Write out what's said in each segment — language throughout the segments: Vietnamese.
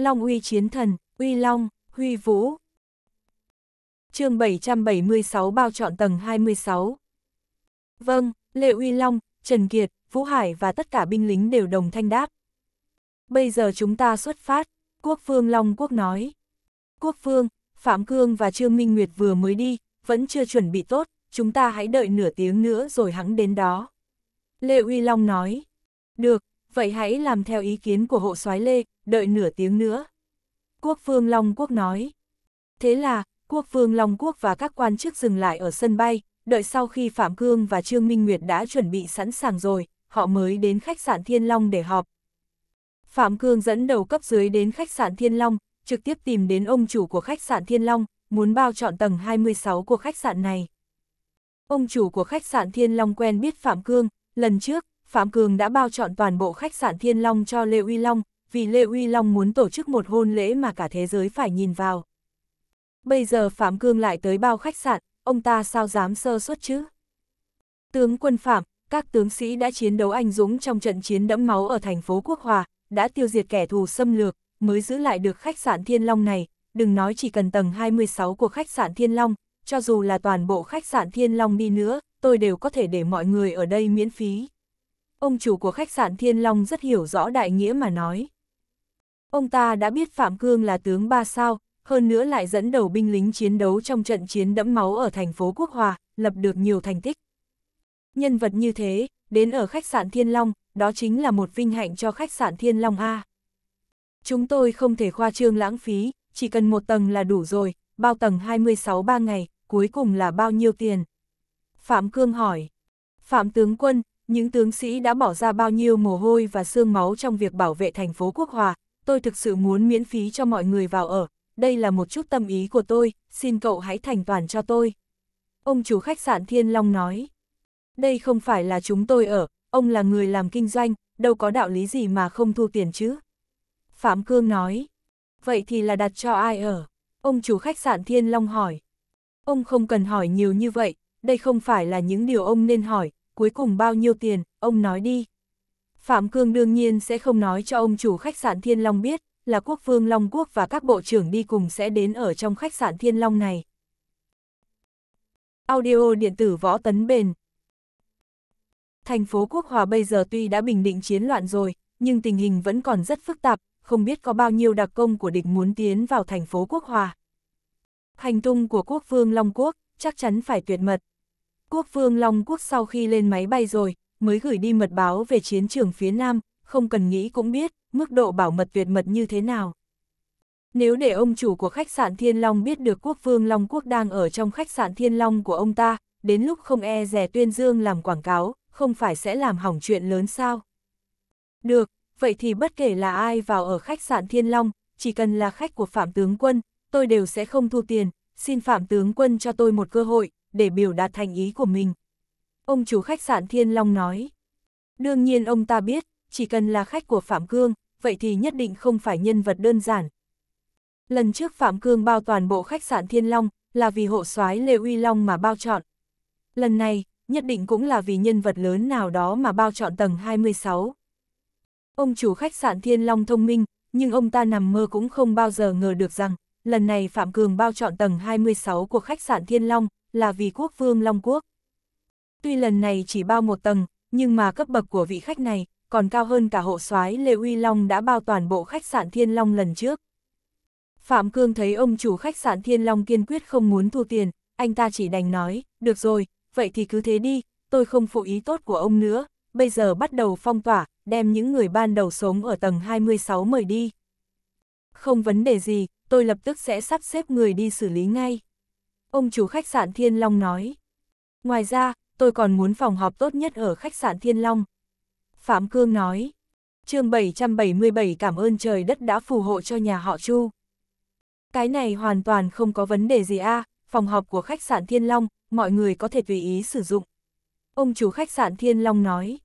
Long uy chiến thần, uy long, huy vũ. chương 776 bao chọn tầng 26. Vâng, Lệ Uy Long, Trần Kiệt, Vũ Hải và tất cả binh lính đều đồng thanh đáp. Bây giờ chúng ta xuất phát, quốc vương Long Quốc nói. Quốc vương, Phạm Cương và Trương Minh Nguyệt vừa mới đi, vẫn chưa chuẩn bị tốt, chúng ta hãy đợi nửa tiếng nữa rồi hãng đến đó. Lê Uy Long nói. Được, vậy hãy làm theo ý kiến của hộ soái Lê, đợi nửa tiếng nữa. Quốc Vương Long Quốc nói. Thế là, Quốc Vương Long Quốc và các quan chức dừng lại ở sân bay, đợi sau khi Phạm Cương và Trương Minh Nguyệt đã chuẩn bị sẵn sàng rồi, họ mới đến khách sạn Thiên Long để họp. Phạm Cương dẫn đầu cấp dưới đến khách sạn Thiên Long, trực tiếp tìm đến ông chủ của khách sạn Thiên Long, muốn bao chọn tầng 26 của khách sạn này. Ông chủ của khách sạn Thiên Long quen biết Phạm Cương, lần trước, Phạm Cường đã bao chọn toàn bộ khách sạn Thiên Long cho Lê Uy Long, vì Lê Uy Long muốn tổ chức một hôn lễ mà cả thế giới phải nhìn vào. Bây giờ Phạm Cương lại tới bao khách sạn, ông ta sao dám sơ suất chứ? Tướng quân Phạm, các tướng sĩ đã chiến đấu anh dũng trong trận chiến đẫm máu ở thành phố Quốc Hòa, đã tiêu diệt kẻ thù xâm lược, mới giữ lại được khách sạn Thiên Long này, đừng nói chỉ cần tầng 26 của khách sạn Thiên Long, cho dù là toàn bộ khách sạn Thiên Long đi nữa, tôi đều có thể để mọi người ở đây miễn phí. Ông chủ của khách sạn Thiên Long rất hiểu rõ đại nghĩa mà nói. Ông ta đã biết Phạm Cương là tướng ba sao, hơn nữa lại dẫn đầu binh lính chiến đấu trong trận chiến đẫm máu ở thành phố Quốc Hòa, lập được nhiều thành tích. Nhân vật như thế, đến ở khách sạn Thiên Long, đó chính là một vinh hạnh cho khách sạn Thiên Long A. Chúng tôi không thể khoa trương lãng phí, chỉ cần một tầng là đủ rồi, bao tầng 26 ba ngày, cuối cùng là bao nhiêu tiền? Phạm Cương hỏi. Phạm tướng quân, những tướng sĩ đã bỏ ra bao nhiêu mồ hôi và xương máu trong việc bảo vệ thành phố Quốc Hòa, tôi thực sự muốn miễn phí cho mọi người vào ở, đây là một chút tâm ý của tôi, xin cậu hãy thành toàn cho tôi. Ông chủ khách sạn Thiên Long nói, đây không phải là chúng tôi ở, ông là người làm kinh doanh, đâu có đạo lý gì mà không thu tiền chứ. Phạm Cương nói, vậy thì là đặt cho ai ở? Ông chủ khách sạn Thiên Long hỏi. Ông không cần hỏi nhiều như vậy, đây không phải là những điều ông nên hỏi, cuối cùng bao nhiêu tiền, ông nói đi. Phạm Cương đương nhiên sẽ không nói cho ông chủ khách sạn Thiên Long biết, là quốc vương Long Quốc và các bộ trưởng đi cùng sẽ đến ở trong khách sạn Thiên Long này. Audio điện tử võ tấn bền Thành phố Quốc Hòa bây giờ tuy đã bình định chiến loạn rồi, nhưng tình hình vẫn còn rất phức tạp, không biết có bao nhiêu đặc công của địch muốn tiến vào thành phố Quốc Hòa. Hành tung của quốc vương Long Quốc chắc chắn phải tuyệt mật. Quốc vương Long Quốc sau khi lên máy bay rồi, mới gửi đi mật báo về chiến trường phía Nam, không cần nghĩ cũng biết, mức độ bảo mật tuyệt mật như thế nào. Nếu để ông chủ của khách sạn Thiên Long biết được quốc vương Long Quốc đang ở trong khách sạn Thiên Long của ông ta, đến lúc không e rẻ tuyên dương làm quảng cáo, không phải sẽ làm hỏng chuyện lớn sao? Được, vậy thì bất kể là ai vào ở khách sạn Thiên Long, chỉ cần là khách của Phạm Tướng Quân, tôi đều sẽ không thu tiền, xin Phạm Tướng Quân cho tôi một cơ hội, để biểu đạt thành ý của mình. Ông chủ khách sạn Thiên Long nói. Đương nhiên ông ta biết, chỉ cần là khách của Phạm Cương, vậy thì nhất định không phải nhân vật đơn giản. Lần trước Phạm Cương bao toàn bộ khách sạn Thiên Long, là vì hộ soái Lê Uy Long mà bao chọn. Lần này, nhất định cũng là vì nhân vật lớn nào đó mà bao chọn tầng 26. Ông chủ khách sạn Thiên Long thông minh, nhưng ông ta nằm mơ cũng không bao giờ ngờ được rằng, lần này Phạm Cường bao chọn tầng 26 của khách sạn Thiên Long, là vì quốc vương Long Quốc. Tuy lần này chỉ bao một tầng, nhưng mà cấp bậc của vị khách này còn cao hơn cả hộ soái Lê Uy Long đã bao toàn bộ khách sạn Thiên Long lần trước. Phạm Cương thấy ông chủ khách sạn Thiên Long kiên quyết không muốn thu tiền, anh ta chỉ đành nói, được rồi, vậy thì cứ thế đi, tôi không phụ ý tốt của ông nữa, bây giờ bắt đầu phong tỏa, đem những người ban đầu sống ở tầng 26 mời đi. Không vấn đề gì, tôi lập tức sẽ sắp xếp người đi xử lý ngay ông chủ khách sạn Thiên Long nói. Ngoài ra, tôi còn muốn phòng họp tốt nhất ở khách sạn Thiên Long. Phạm Cương nói. chương 777 cảm ơn trời đất đã phù hộ cho nhà họ Chu. Cái này hoàn toàn không có vấn đề gì a à, phòng họp của khách sạn Thiên Long, mọi người có thể tùy ý sử dụng. Ông chủ khách sạn Thiên Long nói.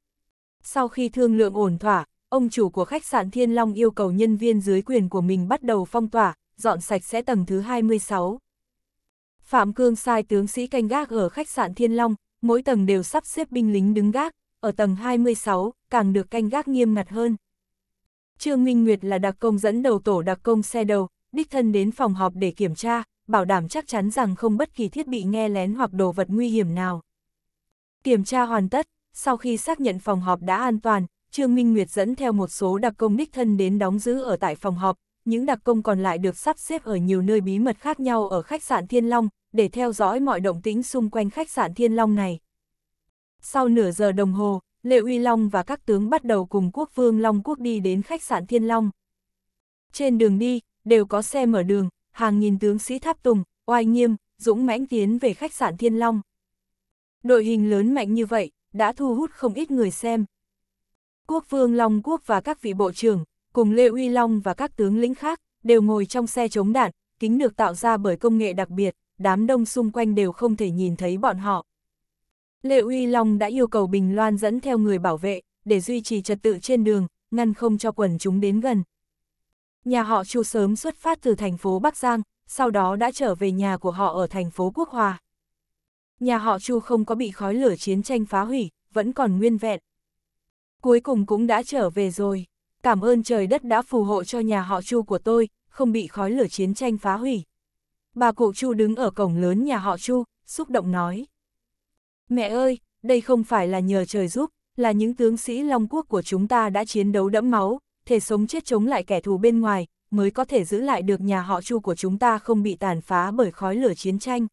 Sau khi thương lượng ổn thỏa, ông chủ của khách sạn Thiên Long yêu cầu nhân viên dưới quyền của mình bắt đầu phong tỏa, dọn sạch sẽ tầng thứ 26, Phạm Cương sai tướng sĩ canh gác ở khách sạn Thiên Long, mỗi tầng đều sắp xếp binh lính đứng gác, ở tầng 26, càng được canh gác nghiêm ngặt hơn. Trương Minh Nguyệt là đặc công dẫn đầu tổ đặc công xe đầu, đích thân đến phòng họp để kiểm tra, bảo đảm chắc chắn rằng không bất kỳ thiết bị nghe lén hoặc đồ vật nguy hiểm nào. Kiểm tra hoàn tất, sau khi xác nhận phòng họp đã an toàn, Trương Minh Nguyệt dẫn theo một số đặc công đích thân đến đóng giữ ở tại phòng họp, những đặc công còn lại được sắp xếp ở nhiều nơi bí mật khác nhau ở khách sạn Thiên Long, để theo dõi mọi động tĩnh xung quanh khách sạn Thiên Long này. Sau nửa giờ đồng hồ, Lệ Uy Long và các tướng bắt đầu cùng quốc vương Long Quốc đi đến khách sạn Thiên Long. Trên đường đi, đều có xe mở đường, hàng nghìn tướng sĩ tháp tùng, oai nghiêm, dũng mãnh tiến về khách sạn Thiên Long. Đội hình lớn mạnh như vậy, đã thu hút không ít người xem. Quốc vương Long Quốc và các vị bộ trưởng, cùng Lê Uy Long và các tướng lĩnh khác, đều ngồi trong xe chống đạn, kính được tạo ra bởi công nghệ đặc biệt, đám đông xung quanh đều không thể nhìn thấy bọn họ. Lê Uy Long đã yêu cầu Bình Loan dẫn theo người bảo vệ, để duy trì trật tự trên đường, ngăn không cho quần chúng đến gần. Nhà họ Chu sớm xuất phát từ thành phố Bắc Giang, sau đó đã trở về nhà của họ ở thành phố Quốc Hòa. Nhà họ Chu không có bị khói lửa chiến tranh phá hủy, vẫn còn nguyên vẹn. Cuối cùng cũng đã trở về rồi cảm ơn trời đất đã phù hộ cho nhà họ Chu của tôi, không bị khói lửa chiến tranh phá hủy. Bà cụ Chu đứng ở cổng lớn nhà họ Chu, xúc động nói. Mẹ ơi, đây không phải là nhờ trời giúp, là những tướng sĩ Long Quốc của chúng ta đã chiến đấu đẫm máu, thể sống chết chống lại kẻ thù bên ngoài, mới có thể giữ lại được nhà họ Chu của chúng ta không bị tàn phá bởi khói lửa chiến tranh.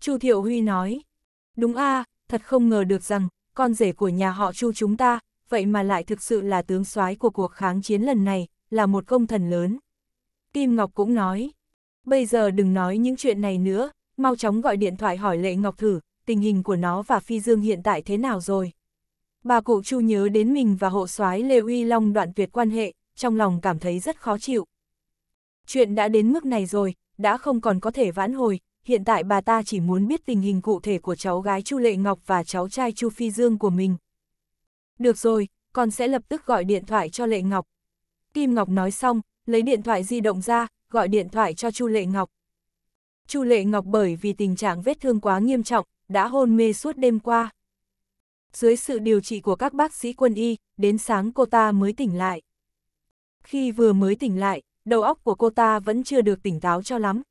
Chu Thiệu Huy nói, đúng a, à, thật không ngờ được rằng, con rể của nhà họ Chu chúng ta, vậy mà lại thực sự là tướng soái của cuộc kháng chiến lần này, là một công thần lớn. Kim Ngọc cũng nói, bây giờ đừng nói những chuyện này nữa, mau chóng gọi điện thoại hỏi Lệ Ngọc thử, tình hình của nó và Phi Dương hiện tại thế nào rồi. Bà cụ Chu nhớ đến mình và hộ soái Lê Uy Long đoạn tuyệt quan hệ, trong lòng cảm thấy rất khó chịu. Chuyện đã đến mức này rồi, đã không còn có thể vãn hồi, hiện tại bà ta chỉ muốn biết tình hình cụ thể của cháu gái Chu Lệ Ngọc và cháu trai Chu Phi Dương của mình. Được rồi, con sẽ lập tức gọi điện thoại cho Lệ Ngọc. Kim Ngọc nói xong, lấy điện thoại di động ra, gọi điện thoại cho Chu Lệ Ngọc. Chu Lệ Ngọc bởi vì tình trạng vết thương quá nghiêm trọng, đã hôn mê suốt đêm qua. Dưới sự điều trị của các bác sĩ quân y, đến sáng cô ta mới tỉnh lại. Khi vừa mới tỉnh lại, đầu óc của cô ta vẫn chưa được tỉnh táo cho lắm.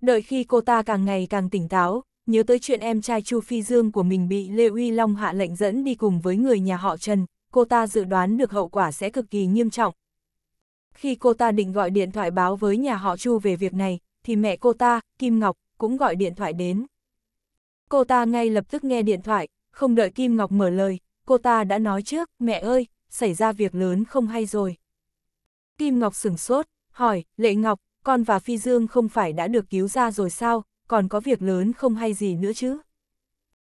Đợi khi cô ta càng ngày càng tỉnh táo, nhớ tới chuyện em trai Chu Phi Dương của mình bị Lê Uy Long hạ lệnh dẫn đi cùng với người nhà họ Trần, cô ta dự đoán được hậu quả sẽ cực kỳ nghiêm trọng. Khi cô ta định gọi điện thoại báo với nhà họ Chu về việc này, thì mẹ cô ta, Kim Ngọc, cũng gọi điện thoại đến. Cô ta ngay lập tức nghe điện thoại, không đợi Kim Ngọc mở lời, cô ta đã nói trước, mẹ ơi, xảy ra việc lớn không hay rồi. Kim Ngọc sửng sốt, hỏi, Lệ Ngọc, con và Phi Dương không phải đã được cứu ra rồi sao, còn có việc lớn không hay gì nữa chứ.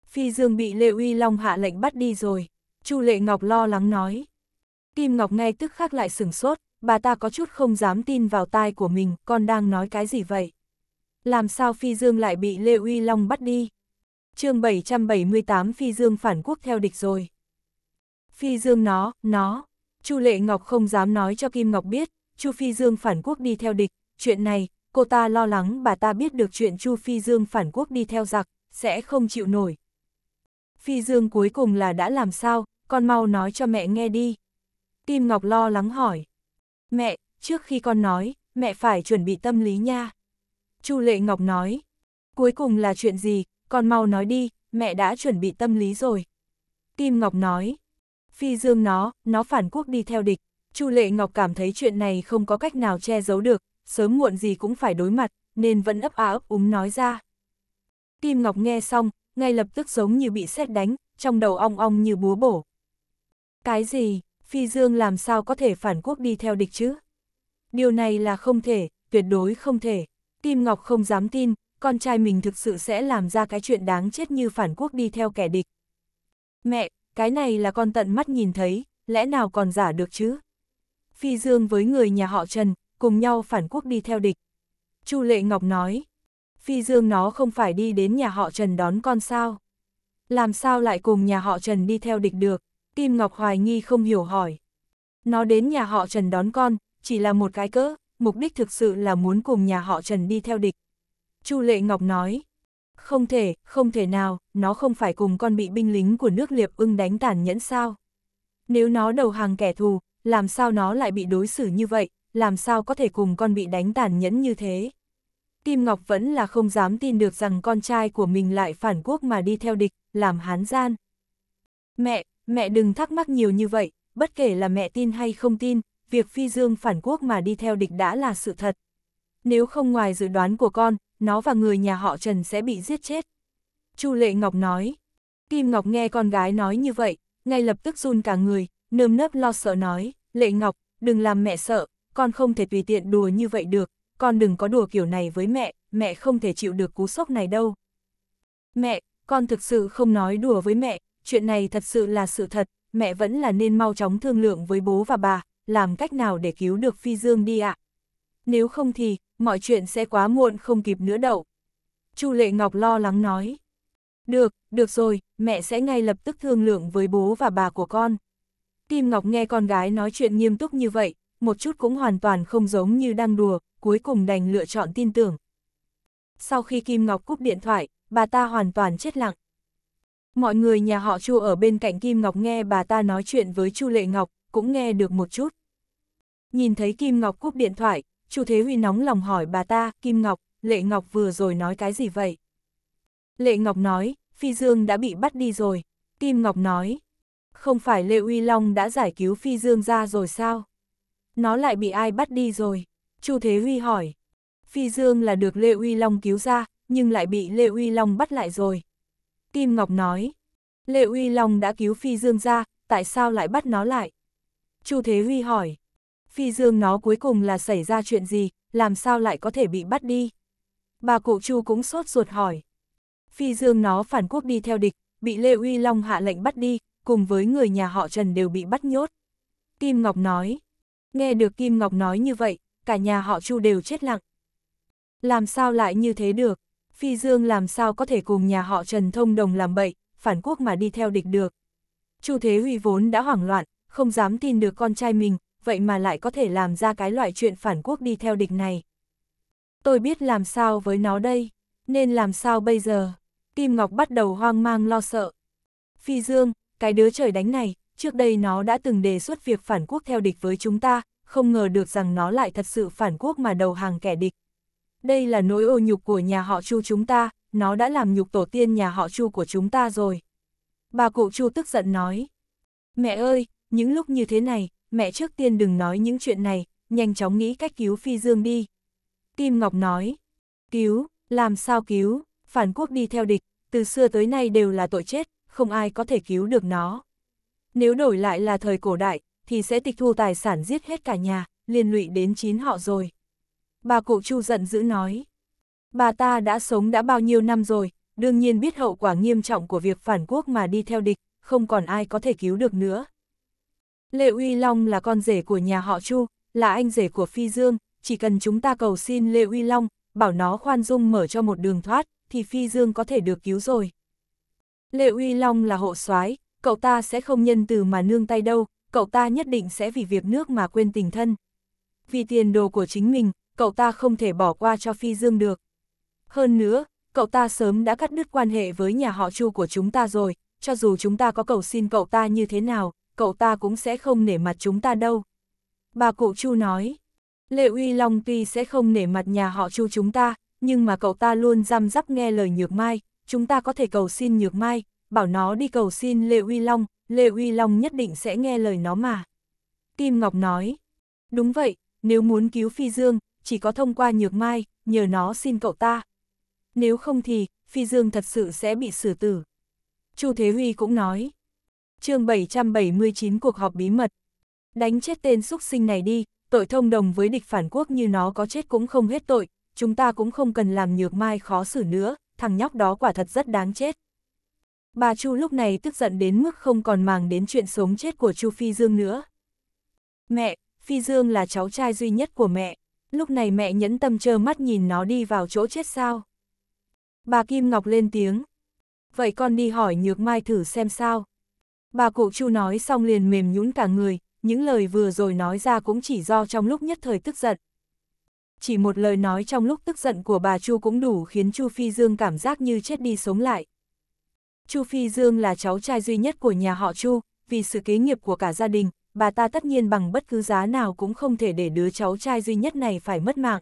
Phi Dương bị Lê Uy Long hạ lệnh bắt đi rồi, Chu Lệ Ngọc lo lắng nói. Kim Ngọc ngay tức khắc lại sửng sốt, bà ta có chút không dám tin vào tai của mình, con đang nói cái gì vậy? Làm sao Phi Dương lại bị Lê Uy Long bắt đi? chương 778 Phi Dương phản quốc theo địch rồi. Phi Dương nó, nó, Chu Lệ Ngọc không dám nói cho Kim Ngọc biết, Chu Phi Dương phản quốc đi theo địch, chuyện này, cô ta lo lắng bà ta biết được chuyện Chu Phi Dương phản quốc đi theo giặc, sẽ không chịu nổi. Phi Dương cuối cùng là đã làm sao, con mau nói cho mẹ nghe đi. Kim Ngọc lo lắng hỏi. Mẹ, trước khi con nói, mẹ phải chuẩn bị tâm lý nha. Chu Lệ Ngọc nói. Cuối cùng là chuyện gì, con mau nói đi, mẹ đã chuẩn bị tâm lý rồi. Kim Ngọc nói. Phi Dương nó, nó phản quốc đi theo địch. Chu Lệ Ngọc cảm thấy chuyện này không có cách nào che giấu được, sớm muộn gì cũng phải đối mặt, nên vẫn ấp á ấp úng nói ra. Kim Ngọc nghe xong, ngay lập tức giống như bị sét đánh, trong đầu ong ong như búa bổ. Cái gì, Phi Dương làm sao có thể phản quốc đi theo địch chứ? Điều này là không thể, tuyệt đối không thể. Kim Ngọc không dám tin, con trai mình thực sự sẽ làm ra cái chuyện đáng chết như phản quốc đi theo kẻ địch. Mẹ, cái này là con tận mắt nhìn thấy, lẽ nào còn giả được chứ? Phi Dương với người nhà họ Trần, cùng nhau phản quốc đi theo địch. Chu Lệ Ngọc nói, Phi Dương nó không phải đi đến nhà họ Trần đón con sao? Làm sao lại cùng nhà họ Trần đi theo địch được? Kim Ngọc hoài nghi không hiểu hỏi. Nó đến nhà họ Trần đón con, chỉ là một cái cỡ, mục đích thực sự là muốn cùng nhà họ Trần đi theo địch. Chu Lệ Ngọc nói, không thể, không thể nào, nó không phải cùng con bị binh lính của nước liệp ưng đánh tàn nhẫn sao? Nếu nó đầu hàng kẻ thù, làm sao nó lại bị đối xử như vậy, làm sao có thể cùng con bị đánh tàn nhẫn như thế. Kim Ngọc vẫn là không dám tin được rằng con trai của mình lại phản quốc mà đi theo địch, làm hán gian. Mẹ, mẹ đừng thắc mắc nhiều như vậy, bất kể là mẹ tin hay không tin, việc phi dương phản quốc mà đi theo địch đã là sự thật. Nếu không ngoài dự đoán của con, nó và người nhà họ Trần sẽ bị giết chết. Chu Lệ Ngọc nói. Kim Ngọc nghe con gái nói như vậy, ngay lập tức run cả người, nơm nớp lo sợ nói, Lệ Ngọc, đừng làm mẹ sợ, con không thể tùy tiện đùa như vậy được, con đừng có đùa kiểu này với mẹ, mẹ không thể chịu được cú sốc này đâu. Mẹ, con thực sự không nói đùa với mẹ, chuyện này thật sự là sự thật, mẹ vẫn là nên mau chóng thương lượng với bố và bà, làm cách nào để cứu được Phi Dương đi ạ. Nếu không thì, mọi chuyện sẽ quá muộn không kịp nữa đâu. Chu Lệ Ngọc lo lắng nói. Được, được rồi, mẹ sẽ ngay lập tức thương lượng với bố và bà của con. Kim Ngọc nghe con gái nói chuyện nghiêm túc như vậy, một chút cũng hoàn toàn không giống như đang đùa, cuối cùng đành lựa chọn tin tưởng. Sau khi Kim Ngọc cúp điện thoại, bà ta hoàn toàn chết lặng. Mọi người nhà họ Chu ở bên cạnh Kim Ngọc nghe bà ta nói chuyện với Chu Lệ Ngọc, cũng nghe được một chút. Nhìn thấy Kim Ngọc cúp điện thoại, Chu Thế Huy nóng lòng hỏi bà ta, Kim Ngọc, Lệ Ngọc vừa rồi nói cái gì vậy? Lệ Ngọc nói, Phi Dương đã bị bắt đi rồi. Kim Ngọc nói, không phải Lệ Uy Long đã giải cứu Phi Dương ra rồi sao? Nó lại bị ai bắt đi rồi? Chu Thế Huy hỏi. Phi Dương là được Lê Uy Long cứu ra, nhưng lại bị Lê Uy Long bắt lại rồi. Kim Ngọc nói. Lê Uy Long đã cứu Phi Dương ra, tại sao lại bắt nó lại? Chu Thế Huy hỏi. Phi Dương nó cuối cùng là xảy ra chuyện gì, làm sao lại có thể bị bắt đi? Bà cụ Chu cũng sốt ruột hỏi. Phi Dương nó phản quốc đi theo địch, bị Lê Uy Long hạ lệnh bắt đi, cùng với người nhà họ Trần đều bị bắt nhốt. Kim Ngọc nói. Nghe được Kim Ngọc nói như vậy, cả nhà họ Chu đều chết lặng. Làm sao lại như thế được? Phi Dương làm sao có thể cùng nhà họ Trần thông đồng làm bậy, phản quốc mà đi theo địch được. Chu Thế Huy vốn đã hoảng loạn, không dám tin được con trai mình, vậy mà lại có thể làm ra cái loại chuyện phản quốc đi theo địch này. Tôi biết làm sao với nó đây, nên làm sao bây giờ? Kim Ngọc bắt đầu hoang mang lo sợ. Phi Dương, cái đứa trời đánh này, trước đây nó đã từng đề xuất việc phản quốc theo địch với chúng ta, không ngờ được rằng nó lại thật sự phản quốc mà đầu hàng kẻ địch. Đây là nỗi ô nhục của nhà họ Chu chúng ta, nó đã làm nhục tổ tiên nhà họ Chu của chúng ta rồi. Bà cụ Chu tức giận nói, mẹ ơi, những lúc như thế này, mẹ trước tiên đừng nói những chuyện này, nhanh chóng nghĩ cách cứu Phi Dương đi. Kim Ngọc nói, cứu, làm sao cứu, phản quốc đi theo địch, từ xưa tới nay đều là tội chết, không ai có thể cứu được nó. Nếu đổi lại là thời cổ đại, thì sẽ tịch thu tài sản giết hết cả nhà, liên lụy đến chín họ rồi. Bà cụ Chu giận dữ nói. Bà ta đã sống đã bao nhiêu năm rồi, đương nhiên biết hậu quả nghiêm trọng của việc phản quốc mà đi theo địch, không còn ai có thể cứu được nữa. Lệ Uy Long là con rể của nhà họ Chu, là anh rể của Phi Dương, chỉ cần chúng ta cầu xin Lệ Uy Long, bảo nó khoan dung mở cho một đường thoát, thì Phi Dương có thể được cứu rồi. Lệ Uy Long là hộ soái, cậu ta sẽ không nhân từ mà nương tay đâu, cậu ta nhất định sẽ vì việc nước mà quên tình thân. Vì tiền đồ của chính mình, cậu ta không thể bỏ qua cho Phi Dương được. Hơn nữa, cậu ta sớm đã cắt đứt quan hệ với nhà họ Chu của chúng ta rồi, cho dù chúng ta có cầu xin cậu ta như thế nào, cậu ta cũng sẽ không nể mặt chúng ta đâu. Bà cụ Chu nói, Lệ Uy Long tuy sẽ không nể mặt nhà họ Chu chúng ta, nhưng mà cậu ta luôn răm rắp nghe lời Nhược Mai, chúng ta có thể cầu xin Nhược Mai, bảo nó đi cầu xin Lê Uy Long, Lê Uy Long nhất định sẽ nghe lời nó mà. Kim Ngọc nói, đúng vậy, nếu muốn cứu Phi Dương, chỉ có thông qua Nhược Mai, nhờ nó xin cậu ta. Nếu không thì, Phi Dương thật sự sẽ bị xử tử. Chu Thế Huy cũng nói, chương 779 cuộc họp bí mật, đánh chết tên xúc sinh này đi, tội thông đồng với địch phản quốc như nó có chết cũng không hết tội, chúng ta cũng không cần làm Nhược Mai khó xử nữa, thằng nhóc đó quả thật rất đáng chết. Bà Chu lúc này tức giận đến mức không còn màng đến chuyện sống chết của Chu Phi Dương nữa. Mẹ, Phi Dương là cháu trai duy nhất của mẹ, lúc này mẹ nhẫn tâm trơ mắt nhìn nó đi vào chỗ chết sao. Bà Kim Ngọc lên tiếng. Vậy con đi hỏi Nhược Mai thử xem sao. Bà cụ Chu nói xong liền mềm nhũn cả người, những lời vừa rồi nói ra cũng chỉ do trong lúc nhất thời tức giận. Chỉ một lời nói trong lúc tức giận của bà Chu cũng đủ khiến Chu Phi Dương cảm giác như chết đi sống lại. Chu Phi Dương là cháu trai duy nhất của nhà họ Chu, vì sự kế nghiệp của cả gia đình, bà ta tất nhiên bằng bất cứ giá nào cũng không thể để đứa cháu trai duy nhất này phải mất mạng.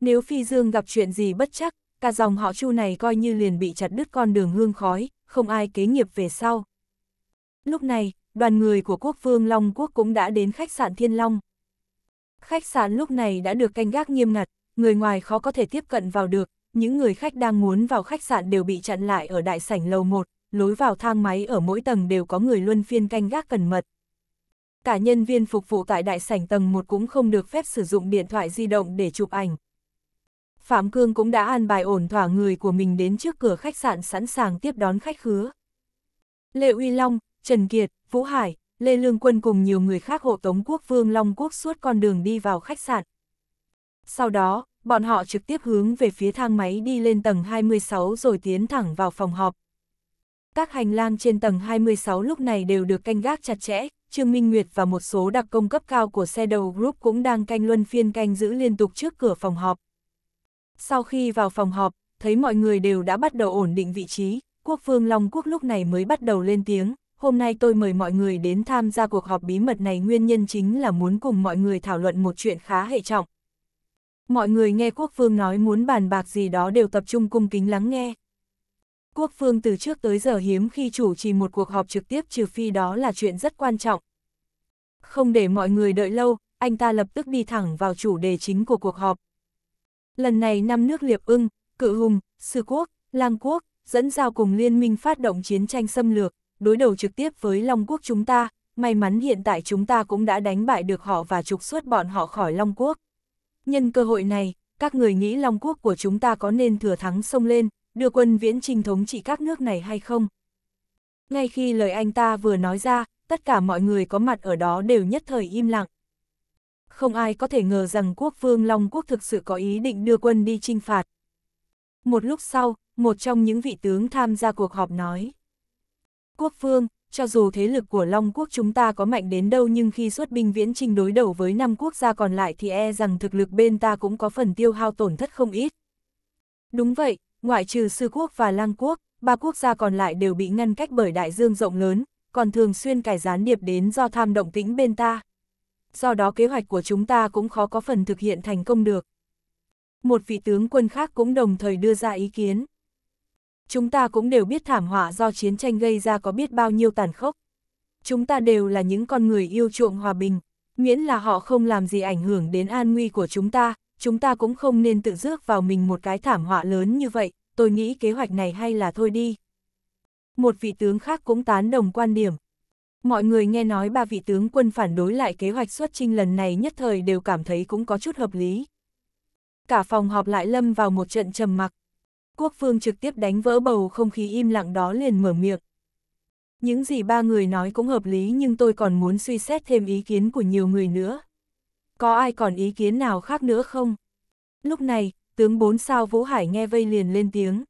Nếu Phi Dương gặp chuyện gì bất chắc, cả dòng họ Chu này coi như liền bị chặt đứt con đường hương khói, không ai kế nghiệp về sau. Lúc này, đoàn người của quốc vương Long Quốc cũng đã đến khách sạn Thiên Long. Khách sạn lúc này đã được canh gác nghiêm ngặt, người ngoài khó có thể tiếp cận vào được, những người khách đang muốn vào khách sạn đều bị chặn lại ở đại sảnh lầu 1, lối vào thang máy ở mỗi tầng đều có người luân phiên canh gác cẩn mật. Cả nhân viên phục vụ tại đại sảnh tầng 1 cũng không được phép sử dụng điện thoại di động để chụp ảnh. Phạm Cương cũng đã an bài ổn thỏa người của mình đến trước cửa khách sạn sẵn sàng tiếp đón khách khứa. Lệ Uy Long, Trần Kiệt, Vũ Hải, Lê Lương Quân cùng nhiều người khác hộ tống quốc vương Long Quốc suốt con đường đi vào khách sạn. Sau đó, bọn họ trực tiếp hướng về phía thang máy đi lên tầng 26 rồi tiến thẳng vào phòng họp. Các hành lang trên tầng 26 lúc này đều được canh gác chặt chẽ, Trương Minh Nguyệt và một số đặc công cấp cao của xe đầu group cũng đang canh luân phiên canh giữ liên tục trước cửa phòng họp. Sau khi vào phòng họp, thấy mọi người đều đã bắt đầu ổn định vị trí, quốc vương Long Quốc lúc này mới bắt đầu lên tiếng. Hôm nay tôi mời mọi người đến tham gia cuộc họp bí mật này nguyên nhân chính là muốn cùng mọi người thảo luận một chuyện khá hệ trọng, mọi người nghe quốc vương nói muốn bàn bạc gì đó đều tập trung cung kính lắng nghe. Quốc vương từ trước tới giờ hiếm khi chủ trì một cuộc họp trực tiếp trừ phi đó là chuyện rất quan trọng. Không để mọi người đợi lâu, anh ta lập tức đi thẳng vào chủ đề chính của cuộc họp. Lần này năm nước Liệp ưng, Cự Hùng, Sư Quốc, Lang Quốc, dẫn giao cùng liên minh phát động chiến tranh xâm lược, đối đầu trực tiếp với Long Quốc chúng ta, may mắn hiện tại chúng ta cũng đã đánh bại được họ và trục xuất bọn họ khỏi Long Quốc. Nhân cơ hội này, các người nghĩ Long Quốc của chúng ta có nên thừa thắng sông lên, đưa quân viễn trình thống trị các nước này hay không? Ngay khi lời anh ta vừa nói ra, tất cả mọi người có mặt ở đó đều nhất thời im lặng. Không ai có thể ngờ rằng quốc vương Long Quốc thực sự có ý định đưa quân đi chinh phạt. Một lúc sau, một trong những vị tướng tham gia cuộc họp nói. Quốc vương, cho dù thế lực của Long Quốc chúng ta có mạnh đến đâu nhưng khi xuất binh viễn trinh đối đầu với năm quốc gia còn lại thì e rằng thực lực bên ta cũng có phần tiêu hao tổn thất không ít. Đúng vậy, ngoại trừ Sư Quốc và Lang Quốc, ba quốc gia còn lại đều bị ngăn cách bởi đại dương rộng lớn, còn thường xuyên cải gián điệp đến do tham động tĩnh bên ta. Do đó kế hoạch của chúng ta cũng khó có phần thực hiện thành công được. Một vị tướng quân khác cũng đồng thời đưa ra ý kiến chúng ta cũng đều biết thảm họa do chiến tranh gây ra có biết bao nhiêu tàn khốc. Chúng ta đều là những con người yêu chuộng hòa bình, miễn là họ không làm gì ảnh hưởng đến an nguy của chúng ta, chúng ta cũng không nên tự rước vào mình một cái thảm họa lớn như vậy, tôi nghĩ kế hoạch này hay là thôi đi. Một vị tướng khác cũng tán đồng quan điểm. Mọi người nghe nói ba vị tướng quân phản đối lại kế hoạch xuất trinh lần này nhất thời đều cảm thấy cũng có chút hợp lý. Cả phòng họp lại lâm vào một trận trầm mặc, quốc vương trực tiếp đánh vỡ bầu không khí im lặng đó liền mở miệng. Những gì ba người nói cũng hợp lý nhưng tôi còn muốn suy xét thêm ý kiến của nhiều người nữa. Có ai còn ý kiến nào khác nữa không? Lúc này, tướng bốn sao Vũ Hải nghe vây liền lên tiếng.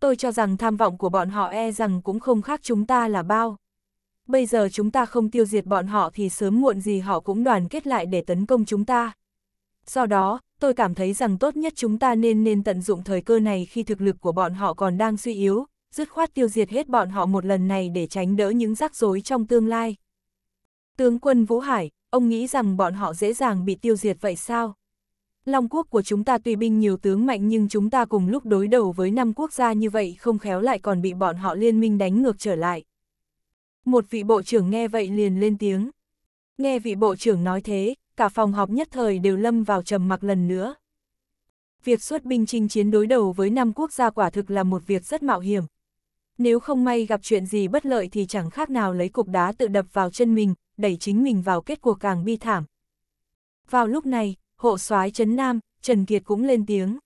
Tôi cho rằng tham vọng của bọn họ e rằng cũng không khác chúng ta là bao. Bây giờ chúng ta không tiêu diệt bọn họ thì sớm muộn gì họ cũng đoàn kết lại để tấn công chúng ta. Do đó, tôi cảm thấy rằng tốt nhất chúng ta nên nên tận dụng thời cơ này khi thực lực của bọn họ còn đang suy yếu, dứt khoát tiêu diệt hết bọn họ một lần này để tránh đỡ những rắc rối trong tương lai. Tướng quân Vũ Hải, ông nghĩ rằng bọn họ dễ dàng bị tiêu diệt vậy sao? Long quốc của chúng ta tuy binh nhiều tướng mạnh nhưng chúng ta cùng lúc đối đầu với năm quốc gia như vậy không khéo lại còn bị bọn họ liên minh đánh ngược trở lại. Một vị bộ trưởng nghe vậy liền lên tiếng. Nghe vị bộ trưởng nói thế, cả phòng họp nhất thời đều lâm vào trầm mặc lần nữa. Việc xuất binh chinh chiến đối đầu với năm quốc gia quả thực là một việc rất mạo hiểm. Nếu không may gặp chuyện gì bất lợi thì chẳng khác nào lấy cục đá tự đập vào chân mình, đẩy chính mình vào kết cuộc càng bi thảm. Vào lúc này, hộ soái Trấn Nam, Trần Kiệt cũng lên tiếng.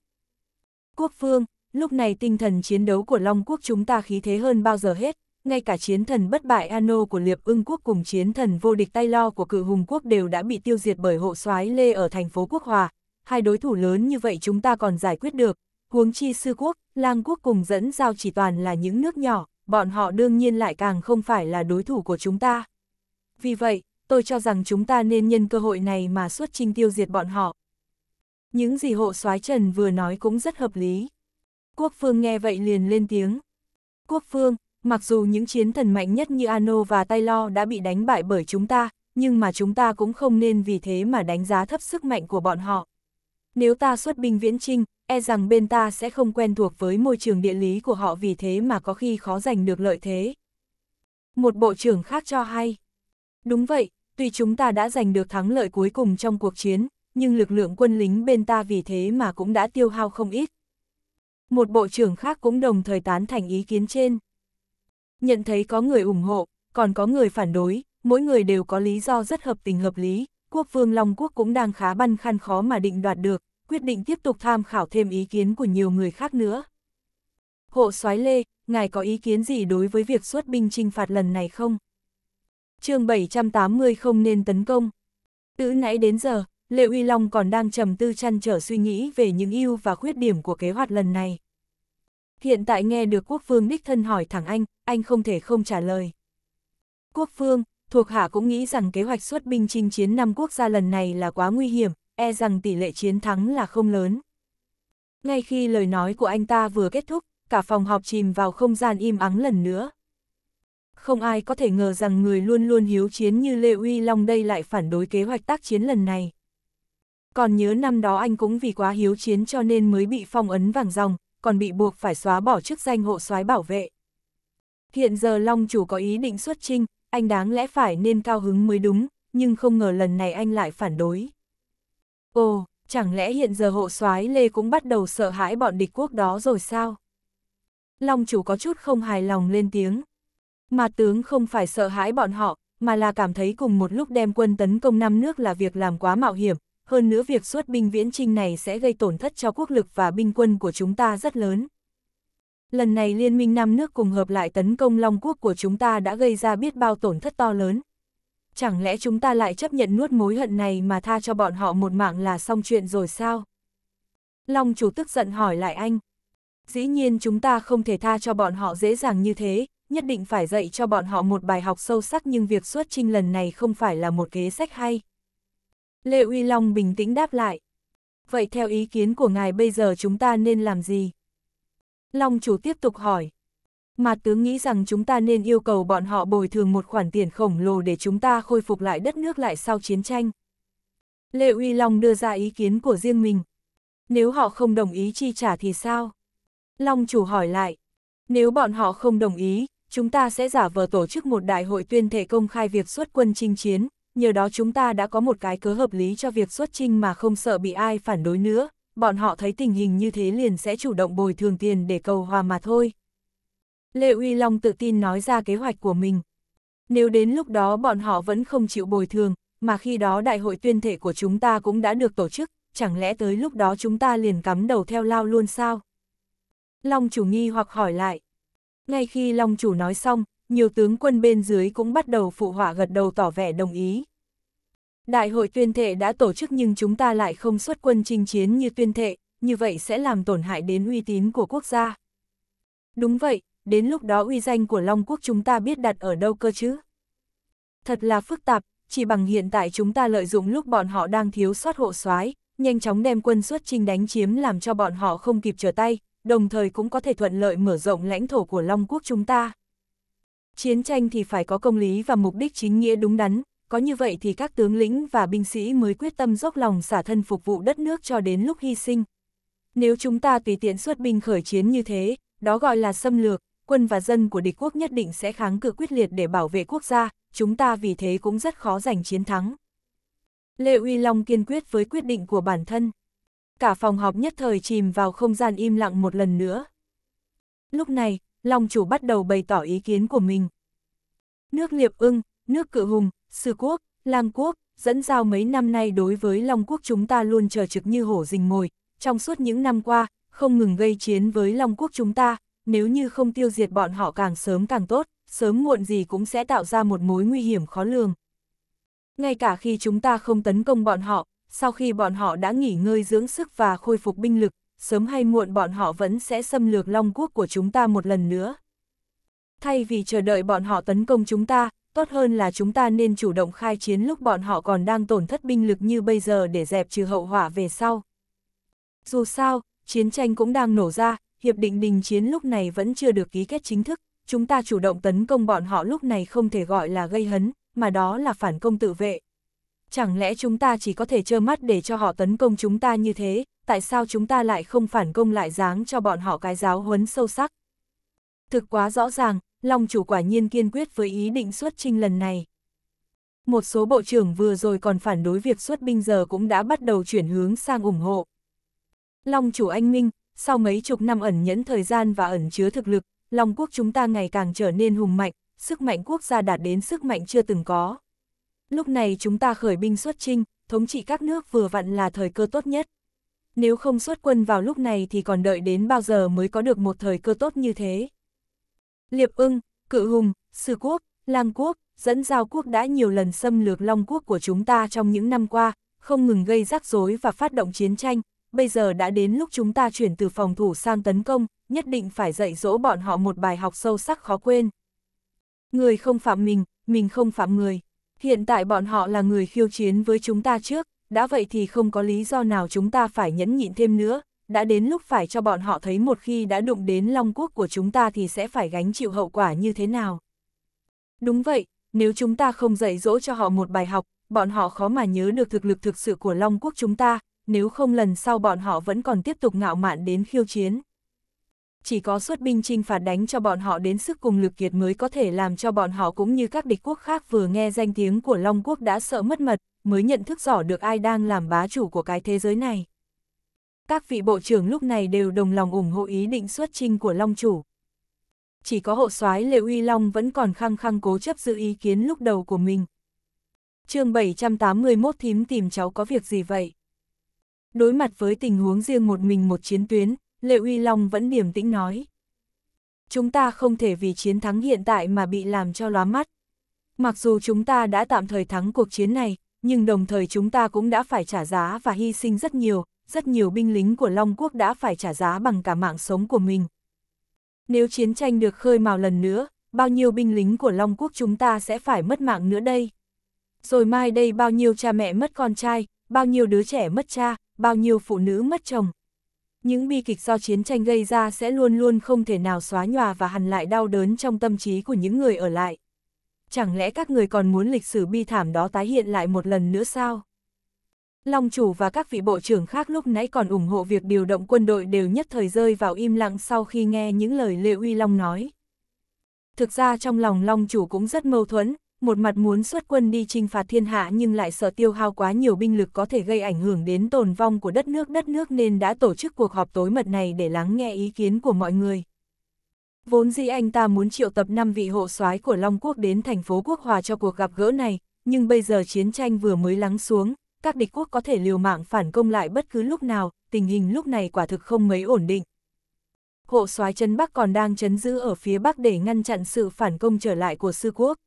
Quốc phương, lúc này tinh thần chiến đấu của Long Quốc chúng ta khí thế hơn bao giờ hết, ngay cả chiến thần bất bại Ano của Liệp ưng quốc cùng chiến thần vô địch tay lo của cự hùng quốc đều đã bị tiêu diệt bởi hộ soái Lê ở thành phố Quốc Hòa. Hai đối thủ lớn như vậy chúng ta còn giải quyết được. Huống chi sư quốc, lang quốc cùng dẫn giao chỉ toàn là những nước nhỏ, bọn họ đương nhiên lại càng không phải là đối thủ của chúng ta. Vì vậy, tôi cho rằng chúng ta nên nhân cơ hội này mà xuất trinh tiêu diệt bọn họ. Những gì hộ soái Trần vừa nói cũng rất hợp lý. Quốc Phương nghe vậy liền lên tiếng. Quốc Phương, mặc dù những chiến thần mạnh nhất như Ano và Taylor đã bị đánh bại bởi chúng ta, nhưng mà chúng ta cũng không nên vì thế mà đánh giá thấp sức mạnh của bọn họ. Nếu ta xuất binh viễn trinh, e rằng bên ta sẽ không quen thuộc với môi trường địa lý của họ vì thế mà có khi khó giành được lợi thế. Một bộ trưởng khác cho hay. Đúng vậy, tuy chúng ta đã giành được thắng lợi cuối cùng trong cuộc chiến, nhưng lực lượng quân lính bên ta vì thế mà cũng đã tiêu hao không ít. Một bộ trưởng khác cũng đồng thời tán thành ý kiến trên nhận thấy có người ủng hộ, còn có người phản đối, mỗi người đều có lý do rất hợp tình hợp lý, quốc vương Long Quốc cũng đang khá băn khăn khó mà định đoạt được, quyết định tiếp tục tham khảo thêm ý kiến của nhiều người khác nữa. Hộ soái Lê, ngài có ý kiến gì đối với việc xuất binh trinh phạt lần này không? chương 780 không nên tấn công. Từ nãy đến giờ, Lê Uy Long còn đang trầm tư chăn trở suy nghĩ về những ưu và khuyết điểm của kế hoạch lần này. Hiện tại nghe được quốc vương đích thân hỏi thẳng anh, anh không thể không trả lời. Quốc vương, thuộc hạ cũng nghĩ rằng kế hoạch xuất binh chinh chiến năm quốc gia lần này là quá nguy hiểm, e rằng tỷ lệ chiến thắng là không lớn. Ngay khi lời nói của anh ta vừa kết thúc, cả phòng họp chìm vào không gian im ắng lần nữa. Không ai có thể ngờ rằng người luôn luôn hiếu chiến như Lê Uy Long đây lại phản đối kế hoạch tác chiến lần này. Còn nhớ năm đó anh cũng vì quá hiếu chiến cho nên mới bị phong ấn vàng dòng, còn bị buộc phải xóa bỏ chức danh hộ soái bảo vệ. Hiện giờ Long chủ có ý định xuất trinh, anh đáng lẽ phải nên cao hứng mới đúng, nhưng không ngờ lần này anh lại phản đối. Ồ, chẳng lẽ hiện giờ hộ soái Lê cũng bắt đầu sợ hãi bọn địch quốc đó rồi sao? Long chủ có chút không hài lòng lên tiếng. Mà tướng không phải sợ hãi bọn họ, mà là cảm thấy cùng một lúc đem quân tấn công năm nước là việc làm quá mạo hiểm, hơn nữa việc xuất binh viễn trinh này sẽ gây tổn thất cho quốc lực và binh quân của chúng ta rất lớn. Lần này liên minh năm nước cùng hợp lại tấn công Long Quốc của chúng ta đã gây ra biết bao tổn thất to lớn. Chẳng lẽ chúng ta lại chấp nhận nuốt mối hận này mà tha cho bọn họ một mạng là xong chuyện rồi sao? Long chủ tức giận hỏi lại anh. Dĩ nhiên chúng ta không thể tha cho bọn họ dễ dàng như thế, nhất định phải dạy cho bọn họ một bài học sâu sắc nhưng việc xuất trinh lần này không phải là một kế sách hay. Lê Uy Long bình tĩnh đáp lại. Vậy theo ý kiến của ngài bây giờ chúng ta nên làm gì? Long chủ tiếp tục hỏi. Mà tướng nghĩ rằng chúng ta nên yêu cầu bọn họ bồi thường một khoản tiền khổng lồ để chúng ta khôi phục lại đất nước lại sau chiến tranh. Lê Uy Long đưa ra ý kiến của riêng mình. Nếu họ không đồng ý chi trả thì sao? Long chủ hỏi lại. Nếu bọn họ không đồng ý, chúng ta sẽ giả vờ tổ chức một đại hội tuyên thể công khai việc xuất quân chinh chiến, nhờ đó chúng ta đã có một cái cớ hợp lý cho việc xuất trinh mà không sợ bị ai phản đối nữa, bọn họ thấy tình hình như thế liền sẽ chủ động bồi thường tiền để cầu hòa mà thôi. Lê Uy Long tự tin nói ra kế hoạch của mình. Nếu đến lúc đó bọn họ vẫn không chịu bồi thường, mà khi đó đại hội tuyên thể của chúng ta cũng đã được tổ chức, chẳng lẽ tới lúc đó chúng ta liền cắm đầu theo lao luôn sao? Long chủ nghi hoặc hỏi lại. Ngay khi Long chủ nói xong, nhiều tướng quân bên dưới cũng bắt đầu phụ họa gật đầu tỏ vẻ đồng ý. Đại hội tuyên thệ đã tổ chức nhưng chúng ta lại không xuất quân chinh chiến như tuyên thệ, như vậy sẽ làm tổn hại đến uy tín của quốc gia. Đúng vậy, đến lúc đó uy danh của Long Quốc chúng ta biết đặt ở đâu cơ chứ? Thật là phức tạp, chỉ bằng hiện tại chúng ta lợi dụng lúc bọn họ đang thiếu sót hộ soái, nhanh chóng đem quân xuất chinh đánh chiếm làm cho bọn họ không kịp trở tay, đồng thời cũng có thể thuận lợi mở rộng lãnh thổ của Long Quốc chúng ta. Chiến tranh thì phải có công lý và mục đích chính nghĩa đúng đắn, có như vậy thì các tướng lĩnh và binh sĩ mới quyết tâm dốc lòng xả thân phục vụ đất nước cho đến lúc hy sinh. Nếu chúng ta tùy tiện xuất binh khởi chiến như thế, đó gọi là xâm lược, quân và dân của địch quốc nhất định sẽ kháng cự quyết liệt để bảo vệ quốc gia, chúng ta vì thế cũng rất khó giành chiến thắng. Lê Uy Long kiên quyết với quyết định của bản thân. Cả phòng họp nhất thời chìm vào không gian im lặng một lần nữa. Lúc này, Long chủ bắt đầu bày tỏ ý kiến của mình. Nước Liệp ưng, nước Cự Hùng, Sư Quốc, Lang Quốc, dẫn giao mấy năm nay đối với Long Quốc chúng ta luôn chờ trực như hổ rình mồi, trong suốt những năm qua, không ngừng gây chiến với Long Quốc chúng ta, nếu như không tiêu diệt bọn họ càng sớm càng tốt, sớm muộn gì cũng sẽ tạo ra một mối nguy hiểm khó lường. Ngay cả khi chúng ta không tấn công bọn họ, sau khi bọn họ đã nghỉ ngơi dưỡng sức và khôi phục binh lực, sớm hay muộn bọn họ vẫn sẽ xâm lược Long Quốc của chúng ta một lần nữa. Thay vì chờ đợi bọn họ tấn công chúng ta, tốt hơn là chúng ta nên chủ động khai chiến lúc bọn họ còn đang tổn thất binh lực như bây giờ để dẹp trừ hậu hỏa về sau. Dù sao, chiến tranh cũng đang nổ ra, hiệp định đình chiến lúc này vẫn chưa được ký kết chính thức, chúng ta chủ động tấn công bọn họ lúc này không thể gọi là gây hấn, mà đó là phản công tự vệ chẳng lẽ chúng ta chỉ có thể trơ mắt để cho họ tấn công chúng ta như thế, tại sao chúng ta lại không phản công lại dáng cho bọn họ cái giáo huấn sâu sắc. Thực quá rõ ràng, Long chủ quả nhiên kiên quyết với ý định xuất trinh lần này. Một số bộ trưởng vừa rồi còn phản đối việc xuất binh giờ cũng đã bắt đầu chuyển hướng sang ủng hộ. Long chủ anh Minh, sau mấy chục năm ẩn nhẫn thời gian và ẩn chứa thực lực, Long quốc chúng ta ngày càng trở nên hùng mạnh, sức mạnh quốc gia đạt đến sức mạnh chưa từng có. Lúc này chúng ta khởi binh xuất chinh, thống trị các nước vừa vặn là thời cơ tốt nhất. Nếu không xuất quân vào lúc này thì còn đợi đến bao giờ mới có được một thời cơ tốt như thế. Liệp ưng, cự hùng, sư quốc, lang quốc, dẫn giao quốc đã nhiều lần xâm lược long quốc của chúng ta trong những năm qua, không ngừng gây rắc rối và phát động chiến tranh, bây giờ đã đến lúc chúng ta chuyển từ phòng thủ sang tấn công, nhất định phải dạy dỗ bọn họ một bài học sâu sắc khó quên. Người không phạm mình, mình không phạm người. Hiện tại bọn họ là người khiêu chiến với chúng ta trước, đã vậy thì không có lý do nào chúng ta phải nhẫn nhịn thêm nữa, đã đến lúc phải cho bọn họ thấy một khi đã đụng đến Long Quốc của chúng ta thì sẽ phải gánh chịu hậu quả như thế nào. Đúng vậy, nếu chúng ta không dạy dỗ cho họ một bài học, bọn họ khó mà nhớ được thực lực thực sự của Long Quốc chúng ta, nếu không lần sau bọn họ vẫn còn tiếp tục ngạo mạn đến khiêu chiến chỉ có xuất binh chinh phạt đánh cho bọn họ đến sức cùng lực kiệt mới có thể làm cho bọn họ cũng như các địch quốc khác vừa nghe danh tiếng của Long Quốc đã sợ mất mật, mới nhận thức rõ được ai đang làm bá chủ của cái thế giới này. Các vị bộ trưởng lúc này đều đồng lòng ủng hộ ý định xuất chinh của Long Chủ. Chỉ có hộ soái Lệ Uy Long vẫn còn khăng khăng cố chấp giữ ý kiến lúc đầu của mình. chương 781 thím tìm cháu có việc gì vậy? Đối mặt với tình huống riêng một mình một chiến tuyến, Lệ Uy Long vẫn điềm tĩnh nói. Chúng ta không thể vì chiến thắng hiện tại mà bị làm cho lóa mắt. Mặc dù chúng ta đã tạm thời thắng cuộc chiến này, nhưng đồng thời chúng ta cũng đã phải trả giá và hy sinh rất nhiều, rất nhiều binh lính của Long Quốc đã phải trả giá bằng cả mạng sống của mình. Nếu chiến tranh được khơi mào lần nữa, bao nhiêu binh lính của Long Quốc chúng ta sẽ phải mất mạng nữa đây? Rồi mai đây bao nhiêu cha mẹ mất con trai, bao nhiêu đứa trẻ mất cha, bao nhiêu phụ nữ mất chồng, những bi kịch do chiến tranh gây ra sẽ luôn luôn không thể nào xóa nhòa và hằn lại đau đớn trong tâm trí của những người ở lại. Chẳng lẽ các người còn muốn lịch sử bi thảm đó tái hiện lại một lần nữa sao? Long chủ và các vị bộ trưởng khác lúc nãy còn ủng hộ việc điều động quân đội đều nhất thời rơi vào im lặng sau khi nghe những lời Lê Uy Long nói. Thực ra trong lòng Long chủ cũng rất mâu thuẫn, một mặt muốn xuất quân đi chinh phạt thiên hạ nhưng lại sợ tiêu hao quá nhiều binh lực có thể gây ảnh hưởng đến tồn vong của đất nước đất nước nên đã tổ chức cuộc họp tối mật này để lắng nghe ý kiến của mọi người. Vốn dĩ anh ta muốn triệu tập 5 vị hộ soái của Long Quốc đến thành phố Quốc Hòa cho cuộc gặp gỡ này, nhưng bây giờ chiến tranh vừa mới lắng xuống, các địch quốc có thể liều mạng phản công lại bất cứ lúc nào, tình hình lúc này quả thực không mấy ổn định. Hộ soái Trấn Bắc còn đang chấn giữ ở phía Bắc để ngăn chặn sự phản công trở lại của sư quốc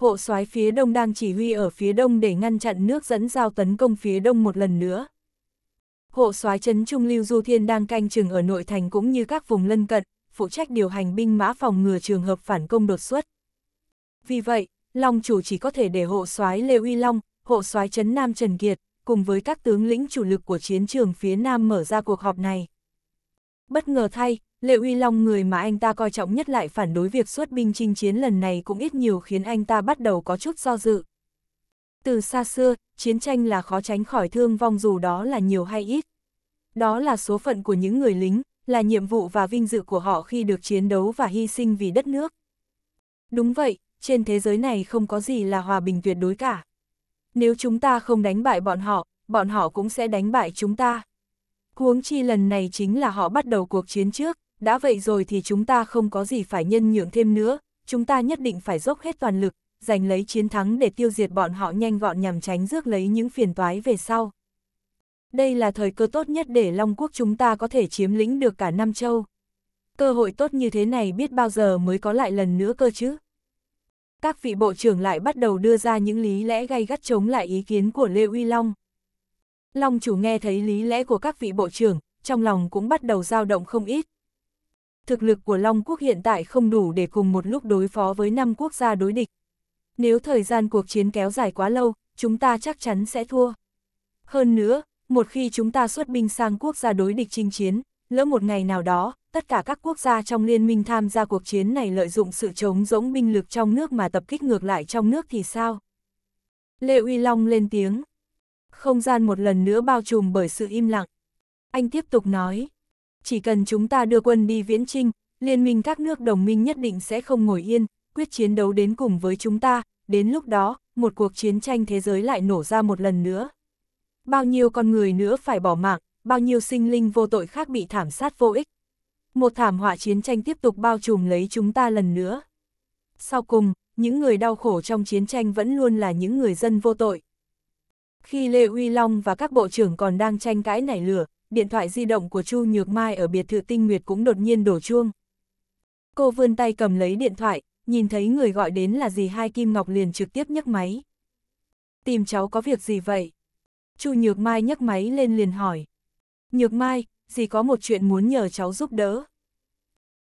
hộ soái phía đông đang chỉ huy ở phía đông để ngăn chặn nước dẫn giao tấn công phía đông một lần nữa. Hộ soái trấn Trung Lưu Du Thiên đang canh chừng ở nội thành cũng như các vùng lân cận, phụ trách điều hành binh mã phòng ngừa trường hợp phản công đột xuất. Vì vậy, Long chủ chỉ có thể để hộ soái Lê Uy Long, hộ soái trấn Nam Trần Kiệt, cùng với các tướng lĩnh chủ lực của chiến trường phía Nam mở ra cuộc họp này. Bất ngờ thay, Lệ Uy Long người mà anh ta coi trọng nhất lại phản đối việc xuất binh chinh chiến lần này cũng ít nhiều khiến anh ta bắt đầu có chút do dự. Từ xa xưa, chiến tranh là khó tránh khỏi thương vong dù đó là nhiều hay ít. Đó là số phận của những người lính, là nhiệm vụ và vinh dự của họ khi được chiến đấu và hy sinh vì đất nước. Đúng vậy, trên thế giới này không có gì là hòa bình tuyệt đối cả. Nếu chúng ta không đánh bại bọn họ, bọn họ cũng sẽ đánh bại chúng ta. Huống chi lần này chính là họ bắt đầu cuộc chiến trước, đã vậy rồi thì chúng ta không có gì phải nhân nhượng thêm nữa, chúng ta nhất định phải dốc hết toàn lực, giành lấy chiến thắng để tiêu diệt bọn họ nhanh gọn nhằm tránh rước lấy những phiền toái về sau. Đây là thời cơ tốt nhất để Long Quốc chúng ta có thể chiếm lĩnh được cả Nam Châu. Cơ hội tốt như thế này biết bao giờ mới có lại lần nữa cơ chứ. Các vị bộ trưởng lại bắt đầu đưa ra những lý lẽ gay gắt chống lại ý kiến của Lê Uy Long. Long chủ nghe thấy lý lẽ của các vị bộ trưởng, trong lòng cũng bắt đầu dao động không ít. Thực lực của Long quốc hiện tại không đủ để cùng một lúc đối phó với năm quốc gia đối địch. Nếu thời gian cuộc chiến kéo dài quá lâu, chúng ta chắc chắn sẽ thua. Hơn nữa, một khi chúng ta xuất binh sang quốc gia đối địch chinh chiến, lỡ một ngày nào đó, tất cả các quốc gia trong liên minh tham gia cuộc chiến này lợi dụng sự chống rỗng binh lực trong nước mà tập kích ngược lại trong nước thì sao? Lệ Uy Long lên tiếng, không gian một lần nữa bao trùm bởi sự im lặng. Anh tiếp tục nói, chỉ cần chúng ta đưa quân đi viễn trinh, liên minh các nước đồng minh nhất định sẽ không ngồi yên, quyết chiến đấu đến cùng với chúng ta, đến lúc đó, một cuộc chiến tranh thế giới lại nổ ra một lần nữa. Bao nhiêu con người nữa phải bỏ mạng, bao nhiêu sinh linh vô tội khác bị thảm sát vô ích. Một thảm họa chiến tranh tiếp tục bao trùm lấy chúng ta lần nữa. Sau cùng, những người đau khổ trong chiến tranh vẫn luôn là những người dân vô tội. Khi Lê Uy Long và các bộ trưởng còn đang tranh cãi nảy lửa, điện thoại di động của Chu Nhược Mai ở biệt thự Tinh Nguyệt cũng đột nhiên đổ chuông. Cô vươn tay cầm lấy điện thoại, nhìn thấy người gọi đến là dì Hai Kim Ngọc liền trực tiếp nhấc máy. Tìm cháu có việc gì vậy? Chu Nhược Mai nhấc máy lên liền hỏi. Nhược Mai, dì có một chuyện muốn nhờ cháu giúp đỡ.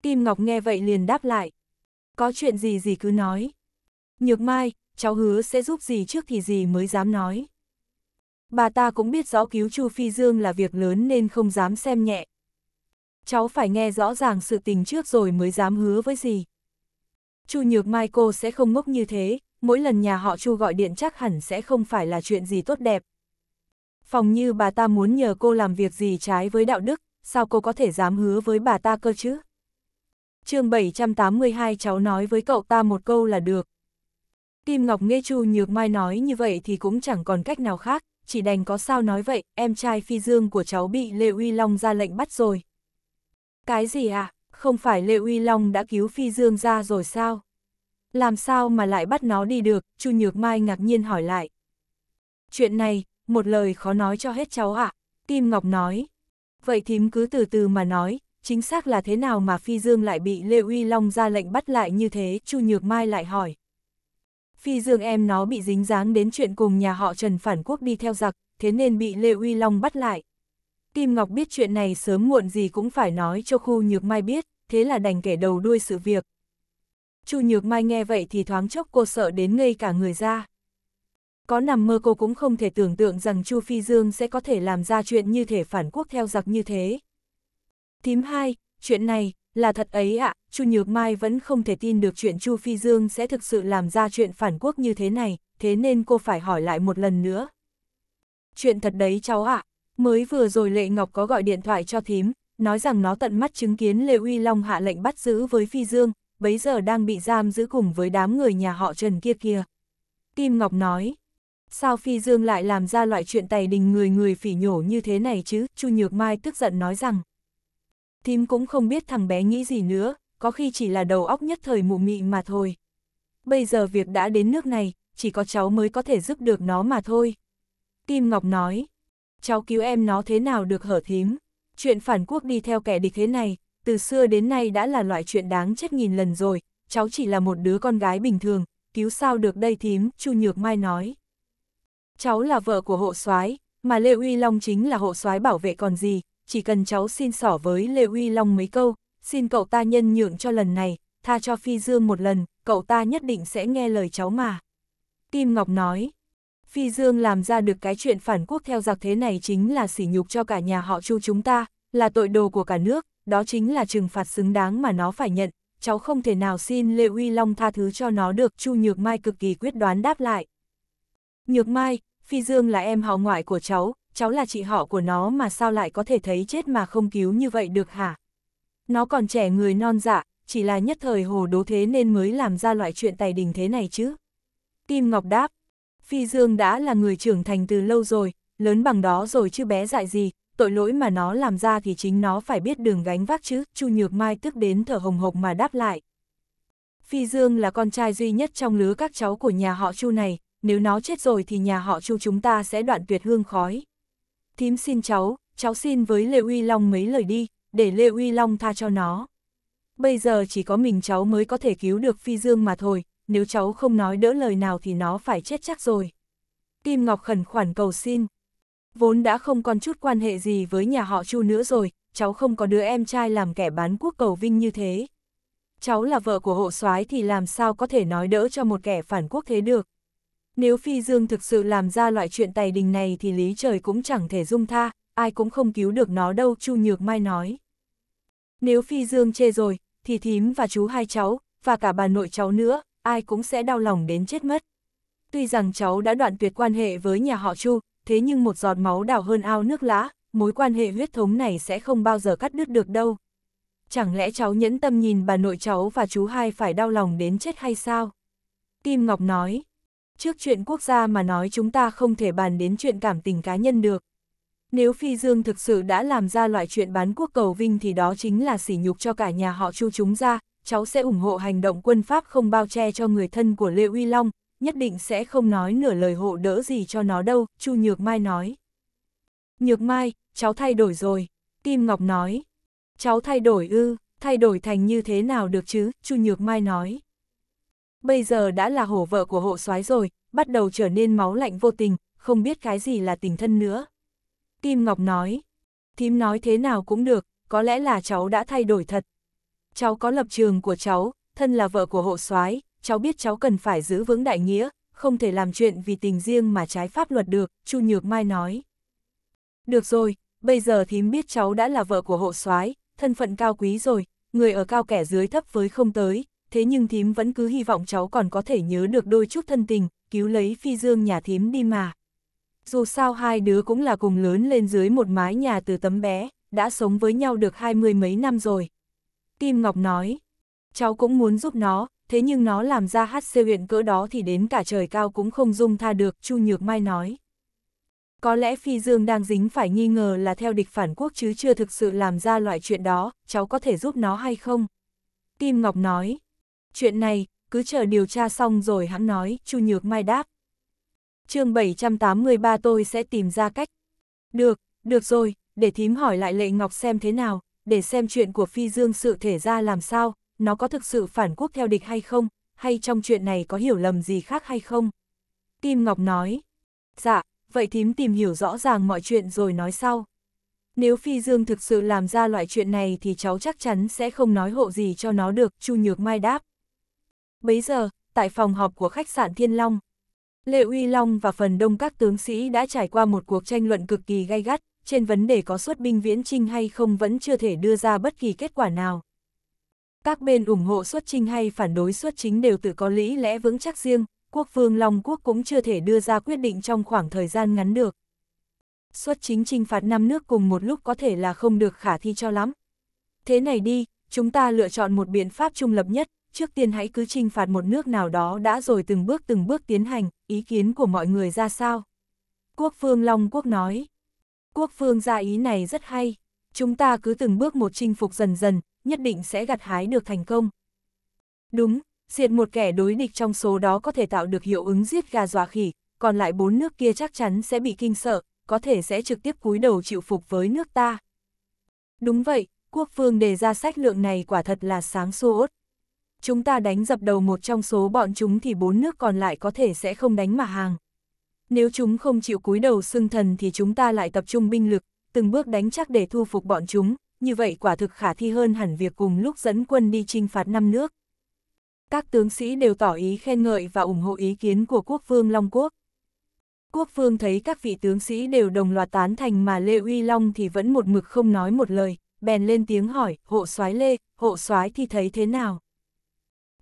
Kim Ngọc nghe vậy liền đáp lại. Có chuyện gì dì cứ nói. Nhược Mai, cháu hứa sẽ giúp dì trước thì dì mới dám nói bà ta cũng biết rõ cứu Chu Phi Dương là việc lớn nên không dám xem nhẹ. Cháu phải nghe rõ ràng sự tình trước rồi mới dám hứa với gì. Chu Nhược Mai cô sẽ không ngốc như thế, mỗi lần nhà họ Chu gọi điện chắc hẳn sẽ không phải là chuyện gì tốt đẹp. Phòng như bà ta muốn nhờ cô làm việc gì trái với đạo đức, sao cô có thể dám hứa với bà ta cơ chứ? chương 782 cháu nói với cậu ta một câu là được. Kim Ngọc nghe Chu Nhược Mai nói như vậy thì cũng chẳng còn cách nào khác, chỉ đành có sao nói vậy, em trai phi dương của cháu bị Lê Uy Long ra lệnh bắt rồi. Cái gì à, không phải Lê Uy Long đã cứu phi dương ra rồi sao? Làm sao mà lại bắt nó đi được, Chu Nhược Mai ngạc nhiên hỏi lại. Chuyện này, một lời khó nói cho hết cháu ạ, à? Kim Ngọc nói. Vậy thím cứ từ từ mà nói, chính xác là thế nào mà Phi Dương lại bị Lê Uy Long ra lệnh bắt lại như thế, Chu Nhược Mai lại hỏi. Phi Dương em nó bị dính dáng đến chuyện cùng nhà họ Trần phản quốc đi theo giặc, thế nên bị Lê Uy Long bắt lại. Kim Ngọc biết chuyện này sớm muộn gì cũng phải nói cho khu nhược mai biết, thế là đành kể đầu đuôi sự việc. Chu nhược mai nghe vậy thì thoáng chốc cô sợ đến ngây cả người ra. Có nằm mơ cô cũng không thể tưởng tượng rằng Chu Phi Dương sẽ có thể làm ra chuyện như thể phản quốc theo giặc như thế. Thím hai, chuyện này, là thật ấy ạ, à, Chu Nhược Mai vẫn không thể tin được chuyện Chu Phi Dương sẽ thực sự làm ra chuyện phản quốc như thế này, thế nên cô phải hỏi lại một lần nữa. Chuyện thật đấy cháu ạ, mới vừa rồi Lệ Ngọc có gọi điện thoại cho thím, nói rằng nó tận mắt chứng kiến Lê Uy Long hạ lệnh bắt giữ với Phi Dương, bấy giờ đang bị giam giữ cùng với đám người nhà họ Trần kia kia. Kim Ngọc nói, sao Phi Dương lại làm ra loại chuyện tày đình người người phỉ nhổ như thế này chứ, Chu Nhược Mai tức giận nói rằng thím cũng không biết thằng bé nghĩ gì nữa, có khi chỉ là đầu óc nhất thời mù mị mà thôi. Bây giờ việc đã đến nước này, chỉ có cháu mới có thể giúp được nó mà thôi. Kim Ngọc nói, cháu cứu em nó thế nào được hở thím, chuyện phản quốc đi theo kẻ địch thế này, từ xưa đến nay đã là loại chuyện đáng chết nghìn lần rồi, cháu chỉ là một đứa con gái bình thường, cứu sao được đây thím, Chu Nhược Mai nói. Cháu là vợ của hộ soái, mà Lê Uy Long chính là hộ soái bảo vệ còn gì, chỉ cần cháu xin xỏ với Lê Huy Long mấy câu, xin cậu ta nhân nhượng cho lần này, tha cho Phi Dương một lần, cậu ta nhất định sẽ nghe lời cháu mà. Kim Ngọc nói, Phi Dương làm ra được cái chuyện phản quốc theo giặc thế này chính là sỉ nhục cho cả nhà họ chu chúng ta, là tội đồ của cả nước, đó chính là trừng phạt xứng đáng mà nó phải nhận, cháu không thể nào xin Lê Uy Long tha thứ cho nó được, Chu Nhược Mai cực kỳ quyết đoán đáp lại. Nhược Mai, Phi Dương là em họ ngoại của cháu, cháu là chị họ của nó mà sao lại có thể thấy chết mà không cứu như vậy được hả? Nó còn trẻ người non dạ, chỉ là nhất thời hồ đố thế nên mới làm ra loại chuyện tài đình thế này chứ. Kim Ngọc đáp, Phi Dương đã là người trưởng thành từ lâu rồi, lớn bằng đó rồi chứ bé dại gì, tội lỗi mà nó làm ra thì chính nó phải biết đường gánh vác chứ, Chu Nhược Mai tức đến thở hồng hộc mà đáp lại. Phi Dương là con trai duy nhất trong lứa các cháu của nhà họ Chu này, nếu nó chết rồi thì nhà họ Chu chúng ta sẽ đoạn tuyệt hương khói. Thím xin cháu, cháu xin với Lê Uy Long mấy lời đi, để Lê Uy Long tha cho nó. Bây giờ chỉ có mình cháu mới có thể cứu được Phi Dương mà thôi, nếu cháu không nói đỡ lời nào thì nó phải chết chắc rồi. Kim Ngọc khẩn khoản cầu xin. Vốn đã không còn chút quan hệ gì với nhà họ Chu nữa rồi, cháu không có đứa em trai làm kẻ bán quốc cầu vinh như thế. Cháu là vợ của hộ soái thì làm sao có thể nói đỡ cho một kẻ phản quốc thế được. Nếu Phi Dương thực sự làm ra loại chuyện tài đình này thì lý trời cũng chẳng thể dung tha, ai cũng không cứu được nó đâu, Chu Nhược Mai nói. Nếu Phi Dương chê rồi, thì thím và chú hai cháu, và cả bà nội cháu nữa, ai cũng sẽ đau lòng đến chết mất. Tuy rằng cháu đã đoạn tuyệt quan hệ với nhà họ Chu, thế nhưng một giọt máu đào hơn ao nước lã, mối quan hệ huyết thống này sẽ không bao giờ cắt đứt được đâu. Chẳng lẽ cháu nhẫn tâm nhìn bà nội cháu và chú hai phải đau lòng đến chết hay sao? Kim Ngọc nói, trước chuyện quốc gia mà nói chúng ta không thể bàn đến chuyện cảm tình cá nhân được. Nếu Phi Dương thực sự đã làm ra loại chuyện bán quốc cầu vinh thì đó chính là sỉ nhục cho cả nhà họ chu chúng ra, cháu sẽ ủng hộ hành động quân Pháp không bao che cho người thân của Lê Uy Long, nhất định sẽ không nói nửa lời hộ đỡ gì cho nó đâu, Chu Nhược Mai nói. Nhược Mai, cháu thay đổi rồi, Kim Ngọc nói. Cháu thay đổi ư, thay đổi thành như thế nào được chứ, Chu Nhược Mai nói bây giờ đã là hổ vợ của hộ soái rồi, bắt đầu trở nên máu lạnh vô tình, không biết cái gì là tình thân nữa. Kim Ngọc nói, thím nói thế nào cũng được, có lẽ là cháu đã thay đổi thật. Cháu có lập trường của cháu, thân là vợ của hộ soái, cháu biết cháu cần phải giữ vững đại nghĩa, không thể làm chuyện vì tình riêng mà trái pháp luật được, Chu Nhược Mai nói. Được rồi, bây giờ thím biết cháu đã là vợ của hộ soái, thân phận cao quý rồi, người ở cao kẻ dưới thấp với không tới, thế nhưng thím vẫn cứ hy vọng cháu còn có thể nhớ được đôi chút thân tình, cứu lấy phi dương nhà thím đi mà. Dù sao hai đứa cũng là cùng lớn lên dưới một mái nhà từ tấm bé, đã sống với nhau được hai mươi mấy năm rồi. Kim Ngọc nói, cháu cũng muốn giúp nó, thế nhưng nó làm ra hát siêu huyện cỡ đó thì đến cả trời cao cũng không dung tha được, Chu Nhược Mai nói. Có lẽ Phi Dương đang dính phải nghi ngờ là theo địch phản quốc chứ chưa thực sự làm ra loại chuyện đó, cháu có thể giúp nó hay không? Kim Ngọc nói, chuyện này, cứ chờ điều tra xong rồi hắn nói, Chu Nhược Mai đáp. chương 783 tôi sẽ tìm ra cách. Được, được rồi, để thím hỏi lại Lệ Ngọc xem thế nào, để xem chuyện của Phi Dương sự thể ra làm sao, nó có thực sự phản quốc theo địch hay không, hay trong chuyện này có hiểu lầm gì khác hay không. Kim Ngọc nói, dạ, vậy thím tìm hiểu rõ ràng mọi chuyện rồi nói sau. Nếu Phi Dương thực sự làm ra loại chuyện này thì cháu chắc chắn sẽ không nói hộ gì cho nó được, Chu Nhược Mai đáp. Bấy giờ, tại phòng họp của khách sạn Thiên Long, Lệ Uy Long và phần đông các tướng sĩ đã trải qua một cuộc tranh luận cực kỳ gay gắt, trên vấn đề có xuất binh viễn trinh hay không vẫn chưa thể đưa ra bất kỳ kết quả nào. Các bên ủng hộ xuất trinh hay phản đối xuất chính đều tự có lý lẽ vững chắc riêng, quốc vương Long Quốc cũng chưa thể đưa ra quyết định trong khoảng thời gian ngắn được. Xuất chính trinh phạt năm nước cùng một lúc có thể là không được khả thi cho lắm. Thế này đi, chúng ta lựa chọn một biện pháp trung lập nhất, trước tiên hãy cứ trinh phạt một nước nào đó đã rồi từng bước từng bước tiến hành, ý kiến của mọi người ra sao? Quốc phương Long Quốc nói. Quốc phương ra ý này rất hay, chúng ta cứ từng bước một chinh phục dần dần, nhất định sẽ gặt hái được thành công. Đúng, diệt một kẻ đối địch trong số đó có thể tạo được hiệu ứng giết gà dọa khỉ, còn lại bốn nước kia chắc chắn sẽ bị kinh sợ, có thể sẽ trực tiếp cúi đầu chịu phục với nước ta. Đúng vậy, quốc phương đề ra sách lượng này quả thật là sáng suốt chúng ta đánh dập đầu một trong số bọn chúng thì bốn nước còn lại có thể sẽ không đánh mà hàng. Nếu chúng không chịu cúi đầu xưng thần thì chúng ta lại tập trung binh lực, từng bước đánh chắc để thu phục bọn chúng, như vậy quả thực khả thi hơn hẳn việc cùng lúc dẫn quân đi chinh phạt năm nước. Các tướng sĩ đều tỏ ý khen ngợi và ủng hộ ý kiến của quốc vương Long Quốc. Quốc vương thấy các vị tướng sĩ đều đồng loạt tán thành mà Lê Uy Long thì vẫn một mực không nói một lời, bèn lên tiếng hỏi, hộ soái Lê, hộ soái thì thấy thế nào?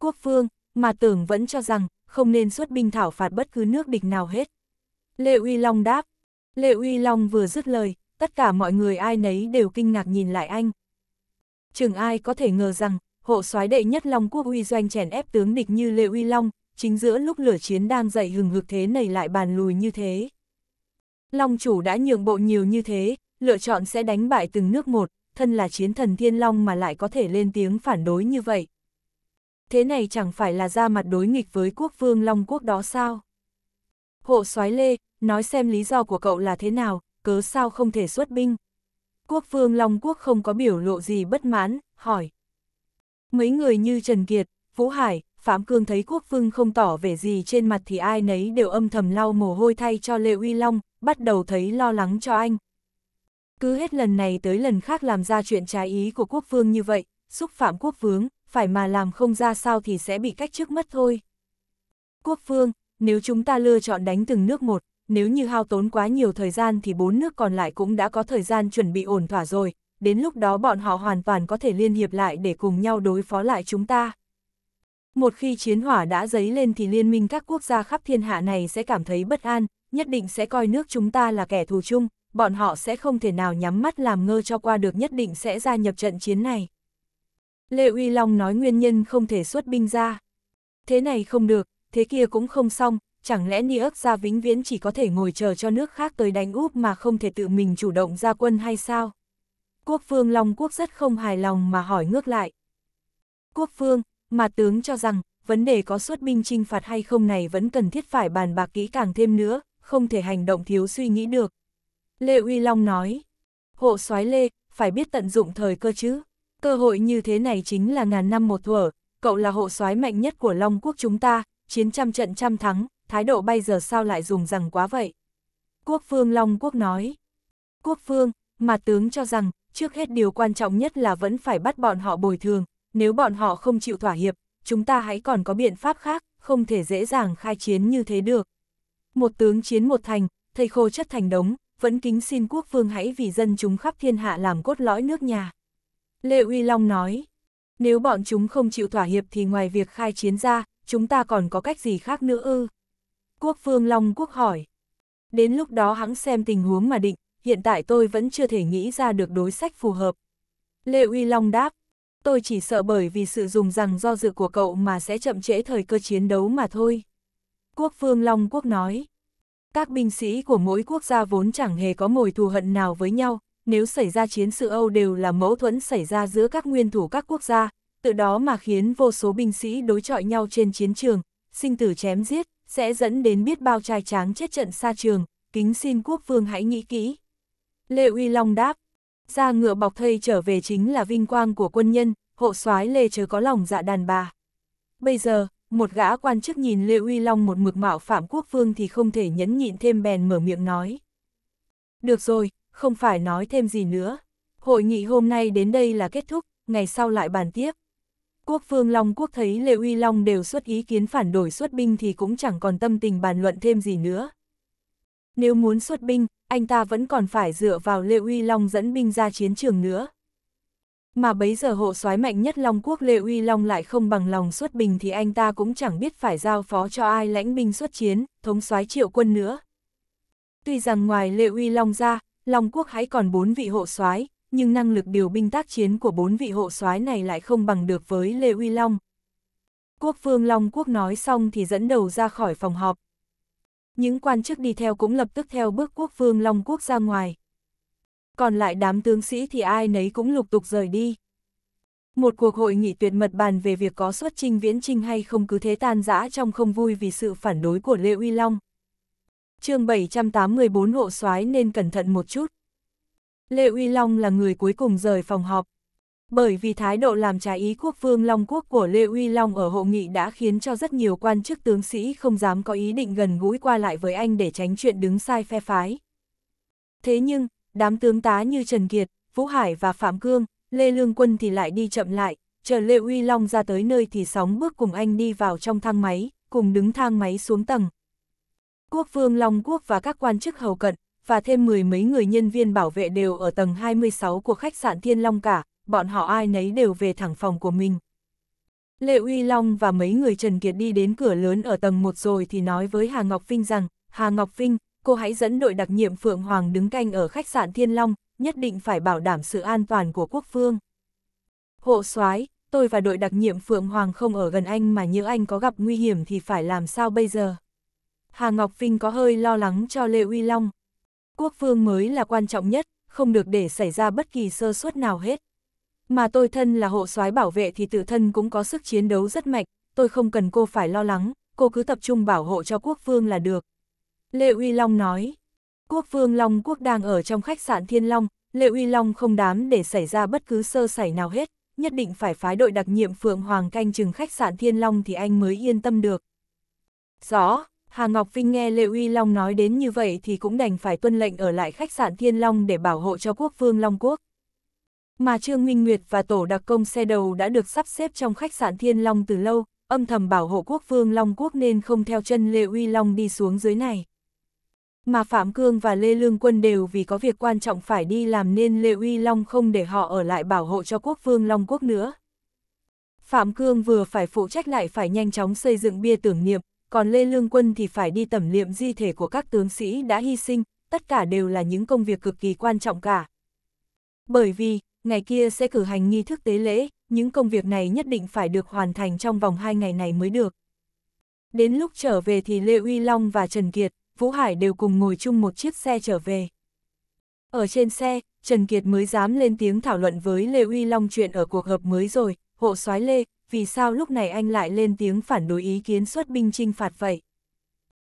quốc vương, mà tưởng vẫn cho rằng không nên xuất binh thảo phạt bất cứ nước địch nào hết. Lệ Uy Long đáp. Lệ Uy Long vừa dứt lời, tất cả mọi người ai nấy đều kinh ngạc nhìn lại anh. Chừng ai có thể ngờ rằng, hộ soái đệ nhất Long quốc uy doanh chèn ép tướng địch như Lệ Uy Long, chính giữa lúc lửa chiến đang dậy hừng hực thế này lại bàn lùi như thế. Long chủ đã nhượng bộ nhiều như thế, lựa chọn sẽ đánh bại từng nước một, thân là chiến thần thiên long mà lại có thể lên tiếng phản đối như vậy thế này chẳng phải là ra mặt đối nghịch với quốc vương Long Quốc đó sao? Hộ soái Lê, nói xem lý do của cậu là thế nào, cớ sao không thể xuất binh? Quốc vương Long Quốc không có biểu lộ gì bất mãn, hỏi. Mấy người như Trần Kiệt, Vũ Hải, Phạm Cương thấy quốc vương không tỏ vẻ gì trên mặt thì ai nấy đều âm thầm lau mồ hôi thay cho Lê Uy Long, bắt đầu thấy lo lắng cho anh. Cứ hết lần này tới lần khác làm ra chuyện trái ý của quốc vương như vậy, xúc phạm quốc vương, phải mà làm không ra sao thì sẽ bị cách trước mất thôi. Quốc phương, nếu chúng ta lựa chọn đánh từng nước một, nếu như hao tốn quá nhiều thời gian thì bốn nước còn lại cũng đã có thời gian chuẩn bị ổn thỏa rồi, đến lúc đó bọn họ hoàn toàn có thể liên hiệp lại để cùng nhau đối phó lại chúng ta. Một khi chiến hỏa đã dấy lên thì liên minh các quốc gia khắp thiên hạ này sẽ cảm thấy bất an, nhất định sẽ coi nước chúng ta là kẻ thù chung, bọn họ sẽ không thể nào nhắm mắt làm ngơ cho qua được nhất định sẽ gia nhập trận chiến này. Lê Uy Long nói nguyên nhân không thể xuất binh ra. Thế này không được, thế kia cũng không xong, chẳng lẽ Niốc gia vĩnh viễn chỉ có thể ngồi chờ cho nước khác tới đánh úp mà không thể tự mình chủ động ra quân hay sao? Quốc vương Long Quốc rất không hài lòng mà hỏi ngược lại. Quốc vương, mà tướng cho rằng, vấn đề có xuất binh trinh phạt hay không này vẫn cần thiết phải bàn bạc kỹ càng thêm nữa, không thể hành động thiếu suy nghĩ được. Lê Uy Long nói, hộ soái Lê, phải biết tận dụng thời cơ chứ. Cơ hội như thế này chính là ngàn năm một thuở, cậu là hộ soái mạnh nhất của Long Quốc chúng ta, chiến trăm trận trăm thắng, thái độ bây giờ sao lại dùng rằng quá vậy? Quốc phương Long Quốc nói. Quốc phương, mà tướng cho rằng, trước hết điều quan trọng nhất là vẫn phải bắt bọn họ bồi thường, nếu bọn họ không chịu thỏa hiệp, chúng ta hãy còn có biện pháp khác, không thể dễ dàng khai chiến như thế được. Một tướng chiến một thành, thầy khô chất thành đống, vẫn kính xin quốc phương hãy vì dân chúng khắp thiên hạ làm cốt lõi nước nhà. Lê Uy Long nói, nếu bọn chúng không chịu thỏa hiệp thì ngoài việc khai chiến ra, chúng ta còn có cách gì khác nữa ư? Quốc Phương Long Quốc hỏi, đến lúc đó hắn xem tình huống mà định, hiện tại tôi vẫn chưa thể nghĩ ra được đối sách phù hợp. Lê Uy Long đáp, tôi chỉ sợ bởi vì sự dùng rằng do dự của cậu mà sẽ chậm trễ thời cơ chiến đấu mà thôi. Quốc Phương Long Quốc nói, các binh sĩ của mỗi quốc gia vốn chẳng hề có mối thù hận nào với nhau, nếu xảy ra chiến sự Âu đều là mâu thuẫn xảy ra giữa các nguyên thủ các quốc gia, từ đó mà khiến vô số binh sĩ đối chọi nhau trên chiến trường, sinh tử chém giết, sẽ dẫn đến biết bao trai tráng chết trận xa trường, kính xin quốc vương hãy nghĩ kỹ. Lê Uy Long đáp, ra ngựa bọc thây trở về chính là vinh quang của quân nhân, hộ soái Lê chớ có lòng dạ đàn bà. Bây giờ, một gã quan chức nhìn Lê Uy Long một mực mạo phạm quốc vương thì không thể nhẫn nhịn thêm bèn mở miệng nói. Được rồi, không phải nói thêm gì nữa. Hội nghị hôm nay đến đây là kết thúc, ngày sau lại bàn tiếp. Quốc Vương Long Quốc thấy Lê Uy Long đều xuất ý kiến phản đổi xuất binh thì cũng chẳng còn tâm tình bàn luận thêm gì nữa. Nếu muốn xuất binh, anh ta vẫn còn phải dựa vào Lê Uy Long dẫn binh ra chiến trường nữa. Mà bấy giờ hộ soái mạnh nhất Long Quốc Lê Uy Long lại không bằng lòng xuất binh thì anh ta cũng chẳng biết phải giao phó cho ai lãnh binh xuất chiến, thống soái triệu quân nữa. Tuy rằng ngoài Lê Uy Long ra, Long Quốc hãy còn bốn vị hộ soái, nhưng năng lực điều binh tác chiến của bốn vị hộ soái này lại không bằng được với Lê Uy Long. Quốc vương Long Quốc nói xong thì dẫn đầu ra khỏi phòng họp. Những quan chức đi theo cũng lập tức theo bước quốc vương Long Quốc ra ngoài. Còn lại đám tướng sĩ thì ai nấy cũng lục tục rời đi. Một cuộc hội nghị tuyệt mật bàn về việc có xuất trinh viễn trinh hay không cứ thế tan rã trong không vui vì sự phản đối của Lê Uy Long chương 784 hộ soái nên cẩn thận một chút. Lê Uy Long là người cuối cùng rời phòng họp. Bởi vì thái độ làm trái ý quốc vương Long Quốc của Lê Uy Long ở hội nghị đã khiến cho rất nhiều quan chức tướng sĩ không dám có ý định gần gũi qua lại với anh để tránh chuyện đứng sai phe phái. Thế nhưng, đám tướng tá như Trần Kiệt, Vũ Hải và Phạm Cương, Lê Lương Quân thì lại đi chậm lại, chờ Lê Uy Long ra tới nơi thì sóng bước cùng anh đi vào trong thang máy, cùng đứng thang máy xuống tầng, Quốc vương Long Quốc và các quan chức hầu cận, và thêm mười mấy người nhân viên bảo vệ đều ở tầng 26 của khách sạn Thiên Long cả, bọn họ ai nấy đều về thẳng phòng của mình. Lệ Uy Long và mấy người Trần Kiệt đi đến cửa lớn ở tầng 1 rồi thì nói với Hà Ngọc Vinh rằng, Hà Ngọc Vinh, cô hãy dẫn đội đặc nhiệm Phượng Hoàng đứng canh ở khách sạn Thiên Long, nhất định phải bảo đảm sự an toàn của quốc vương. Hộ soái tôi và đội đặc nhiệm Phượng Hoàng không ở gần anh mà như anh có gặp nguy hiểm thì phải làm sao bây giờ? Hà Ngọc Vinh có hơi lo lắng cho Lê Uy Long. Quốc vương mới là quan trọng nhất, không được để xảy ra bất kỳ sơ suất nào hết. Mà tôi thân là hộ soái bảo vệ thì tự thân cũng có sức chiến đấu rất mạnh, tôi không cần cô phải lo lắng, cô cứ tập trung bảo hộ cho quốc vương là được. Lê Uy Long nói, quốc vương Long Quốc đang ở trong khách sạn Thiên Long, Lê Uy Long không đám để xảy ra bất cứ sơ xảy nào hết, nhất định phải phái đội đặc nhiệm Phượng Hoàng canh chừng khách sạn Thiên Long thì anh mới yên tâm được. Rõ, Hà Ngọc Vinh nghe Lê Uy Long nói đến như vậy thì cũng đành phải tuân lệnh ở lại khách sạn Thiên Long để bảo hộ cho quốc vương Long Quốc. Mà Trương Minh Nguyệt và tổ đặc công xe đầu đã được sắp xếp trong khách sạn Thiên Long từ lâu, âm thầm bảo hộ quốc vương Long Quốc nên không theo chân Lê Uy Long đi xuống dưới này. Mà Phạm Cương và Lê Lương Quân đều vì có việc quan trọng phải đi làm nên Lê Uy Long không để họ ở lại bảo hộ cho quốc vương Long Quốc nữa. Phạm Cương vừa phải phụ trách lại phải nhanh chóng xây dựng bia tưởng niệm, còn Lê Lương Quân thì phải đi tẩm liệm di thể của các tướng sĩ đã hy sinh, tất cả đều là những công việc cực kỳ quan trọng cả. Bởi vì, ngày kia sẽ cử hành nghi thức tế lễ, những công việc này nhất định phải được hoàn thành trong vòng hai ngày này mới được. Đến lúc trở về thì Lê Uy Long và Trần Kiệt, Vũ Hải đều cùng ngồi chung một chiếc xe trở về. Ở trên xe, Trần Kiệt mới dám lên tiếng thảo luận với Lê Uy Long chuyện ở cuộc họp mới rồi, hộ soái Lê, vì sao lúc này anh lại lên tiếng phản đối ý kiến xuất binh trinh phạt vậy?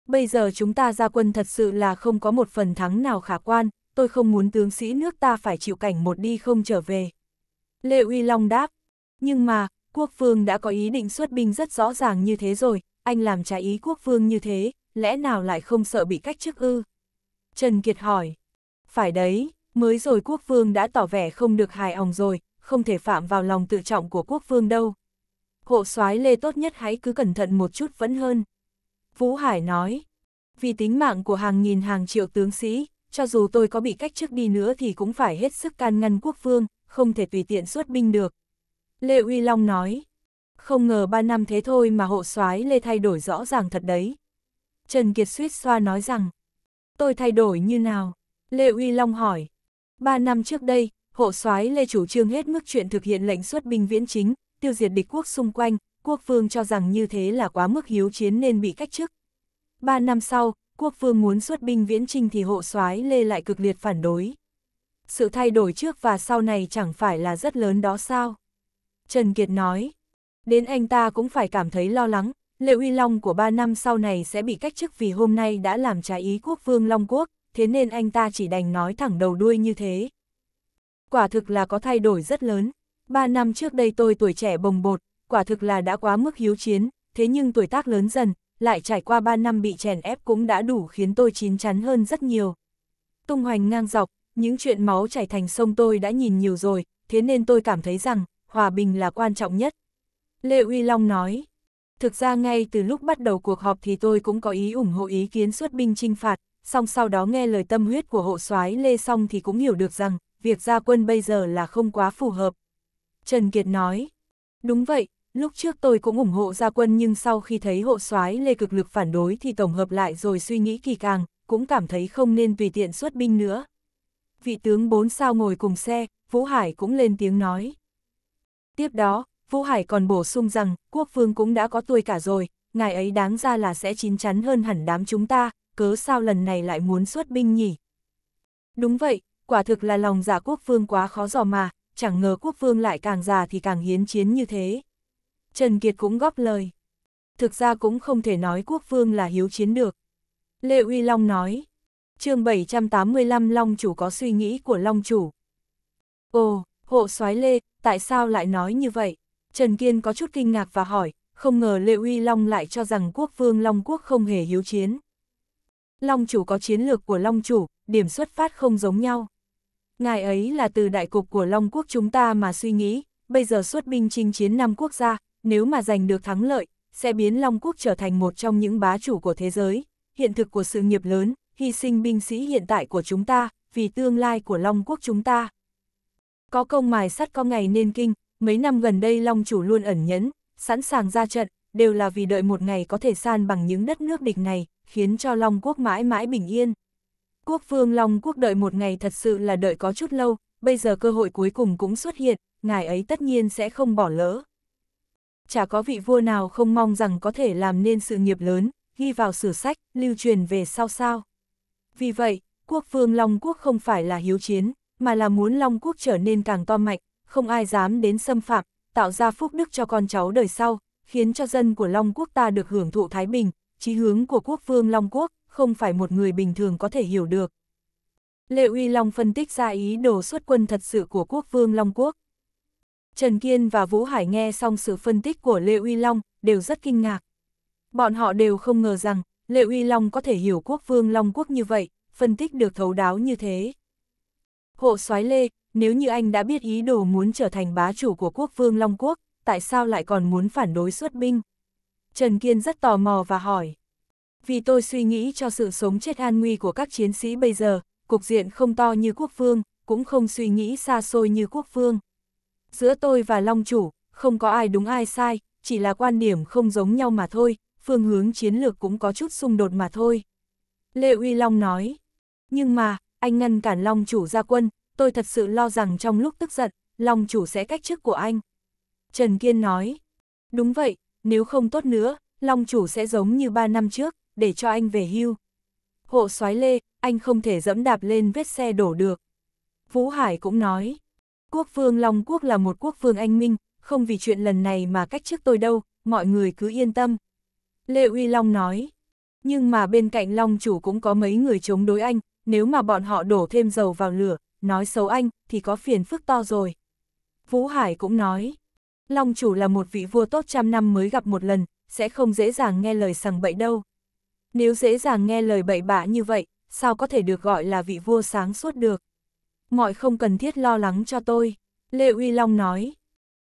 Bây giờ chúng ta ra quân thật sự là không có một phần thắng nào khả quan, tôi không muốn tướng sĩ nước ta phải chịu cảnh một đi không trở về. Lê Uy Long đáp, nhưng mà, quốc vương đã có ý định xuất binh rất rõ ràng như thế rồi, anh làm trái ý quốc vương như thế, lẽ nào lại không sợ bị cách chức ư? Trần Kiệt hỏi, phải đấy, mới rồi quốc vương đã tỏ vẻ không được hài lòng rồi, không thể phạm vào lòng tự trọng của quốc vương đâu hộ soái lê tốt nhất hãy cứ cẩn thận một chút vẫn hơn. Vũ Hải nói, vì tính mạng của hàng nghìn hàng triệu tướng sĩ, cho dù tôi có bị cách chức đi nữa thì cũng phải hết sức can ngăn quốc vương, không thể tùy tiện xuất binh được. Lê Uy Long nói, không ngờ ba năm thế thôi mà hộ soái Lê thay đổi rõ ràng thật đấy. Trần Kiệt suýt xoa nói rằng, tôi thay đổi như nào? Lê Uy Long hỏi, ba năm trước đây, hộ soái Lê chủ trương hết mức chuyện thực hiện lệnh xuất binh viễn chính, tiêu diệt địch quốc xung quanh, quốc vương cho rằng như thế là quá mức hiếu chiến nên bị cách chức. Ba năm sau, quốc vương muốn xuất binh viễn trinh thì hộ soái lê lại cực liệt phản đối. Sự thay đổi trước và sau này chẳng phải là rất lớn đó sao? Trần Kiệt nói, đến anh ta cũng phải cảm thấy lo lắng, Lệ Uy Long của ba năm sau này sẽ bị cách chức vì hôm nay đã làm trái ý quốc vương Long Quốc, thế nên anh ta chỉ đành nói thẳng đầu đuôi như thế. Quả thực là có thay đổi rất lớn, Ba năm trước đây tôi tuổi trẻ bồng bột, quả thực là đã quá mức hiếu chiến, thế nhưng tuổi tác lớn dần, lại trải qua ba năm bị chèn ép cũng đã đủ khiến tôi chín chắn hơn rất nhiều. Tung hoành ngang dọc, những chuyện máu chảy thành sông tôi đã nhìn nhiều rồi, thế nên tôi cảm thấy rằng, hòa bình là quan trọng nhất. Lê Uy Long nói, thực ra ngay từ lúc bắt đầu cuộc họp thì tôi cũng có ý ủng hộ ý kiến xuất binh trinh phạt, song sau đó nghe lời tâm huyết của hộ soái Lê Song thì cũng hiểu được rằng, việc ra quân bây giờ là không quá phù hợp, Trần Kiệt nói. Đúng vậy, lúc trước tôi cũng ủng hộ gia quân nhưng sau khi thấy hộ soái Lê Cực Lực phản đối thì tổng hợp lại rồi suy nghĩ kỳ càng, cũng cảm thấy không nên tùy tiện xuất binh nữa. Vị tướng bốn sao ngồi cùng xe, Vũ Hải cũng lên tiếng nói. Tiếp đó, Vũ Hải còn bổ sung rằng, quốc vương cũng đã có tuổi cả rồi, ngài ấy đáng ra là sẽ chín chắn hơn hẳn đám chúng ta, cớ sao lần này lại muốn xuất binh nhỉ? Đúng vậy, quả thực là lòng giả dạ quốc vương quá khó dò mà, chẳng ngờ quốc vương lại càng già thì càng hiến chiến như thế. Trần Kiệt cũng góp lời. Thực ra cũng không thể nói quốc vương là hiếu chiến được. Lê Uy Long nói, chương 785 Long chủ có suy nghĩ của Long chủ. Ồ, hộ soái Lê, tại sao lại nói như vậy? Trần Kiên có chút kinh ngạc và hỏi, không ngờ Lê Uy Long lại cho rằng quốc vương Long quốc không hề hiếu chiến. Long chủ có chiến lược của Long chủ, điểm xuất phát không giống nhau. Ngài ấy là từ đại cục của Long Quốc chúng ta mà suy nghĩ, bây giờ xuất binh chinh chiến năm quốc gia, nếu mà giành được thắng lợi, sẽ biến Long Quốc trở thành một trong những bá chủ của thế giới, hiện thực của sự nghiệp lớn, hy sinh binh sĩ hiện tại của chúng ta, vì tương lai của Long Quốc chúng ta. Có công mài sắt có ngày nên kinh, mấy năm gần đây Long Chủ luôn ẩn nhẫn, sẵn sàng ra trận, đều là vì đợi một ngày có thể san bằng những đất nước địch này, khiến cho Long Quốc mãi mãi bình yên. Quốc vương Long Quốc đợi một ngày thật sự là đợi có chút lâu, bây giờ cơ hội cuối cùng cũng xuất hiện, ngài ấy tất nhiên sẽ không bỏ lỡ. Chả có vị vua nào không mong rằng có thể làm nên sự nghiệp lớn, ghi vào sử sách, lưu truyền về sau sao. Vì vậy, quốc vương Long Quốc không phải là hiếu chiến, mà là muốn Long Quốc trở nên càng to mạnh, không ai dám đến xâm phạm, tạo ra phúc đức cho con cháu đời sau, khiến cho dân của Long Quốc ta được hưởng thụ thái bình, chí hướng của quốc vương Long Quốc không phải một người bình thường có thể hiểu được. Lệ Uy Long phân tích ra ý đồ xuất quân thật sự của quốc vương Long Quốc. Trần Kiên và Vũ Hải nghe xong sự phân tích của Lệ Uy Long, đều rất kinh ngạc. Bọn họ đều không ngờ rằng, Lệ Uy Long có thể hiểu quốc vương Long Quốc như vậy, phân tích được thấu đáo như thế. Hộ soái Lê, nếu như anh đã biết ý đồ muốn trở thành bá chủ của quốc vương Long Quốc, tại sao lại còn muốn phản đối xuất binh? Trần Kiên rất tò mò và hỏi vì tôi suy nghĩ cho sự sống chết an nguy của các chiến sĩ bây giờ, cục diện không to như quốc vương, cũng không suy nghĩ xa xôi như quốc vương. Giữa tôi và Long Chủ, không có ai đúng ai sai, chỉ là quan điểm không giống nhau mà thôi, phương hướng chiến lược cũng có chút xung đột mà thôi. Lê Uy Long nói, nhưng mà, anh ngăn cản Long Chủ ra quân, tôi thật sự lo rằng trong lúc tức giận, Long Chủ sẽ cách chức của anh. Trần Kiên nói, đúng vậy, nếu không tốt nữa, Long Chủ sẽ giống như ba năm trước, để cho anh về hưu. Hộ soái lê, anh không thể dẫm đạp lên vết xe đổ được. Vũ Hải cũng nói, quốc vương Long Quốc là một quốc vương anh minh, không vì chuyện lần này mà cách chức tôi đâu, mọi người cứ yên tâm. Lê Uy Long nói, nhưng mà bên cạnh Long chủ cũng có mấy người chống đối anh, nếu mà bọn họ đổ thêm dầu vào lửa, nói xấu anh, thì có phiền phức to rồi. Vũ Hải cũng nói, Long chủ là một vị vua tốt trăm năm mới gặp một lần, sẽ không dễ dàng nghe lời sằng bậy đâu. Nếu dễ dàng nghe lời bậy bạ như vậy, sao có thể được gọi là vị vua sáng suốt được? Mọi không cần thiết lo lắng cho tôi, Lê Uy Long nói.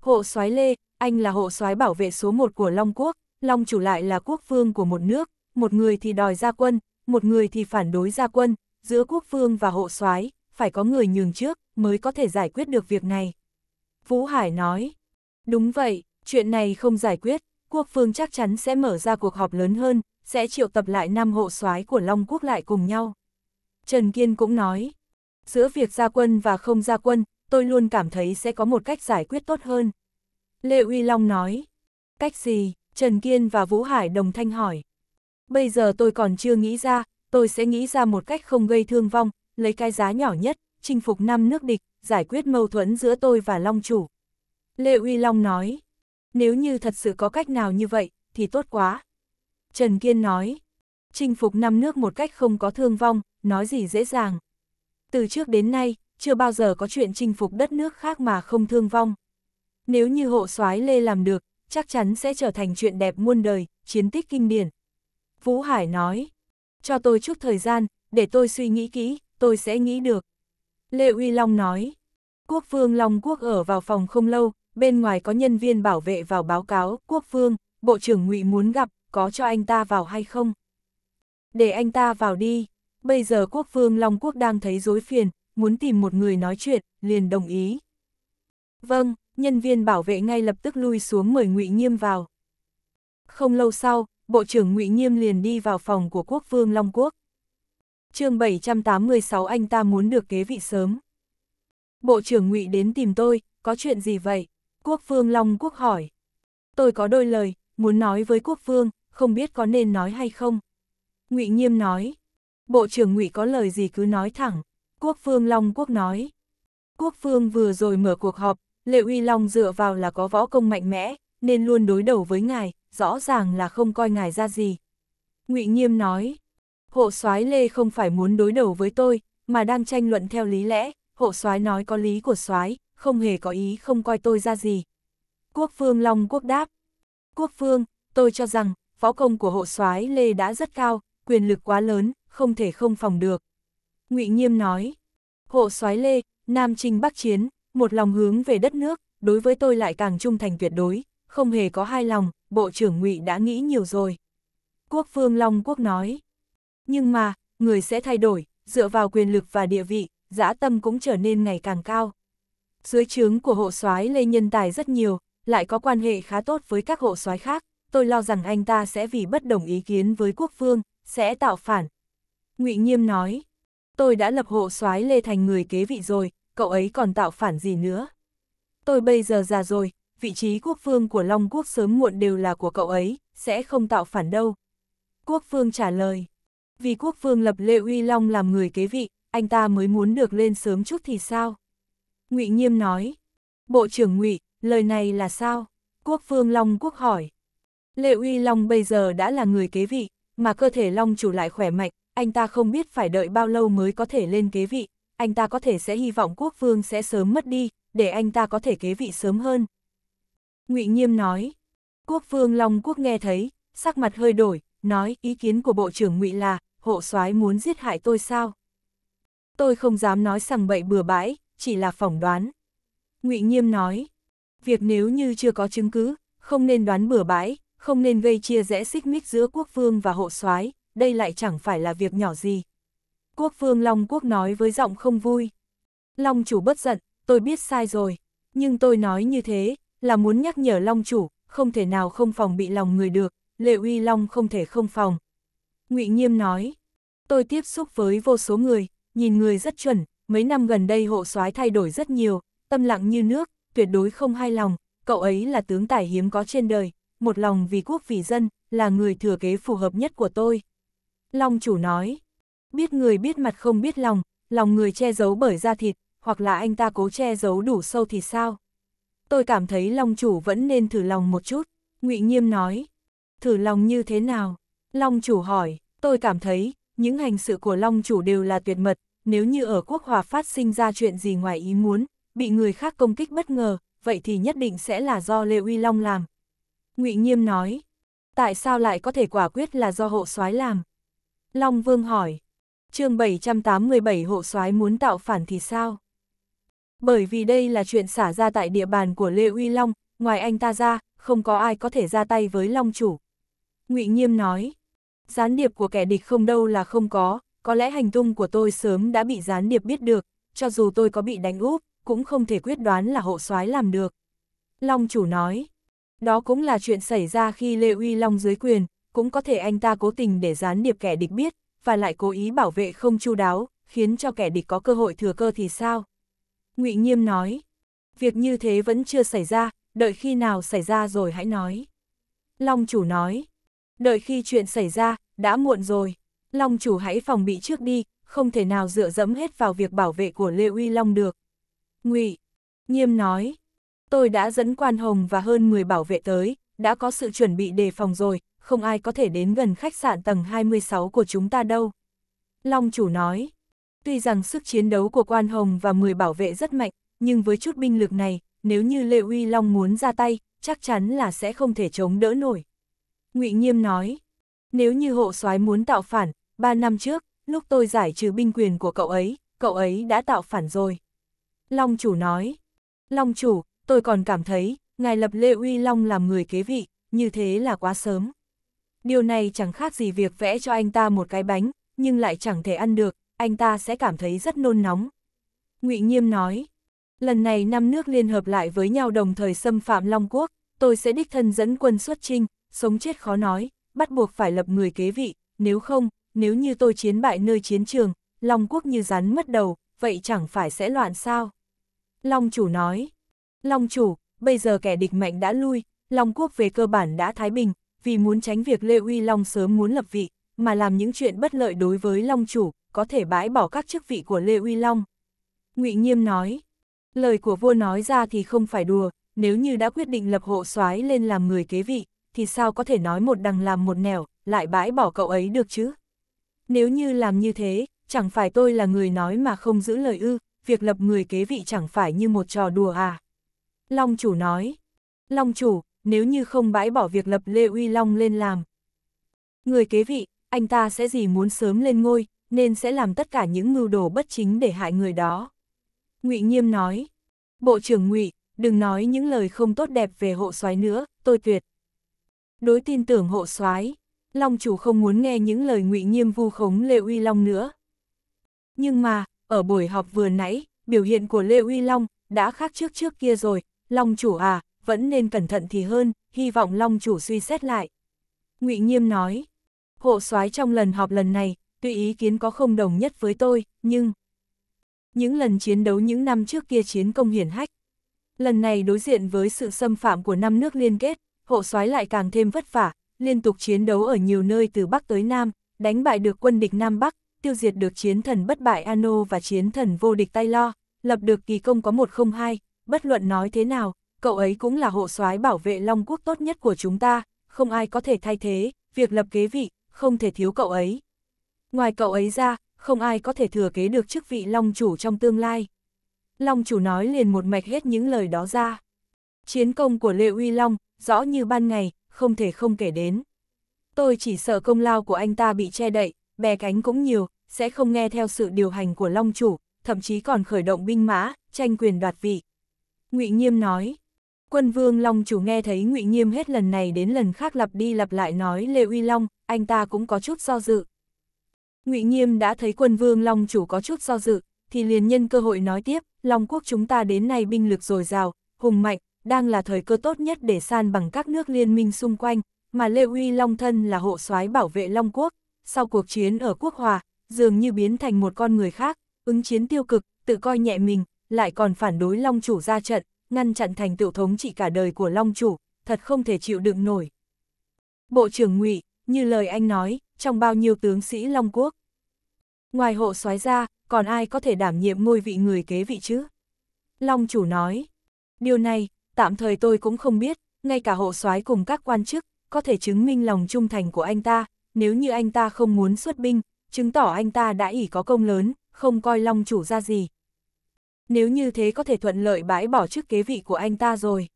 Hộ soái Lê, anh là hộ soái bảo vệ số một của Long Quốc, Long chủ lại là quốc vương của một nước, một người thì đòi ra quân, một người thì phản đối ra quân, giữa quốc vương và hộ soái phải có người nhường trước mới có thể giải quyết được việc này. Vũ Hải nói, đúng vậy, chuyện này không giải quyết, quốc vương chắc chắn sẽ mở ra cuộc họp lớn hơn, sẽ triệu tập lại năm hộ soái của Long Quốc lại cùng nhau. Trần Kiên cũng nói, giữa việc ra quân và không ra quân, tôi luôn cảm thấy sẽ có một cách giải quyết tốt hơn. Lê Uy Long nói, cách gì, Trần Kiên và Vũ Hải đồng thanh hỏi. Bây giờ tôi còn chưa nghĩ ra, tôi sẽ nghĩ ra một cách không gây thương vong, lấy cái giá nhỏ nhất, chinh phục năm nước địch, giải quyết mâu thuẫn giữa tôi và Long Chủ. Lê Uy Long nói, nếu như thật sự có cách nào như vậy, thì tốt quá. Trần Kiên nói, chinh phục năm nước một cách không có thương vong, nói gì dễ dàng. Từ trước đến nay, chưa bao giờ có chuyện chinh phục đất nước khác mà không thương vong. Nếu như hộ soái Lê làm được, chắc chắn sẽ trở thành chuyện đẹp muôn đời, chiến tích kinh điển. Vũ Hải nói, cho tôi chút thời gian, để tôi suy nghĩ kỹ, tôi sẽ nghĩ được. Lê Uy Long nói, quốc vương Long Quốc ở vào phòng không lâu, bên ngoài có nhân viên bảo vệ vào báo cáo, quốc vương, bộ trưởng ngụy muốn gặp, có cho anh ta vào hay không? Để anh ta vào đi, bây giờ quốc vương Long Quốc đang thấy rối phiền, muốn tìm một người nói chuyện, liền đồng ý. Vâng, nhân viên bảo vệ ngay lập tức lui xuống mời ngụy Nghiêm vào. Không lâu sau, Bộ trưởng ngụy Nghiêm liền đi vào phòng của quốc vương Long Quốc. chương 786 anh ta muốn được kế vị sớm. Bộ trưởng ngụy đến tìm tôi, có chuyện gì vậy? Quốc vương Long Quốc hỏi. Tôi có đôi lời, muốn nói với quốc vương, không biết có nên nói hay không. Ngụy Nghiêm nói, Bộ trưởng Ngụy có lời gì cứ nói thẳng, Quốc Phương Long Quốc nói. Quốc Phương vừa rồi mở cuộc họp, Lệ Uy Long dựa vào là có võ công mạnh mẽ, nên luôn đối đầu với ngài, rõ ràng là không coi ngài ra gì. Ngụy Nghiêm nói, hộ soái Lê không phải muốn đối đầu với tôi, mà đang tranh luận theo lý lẽ, hộ soái nói có lý của soái, không hề có ý không coi tôi ra gì. Quốc Phương Long Quốc đáp, Quốc Phương, tôi cho rằng, võ công của hộ soái Lê đã rất cao, quyền lực quá lớn, không thể không phòng được. Ngụy Nghiêm nói, hộ soái Lê, Nam Trinh Bắc Chiến, một lòng hướng về đất nước, đối với tôi lại càng trung thành tuyệt đối, không hề có hai lòng, Bộ trưởng Ngụy đã nghĩ nhiều rồi. Quốc Vương Long Quốc nói, nhưng mà, người sẽ thay đổi, dựa vào quyền lực và địa vị, dã tâm cũng trở nên ngày càng cao. Dưới trướng của hộ soái Lê nhân tài rất nhiều, lại có quan hệ khá tốt với các hộ soái khác, tôi lo rằng anh ta sẽ vì bất đồng ý kiến với quốc vương, sẽ tạo phản. ngụy Nghiêm nói, tôi đã lập hộ soái Lê Thành người kế vị rồi, cậu ấy còn tạo phản gì nữa. Tôi bây giờ già rồi, vị trí quốc vương của Long Quốc sớm muộn đều là của cậu ấy, sẽ không tạo phản đâu. Quốc vương trả lời, vì quốc vương lập Lê Uy Long làm người kế vị, anh ta mới muốn được lên sớm chút thì sao? ngụy Nghiêm nói, Bộ trưởng ngụy lời này là sao? Quốc vương Long Quốc hỏi, Lệ Uy Long bây giờ đã là người kế vị, mà cơ thể Long chủ lại khỏe mạnh, anh ta không biết phải đợi bao lâu mới có thể lên kế vị, anh ta có thể sẽ hy vọng quốc vương sẽ sớm mất đi, để anh ta có thể kế vị sớm hơn. ngụy Nghiêm nói, quốc vương Long quốc nghe thấy, sắc mặt hơi đổi, nói ý kiến của bộ trưởng ngụy là, hộ soái muốn giết hại tôi sao? Tôi không dám nói sằng bậy bừa bãi, chỉ là phỏng đoán. ngụy Nghiêm nói, việc nếu như chưa có chứng cứ, không nên đoán bừa bãi, không nên gây chia rẽ xích mích giữa quốc vương và hộ soái, đây lại chẳng phải là việc nhỏ gì. Quốc vương Long Quốc nói với giọng không vui. Long chủ bất giận, tôi biết sai rồi, nhưng tôi nói như thế, là muốn nhắc nhở Long chủ, không thể nào không phòng bị lòng người được, lệ uy Long không thể không phòng. ngụy Nghiêm nói, tôi tiếp xúc với vô số người, nhìn người rất chuẩn, mấy năm gần đây hộ soái thay đổi rất nhiều, tâm lặng như nước, tuyệt đối không hay lòng, cậu ấy là tướng tài hiếm có trên đời, một lòng vì quốc vì dân, là người thừa kế phù hợp nhất của tôi. Long chủ nói, biết người biết mặt không biết lòng, lòng người che giấu bởi da thịt, hoặc là anh ta cố che giấu đủ sâu thì sao? Tôi cảm thấy Long chủ vẫn nên thử lòng một chút, ngụy Nghiêm nói. Thử lòng như thế nào? Long chủ hỏi, tôi cảm thấy, những hành sự của Long chủ đều là tuyệt mật, nếu như ở quốc hòa phát sinh ra chuyện gì ngoài ý muốn, bị người khác công kích bất ngờ, vậy thì nhất định sẽ là do Lê Uy Long làm, ngụy Nghiêm nói. Tại sao lại có thể quả quyết là do hộ soái làm? Long Vương hỏi. chương 787 hộ soái muốn tạo phản thì sao? Bởi vì đây là chuyện xả ra tại địa bàn của Lê Uy Long, ngoài anh ta ra, không có ai có thể ra tay với Long Chủ. ngụy Nghiêm nói. Gián điệp của kẻ địch không đâu là không có, có lẽ hành tung của tôi sớm đã bị gián điệp biết được, cho dù tôi có bị đánh úp, cũng không thể quyết đoán là hộ soái làm được. Long Chủ nói. Đó cũng là chuyện xảy ra khi Lê Uy Long dưới quyền, cũng có thể anh ta cố tình để gián điệp kẻ địch biết, và lại cố ý bảo vệ không chu đáo, khiến cho kẻ địch có cơ hội thừa cơ thì sao? ngụy Nghiêm nói, việc như thế vẫn chưa xảy ra, đợi khi nào xảy ra rồi hãy nói. Long chủ nói, đợi khi chuyện xảy ra, đã muộn rồi, Long chủ hãy phòng bị trước đi, không thể nào dựa dẫm hết vào việc bảo vệ của Lê Uy Long được. ngụy Nghiêm nói, Tôi đã dẫn quan hồng và hơn 10 bảo vệ tới, đã có sự chuẩn bị đề phòng rồi, không ai có thể đến gần khách sạn tầng 26 của chúng ta đâu. Long chủ nói, tuy rằng sức chiến đấu của quan hồng và 10 bảo vệ rất mạnh, nhưng với chút binh lực này, nếu như lê Uy Long muốn ra tay, chắc chắn là sẽ không thể chống đỡ nổi. ngụy Nghiêm nói, nếu như hộ soái muốn tạo phản, 3 năm trước, lúc tôi giải trừ binh quyền của cậu ấy, cậu ấy đã tạo phản rồi. Long chủ nói, Long chủ, tôi còn cảm thấy, ngài lập Lê Uy Long làm người kế vị, như thế là quá sớm. Điều này chẳng khác gì việc vẽ cho anh ta một cái bánh, nhưng lại chẳng thể ăn được, anh ta sẽ cảm thấy rất nôn nóng. ngụy Nghiêm nói, lần này năm nước liên hợp lại với nhau đồng thời xâm phạm Long Quốc, tôi sẽ đích thân dẫn quân xuất trinh, sống chết khó nói, bắt buộc phải lập người kế vị, nếu không, nếu như tôi chiến bại nơi chiến trường, Long Quốc như rắn mất đầu, vậy chẳng phải sẽ loạn sao? Long chủ nói, Long chủ, bây giờ kẻ địch mạnh đã lui, Long quốc về cơ bản đã thái bình, vì muốn tránh việc Lê Uy Long sớm muốn lập vị, mà làm những chuyện bất lợi đối với Long chủ, có thể bãi bỏ các chức vị của Lê Uy Long. Ngụy Nghiêm nói, lời của vua nói ra thì không phải đùa, nếu như đã quyết định lập hộ soái lên làm người kế vị, thì sao có thể nói một đằng làm một nẻo, lại bãi bỏ cậu ấy được chứ? Nếu như làm như thế, chẳng phải tôi là người nói mà không giữ lời ư, việc lập người kế vị chẳng phải như một trò đùa à? Long chủ nói. Long chủ, nếu như không bãi bỏ việc lập Lê Uy Long lên làm. Người kế vị, anh ta sẽ gì muốn sớm lên ngôi, nên sẽ làm tất cả những mưu đồ bất chính để hại người đó. ngụy Nghiêm nói. Bộ trưởng ngụy đừng nói những lời không tốt đẹp về hộ soái nữa, tôi tuyệt. Đối tin tưởng hộ soái Long chủ không muốn nghe những lời ngụy Nghiêm vu khống Lê Uy Long nữa. Nhưng mà, ở buổi họp vừa nãy, biểu hiện của Lê Uy Long đã khác trước trước kia rồi, Long chủ à, vẫn nên cẩn thận thì hơn, hy vọng Long chủ suy xét lại. ngụy Nghiêm nói, hộ soái trong lần họp lần này, tuy ý kiến có không đồng nhất với tôi, nhưng... Những lần chiến đấu những năm trước kia chiến công hiển hách. Lần này đối diện với sự xâm phạm của năm nước liên kết, hộ soái lại càng thêm vất vả, liên tục chiến đấu ở nhiều nơi từ Bắc tới Nam, đánh bại được quân địch Nam Bắc, tiêu diệt được chiến thần bất bại Ano và chiến thần vô địch tay lo, lập được kỳ công có 102, bất luận nói thế nào, cậu ấy cũng là hộ soái bảo vệ Long Quốc tốt nhất của chúng ta, không ai có thể thay thế, việc lập kế vị, không thể thiếu cậu ấy. Ngoài cậu ấy ra, không ai có thể thừa kế được chức vị Long Chủ trong tương lai. Long Chủ nói liền một mạch hết những lời đó ra. Chiến công của Lệ Uy Long, rõ như ban ngày, không thể không kể đến. Tôi chỉ sợ công lao của anh ta bị che đậy, bè cánh cũng nhiều, sẽ không nghe theo sự điều hành của Long Chủ, thậm chí còn khởi động binh mã, tranh quyền đoạt vị. Ngụy Nghiêm nói. Quân vương Long chủ nghe thấy Ngụy Nghiêm hết lần này đến lần khác lặp đi lặp lại nói Lê Uy Long, anh ta cũng có chút do dự. Ngụy Nghiêm đã thấy quân vương Long chủ có chút do dự, thì liền nhân cơ hội nói tiếp, Long quốc chúng ta đến nay binh lực dồi dào, hùng mạnh, đang là thời cơ tốt nhất để san bằng các nước liên minh xung quanh, mà Lê Uy Long thân là hộ soái bảo vệ Long quốc, sau cuộc chiến ở quốc hòa, dường như biến thành một con người khác, ứng chiến tiêu cực, tự coi nhẹ mình, lại còn phản đối Long Chủ ra trận, ngăn chặn thành tựu thống trị cả đời của Long Chủ, thật không thể chịu đựng nổi. Bộ trưởng ngụy như lời anh nói, trong bao nhiêu tướng sĩ Long Quốc. Ngoài hộ soái ra, còn ai có thể đảm nhiệm ngôi vị người kế vị chứ? Long Chủ nói, điều này, tạm thời tôi cũng không biết, ngay cả hộ soái cùng các quan chức, có thể chứng minh lòng trung thành của anh ta, nếu như anh ta không muốn xuất binh, chứng tỏ anh ta đã ỉ có công lớn, không coi Long Chủ ra gì, nếu như thế có thể thuận lợi bãi bỏ chức kế vị của anh ta rồi.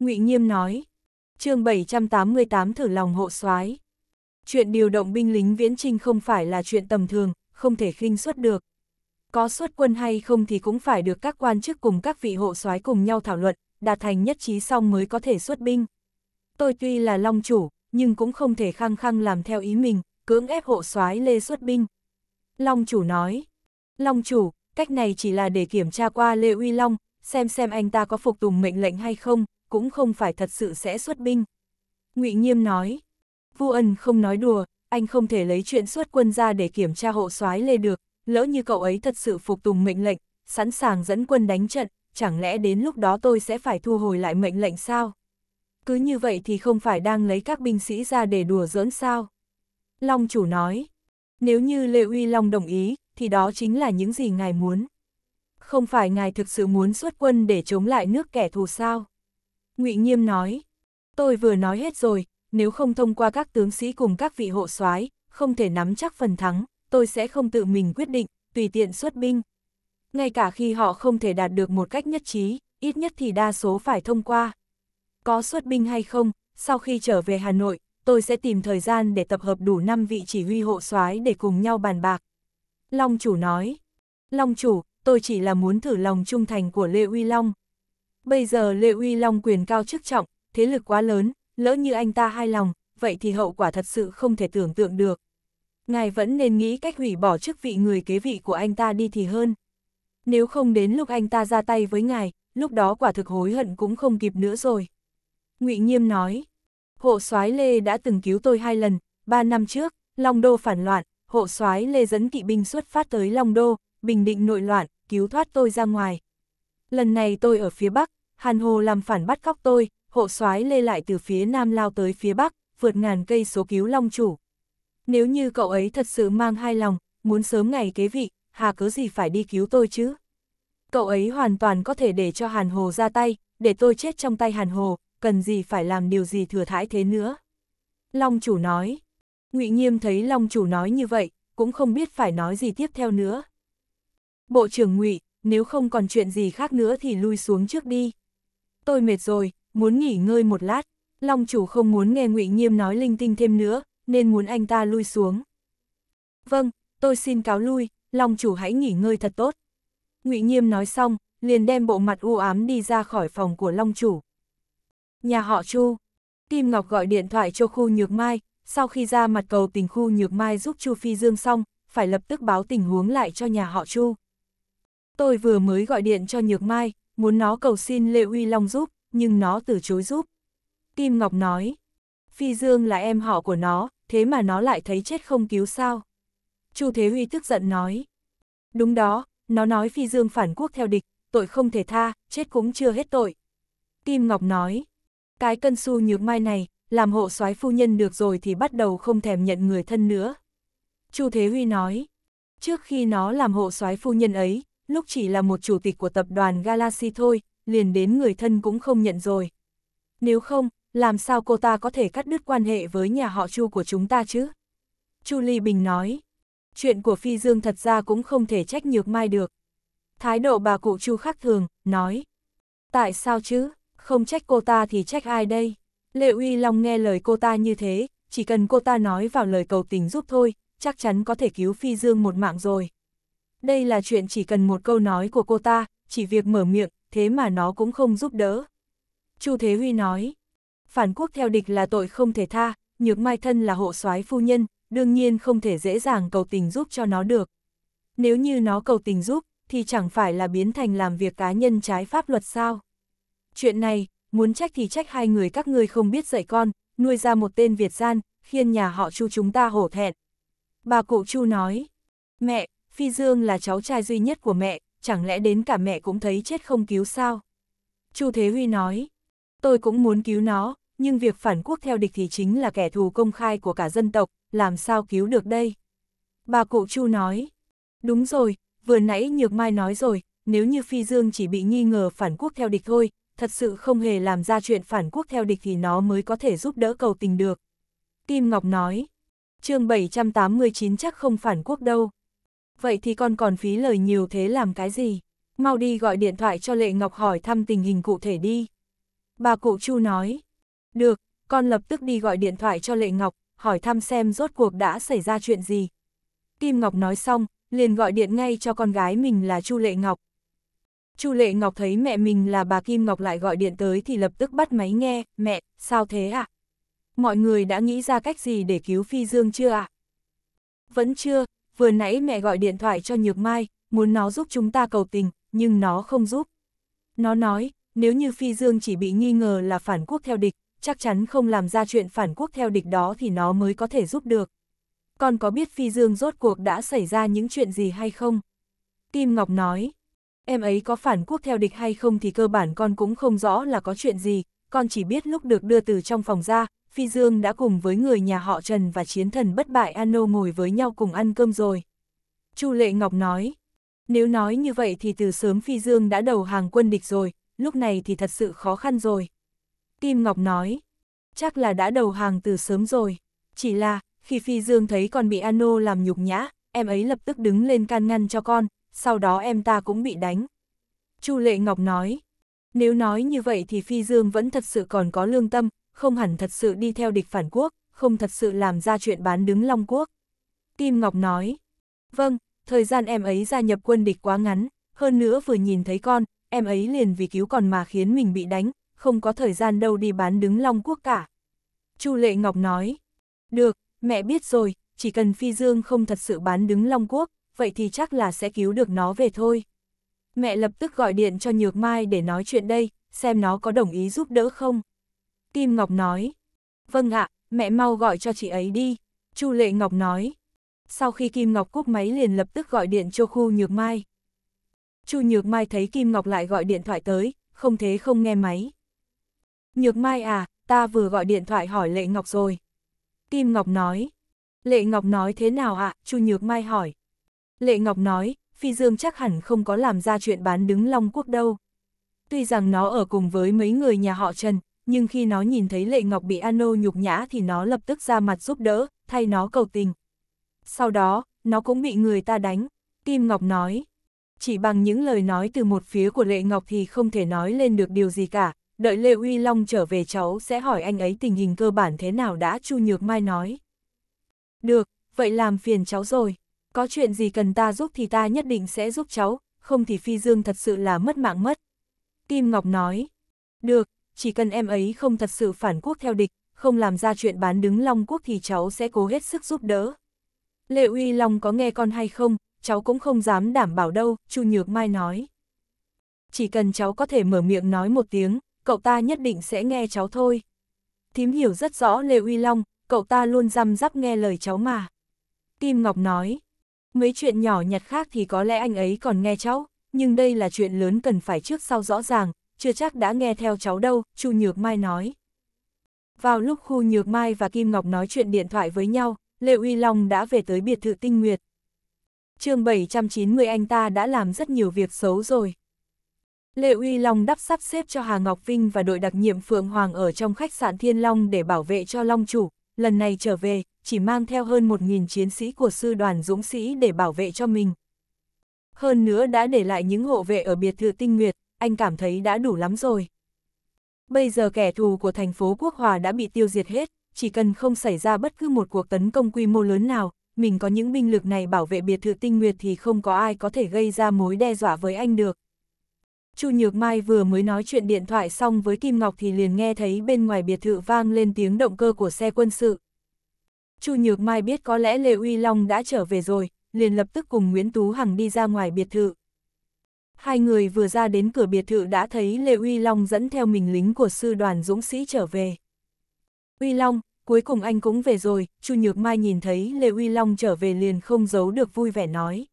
ngụy Nghiêm nói, chương 788 thử lòng hộ soái Chuyện điều động binh lính viễn trinh không phải là chuyện tầm thường, không thể khinh suất được. Có xuất quân hay không thì cũng phải được các quan chức cùng các vị hộ soái cùng nhau thảo luận, đạt thành nhất trí xong mới có thể xuất binh. Tôi tuy là long chủ, nhưng cũng không thể khăng khăng làm theo ý mình, cưỡng ép hộ soái lê xuất binh. Long chủ nói, Long chủ, cách này chỉ là để kiểm tra qua Lê Uy Long, xem xem anh ta có phục tùng mệnh lệnh hay không, cũng không phải thật sự sẽ xuất binh. ngụy Nghiêm nói, Vu Ân không nói đùa, anh không thể lấy chuyện xuất quân ra để kiểm tra hộ soái Lê được, lỡ như cậu ấy thật sự phục tùng mệnh lệnh, sẵn sàng dẫn quân đánh trận, chẳng lẽ đến lúc đó tôi sẽ phải thu hồi lại mệnh lệnh sao? Cứ như vậy thì không phải đang lấy các binh sĩ ra để đùa giỡn sao? Long chủ nói, nếu như Lê Uy Long đồng ý, thì đó chính là những gì ngài muốn. Không phải ngài thực sự muốn xuất quân để chống lại nước kẻ thù sao? ngụy Nghiêm nói, tôi vừa nói hết rồi, nếu không thông qua các tướng sĩ cùng các vị hộ soái không thể nắm chắc phần thắng, tôi sẽ không tự mình quyết định, tùy tiện xuất binh. Ngay cả khi họ không thể đạt được một cách nhất trí, ít nhất thì đa số phải thông qua. Có xuất binh hay không, sau khi trở về Hà Nội, tôi sẽ tìm thời gian để tập hợp đủ 5 vị chỉ huy hộ soái để cùng nhau bàn bạc. Long chủ nói, Long chủ, tôi chỉ là muốn thử lòng trung thành của Lê Uy Long. Bây giờ Lê Uy Long quyền cao chức trọng, thế lực quá lớn, lỡ như anh ta hai lòng, vậy thì hậu quả thật sự không thể tưởng tượng được. Ngài vẫn nên nghĩ cách hủy bỏ chức vị người kế vị của anh ta đi thì hơn. Nếu không đến lúc anh ta ra tay với ngài, lúc đó quả thực hối hận cũng không kịp nữa rồi. ngụy Nghiêm nói, hộ soái Lê đã từng cứu tôi hai lần, ba năm trước, Long Đô phản loạn, hộ soái Lê dẫn kỵ binh xuất phát tới Long Đô, bình định nội loạn, cứu thoát tôi ra ngoài. Lần này tôi ở phía Bắc, Hàn Hồ làm phản bắt cóc tôi, hộ soái Lê lại từ phía Nam lao tới phía Bắc, vượt ngàn cây số cứu Long chủ. Nếu như cậu ấy thật sự mang hai lòng, muốn sớm ngày kế vị, hà cớ gì phải đi cứu tôi chứ? Cậu ấy hoàn toàn có thể để cho Hàn Hồ ra tay, để tôi chết trong tay Hàn Hồ, cần gì phải làm điều gì thừa thãi thế nữa. Long chủ nói, Ngụy Nghiêm thấy Long chủ nói như vậy, cũng không biết phải nói gì tiếp theo nữa. Bộ trưởng Ngụy, nếu không còn chuyện gì khác nữa thì lui xuống trước đi. Tôi mệt rồi, muốn nghỉ ngơi một lát. Long chủ không muốn nghe Ngụy Nghiêm nói linh tinh thêm nữa, nên muốn anh ta lui xuống. Vâng, tôi xin cáo lui, Long chủ hãy nghỉ ngơi thật tốt. Ngụy Nghiêm nói xong, liền đem bộ mặt u ám đi ra khỏi phòng của Long chủ. Nhà họ Chu, Kim Ngọc gọi điện thoại cho khu Nhược Mai, sau khi ra mặt cầu tình khu Nhược Mai giúp Chu Phi Dương xong, phải lập tức báo tình huống lại cho nhà họ Chu. Tôi vừa mới gọi điện cho Nhược Mai, muốn nó cầu xin Lê Uy Long giúp, nhưng nó từ chối giúp. Kim Ngọc nói, Phi Dương là em họ của nó, thế mà nó lại thấy chết không cứu sao. Chu Thế Huy tức giận nói, đúng đó, nó nói Phi Dương phản quốc theo địch, tội không thể tha, chết cũng chưa hết tội. Kim Ngọc nói, cái cân su nhược mai này, làm hộ soái phu nhân được rồi thì bắt đầu không thèm nhận người thân nữa. Chu Thế Huy nói, trước khi nó làm hộ soái phu nhân ấy, lúc chỉ là một chủ tịch của tập đoàn Galaxy thôi, liền đến người thân cũng không nhận rồi. Nếu không, làm sao cô ta có thể cắt đứt quan hệ với nhà họ Chu của chúng ta chứ? Chu Ly Bình nói, chuyện của Phi Dương thật ra cũng không thể trách nhược mai được. Thái độ bà cụ Chu khác thường, nói, tại sao chứ, không trách cô ta thì trách ai đây? Lệ Uy Long nghe lời cô ta như thế, chỉ cần cô ta nói vào lời cầu tình giúp thôi, chắc chắn có thể cứu Phi Dương một mạng rồi. Đây là chuyện chỉ cần một câu nói của cô ta, chỉ việc mở miệng, thế mà nó cũng không giúp đỡ. Chu Thế Huy nói, phản quốc theo địch là tội không thể tha, nhược mai thân là hộ soái phu nhân, đương nhiên không thể dễ dàng cầu tình giúp cho nó được. Nếu như nó cầu tình giúp, thì chẳng phải là biến thành làm việc cá nhân trái pháp luật sao. Chuyện này, muốn trách thì trách hai người các ngươi không biết dạy con, nuôi ra một tên Việt gian, khiến nhà họ Chu chúng ta hổ thẹn. Bà cụ Chu nói, mẹ, Phi Dương là cháu trai duy nhất của mẹ, chẳng lẽ đến cả mẹ cũng thấy chết không cứu sao? Chu Thế Huy nói, tôi cũng muốn cứu nó, nhưng việc phản quốc theo địch thì chính là kẻ thù công khai của cả dân tộc, làm sao cứu được đây? Bà cụ Chu nói, đúng rồi, vừa nãy Nhược Mai nói rồi, nếu như Phi Dương chỉ bị nghi ngờ phản quốc theo địch thôi, thật sự không hề làm ra chuyện phản quốc theo địch thì nó mới có thể giúp đỡ cầu tình được. Kim Ngọc nói, chương 789 chắc không phản quốc đâu. Vậy thì con còn phí lời nhiều thế làm cái gì? Mau đi gọi điện thoại cho Lệ Ngọc hỏi thăm tình hình cụ thể đi. Bà cụ Chu nói, được, con lập tức đi gọi điện thoại cho Lệ Ngọc, hỏi thăm xem rốt cuộc đã xảy ra chuyện gì. Kim Ngọc nói xong, liền gọi điện ngay cho con gái mình là Chu Lệ Ngọc. Chu Lệ Ngọc thấy mẹ mình là bà Kim Ngọc lại gọi điện tới thì lập tức bắt máy nghe, mẹ, sao thế ạ? À? Mọi người đã nghĩ ra cách gì để cứu Phi Dương chưa ạ? À? Vẫn chưa, vừa nãy mẹ gọi điện thoại cho Nhược Mai, muốn nó giúp chúng ta cầu tình, nhưng nó không giúp. Nó nói, nếu như Phi Dương chỉ bị nghi ngờ là phản quốc theo địch, chắc chắn không làm ra chuyện phản quốc theo địch đó thì nó mới có thể giúp được. Con có biết Phi Dương rốt cuộc đã xảy ra những chuyện gì hay không? Kim Ngọc nói, em ấy có phản quốc theo địch hay không thì cơ bản con cũng không rõ là có chuyện gì, con chỉ biết lúc được đưa từ trong phòng ra, Phi Dương đã cùng với người nhà họ Trần và chiến thần bất bại Anno ngồi với nhau cùng ăn cơm rồi. Chu Lệ Ngọc nói, nếu nói như vậy thì từ sớm Phi Dương đã đầu hàng quân địch rồi, lúc này thì thật sự khó khăn rồi. Kim Ngọc nói, chắc là đã đầu hàng từ sớm rồi, chỉ là, khi Phi Dương thấy con bị Anno làm nhục nhã, em ấy lập tức đứng lên can ngăn cho con, sau đó em ta cũng bị đánh. Chu Lệ Ngọc nói, nếu nói như vậy thì Phi Dương vẫn thật sự còn có lương tâm, không hẳn thật sự đi theo địch phản quốc, không thật sự làm ra chuyện bán đứng Long Quốc. Kim Ngọc nói, vâng, thời gian em ấy gia nhập quân địch quá ngắn, hơn nữa vừa nhìn thấy con, em ấy liền vì cứu còn mà khiến mình bị đánh, không có thời gian đâu đi bán đứng Long Quốc cả. Chu Lệ Ngọc nói, được, mẹ biết rồi, chỉ cần Phi Dương không thật sự bán đứng Long Quốc, vậy thì chắc là sẽ cứu được nó về thôi. Mẹ lập tức gọi điện cho Nhược Mai để nói chuyện đây, xem nó có đồng ý giúp đỡ không. Kim Ngọc nói, vâng ạ, mẹ mau gọi cho chị ấy đi. Chu Lệ Ngọc nói, sau khi Kim Ngọc cúp máy liền lập tức gọi điện cho khu Nhược Mai. Chu Nhược Mai thấy Kim Ngọc lại gọi điện thoại tới, không thế không nghe máy. Nhược Mai à, ta vừa gọi điện thoại hỏi Lệ Ngọc rồi. Kim Ngọc nói, Lệ Ngọc nói thế nào ạ, à? Chu Nhược Mai hỏi. Lệ Ngọc nói, Phi Dương chắc hẳn không có làm ra chuyện bán đứng Long Quốc đâu. Tuy rằng nó ở cùng với mấy người nhà họ Trần, nhưng khi nó nhìn thấy Lệ Ngọc bị Ano nhục nhã thì nó lập tức ra mặt giúp đỡ, thay nó cầu tình. Sau đó, nó cũng bị người ta đánh. Kim Ngọc nói, chỉ bằng những lời nói từ một phía của Lệ Ngọc thì không thể nói lên được điều gì cả. Đợi Lệ Uy Long trở về cháu sẽ hỏi anh ấy tình hình cơ bản thế nào đã Chu Nhược Mai nói. Được, vậy làm phiền cháu rồi. Có chuyện gì cần ta giúp thì ta nhất định sẽ giúp cháu, không thì Phi Dương thật sự là mất mạng mất. Kim Ngọc nói, được, chỉ cần em ấy không thật sự phản quốc theo địch, không làm ra chuyện bán đứng Long Quốc thì cháu sẽ cố hết sức giúp đỡ. Lệ Uy Long có nghe con hay không, cháu cũng không dám đảm bảo đâu, Chu Nhược Mai nói. Chỉ cần cháu có thể mở miệng nói một tiếng, cậu ta nhất định sẽ nghe cháu thôi. Thím hiểu rất rõ Lê Uy Long, cậu ta luôn răm rắp nghe lời cháu mà. Kim Ngọc nói, Mấy chuyện nhỏ nhặt khác thì có lẽ anh ấy còn nghe cháu, nhưng đây là chuyện lớn cần phải trước sau rõ ràng, chưa chắc đã nghe theo cháu đâu, Chu Nhược Mai nói. Vào lúc Khu Nhược Mai và Kim Ngọc nói chuyện điện thoại với nhau, Lê Uy Long đã về tới biệt thự tinh nguyệt. chương 790 anh ta đã làm rất nhiều việc xấu rồi. Lê Uy Long đắp sắp xếp cho Hà Ngọc Vinh và đội đặc nhiệm Phượng Hoàng ở trong khách sạn Thiên Long để bảo vệ cho Long chủ, lần này trở về, chỉ mang theo hơn 1.000 chiến sĩ của sư đoàn dũng sĩ để bảo vệ cho mình. Hơn nữa đã để lại những hộ vệ ở biệt thự tinh nguyệt, anh cảm thấy đã đủ lắm rồi. Bây giờ kẻ thù của thành phố Quốc Hòa đã bị tiêu diệt hết, chỉ cần không xảy ra bất cứ một cuộc tấn công quy mô lớn nào, mình có những binh lực này bảo vệ biệt thự tinh nguyệt thì không có ai có thể gây ra mối đe dọa với anh được. Chu Nhược Mai vừa mới nói chuyện điện thoại xong với Kim Ngọc thì liền nghe thấy bên ngoài biệt thự vang lên tiếng động cơ của xe quân sự. Chu Nhược Mai biết có lẽ Lê Uy Long đã trở về rồi, liền lập tức cùng Nguyễn Tú Hằng đi ra ngoài biệt thự. Hai người vừa ra đến cửa biệt thự đã thấy Lê Uy Long dẫn theo mình lính của sư đoàn dũng sĩ trở về. Uy Long, cuối cùng anh cũng về rồi, Chu Nhược Mai nhìn thấy Lê Uy Long trở về liền không giấu được vui vẻ nói.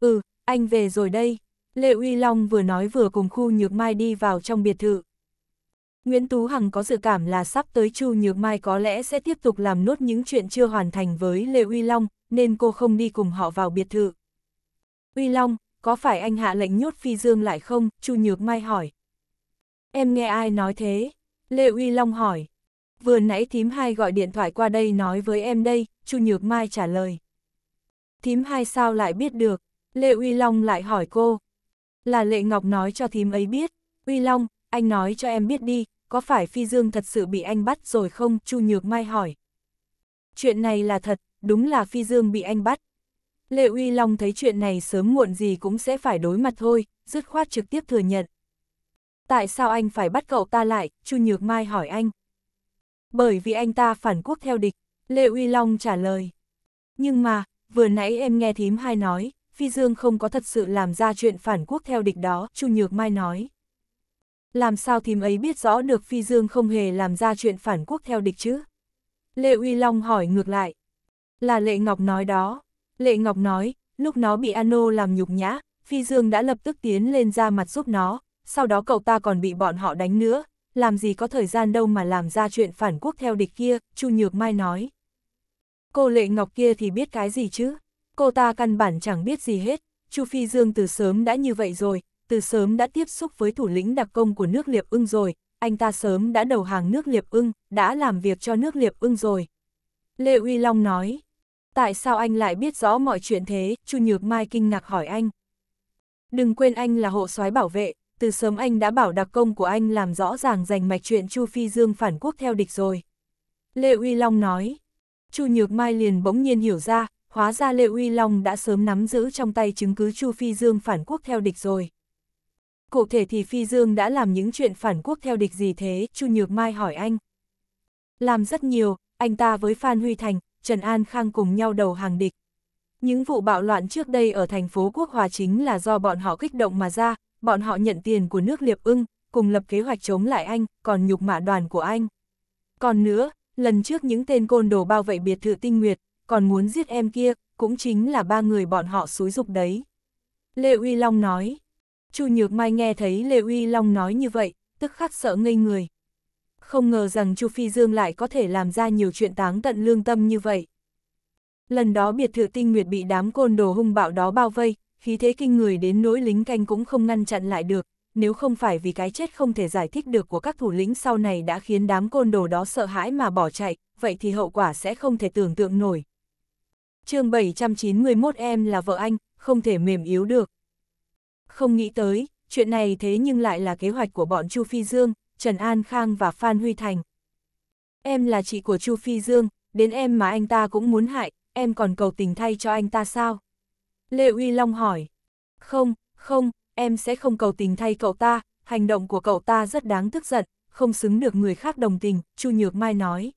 Ừ, anh về rồi đây. Lê Uy Long vừa nói vừa cùng khu Nhược Mai đi vào trong biệt thự. Nguyễn Tú Hằng có dự cảm là sắp tới Chu Nhược Mai có lẽ sẽ tiếp tục làm nốt những chuyện chưa hoàn thành với Lê Uy Long, nên cô không đi cùng họ vào biệt thự. Uy Long, có phải anh hạ lệnh nhốt Phi Dương lại không? Chu Nhược Mai hỏi. Em nghe ai nói thế? Lê Uy Long hỏi. Vừa nãy thím hai gọi điện thoại qua đây nói với em đây, Chu Nhược Mai trả lời. Thím hai sao lại biết được? Lê Uy Long lại hỏi cô. Là Lệ Ngọc nói cho thím ấy biết. Uy Long, anh nói cho em biết đi, có phải Phi Dương thật sự bị anh bắt rồi không? Chu Nhược Mai hỏi. Chuyện này là thật, đúng là Phi Dương bị anh bắt. Lệ Uy Long thấy chuyện này sớm muộn gì cũng sẽ phải đối mặt thôi, dứt khoát trực tiếp thừa nhận. Tại sao anh phải bắt cậu ta lại? Chu Nhược Mai hỏi anh. Bởi vì anh ta phản quốc theo địch, Lệ Uy Long trả lời. Nhưng mà, vừa nãy em nghe thím hai nói, Phi Dương không có thật sự làm ra chuyện phản quốc theo địch đó, Chu Nhược Mai nói. Làm sao thím ấy biết rõ được Phi Dương không hề làm ra chuyện phản quốc theo địch chứ? Lệ Uy Long hỏi ngược lại. Là Lệ Ngọc nói đó. Lệ Ngọc nói, lúc nó bị Ano làm nhục nhã, Phi Dương đã lập tức tiến lên ra mặt giúp nó, sau đó cậu ta còn bị bọn họ đánh nữa, làm gì có thời gian đâu mà làm ra chuyện phản quốc theo địch kia, Chu Nhược Mai nói. Cô Lệ Ngọc kia thì biết cái gì chứ? Cô ta căn bản chẳng biết gì hết, Chu Phi Dương từ sớm đã như vậy rồi, từ sớm đã tiếp xúc với thủ lĩnh đặc công của nước Liệp ưng rồi, anh ta sớm đã đầu hàng nước Liệp ưng, đã làm việc cho nước Liệp ưng rồi. Lê Uy Long nói, tại sao anh lại biết rõ mọi chuyện thế, Chu Nhược Mai kinh ngạc hỏi anh. Đừng quên anh là hộ soái bảo vệ, từ sớm anh đã bảo đặc công của anh làm rõ ràng rành mạch chuyện Chu Phi Dương phản quốc theo địch rồi. Lê Uy Long nói, Chu Nhược Mai liền bỗng nhiên hiểu ra, hóa ra Lê Uy Long đã sớm nắm giữ trong tay chứng cứ Chu Phi Dương phản quốc theo địch rồi. Cụ thể thì Phi Dương đã làm những chuyện phản quốc theo địch gì thế, Chu Nhược Mai hỏi anh. Làm rất nhiều, anh ta với Phan Huy Thành, Trần An Khang cùng nhau đầu hàng địch. Những vụ bạo loạn trước đây ở thành phố Quốc Hòa chính là do bọn họ kích động mà ra, bọn họ nhận tiền của nước Liệp ưng, cùng lập kế hoạch chống lại anh, còn nhục mạ đoàn của anh. Còn nữa, lần trước những tên côn đồ bao vệ biệt thự tinh nguyệt, còn muốn giết em kia, cũng chính là ba người bọn họ xúi dục đấy. Lê Uy Long nói, Chu Nhược Mai nghe thấy Lê Uy Long nói như vậy, tức khắc sợ ngây người. Không ngờ rằng Chu Phi Dương lại có thể làm ra nhiều chuyện táng tận lương tâm như vậy. Lần đó biệt thự tinh nguyệt bị đám côn đồ hung bạo đó bao vây, khí thế kinh người đến nỗi lính canh cũng không ngăn chặn lại được, nếu không phải vì cái chết không thể giải thích được của các thủ lĩnh sau này đã khiến đám côn đồ đó sợ hãi mà bỏ chạy, vậy thì hậu quả sẽ không thể tưởng tượng nổi. chương 791 em là vợ anh, không thể mềm yếu được. Không nghĩ tới, chuyện này thế nhưng lại là kế hoạch của bọn Chu Phi Dương, Trần An Khang và Phan Huy Thành. Em là chị của Chu Phi Dương, đến em mà anh ta cũng muốn hại, em còn cầu tình thay cho anh ta sao? Lê Uy Long hỏi. Không, không, em sẽ không cầu tình thay cậu ta, hành động của cậu ta rất đáng tức giận, không xứng được người khác đồng tình, Chu Nhược Mai nói.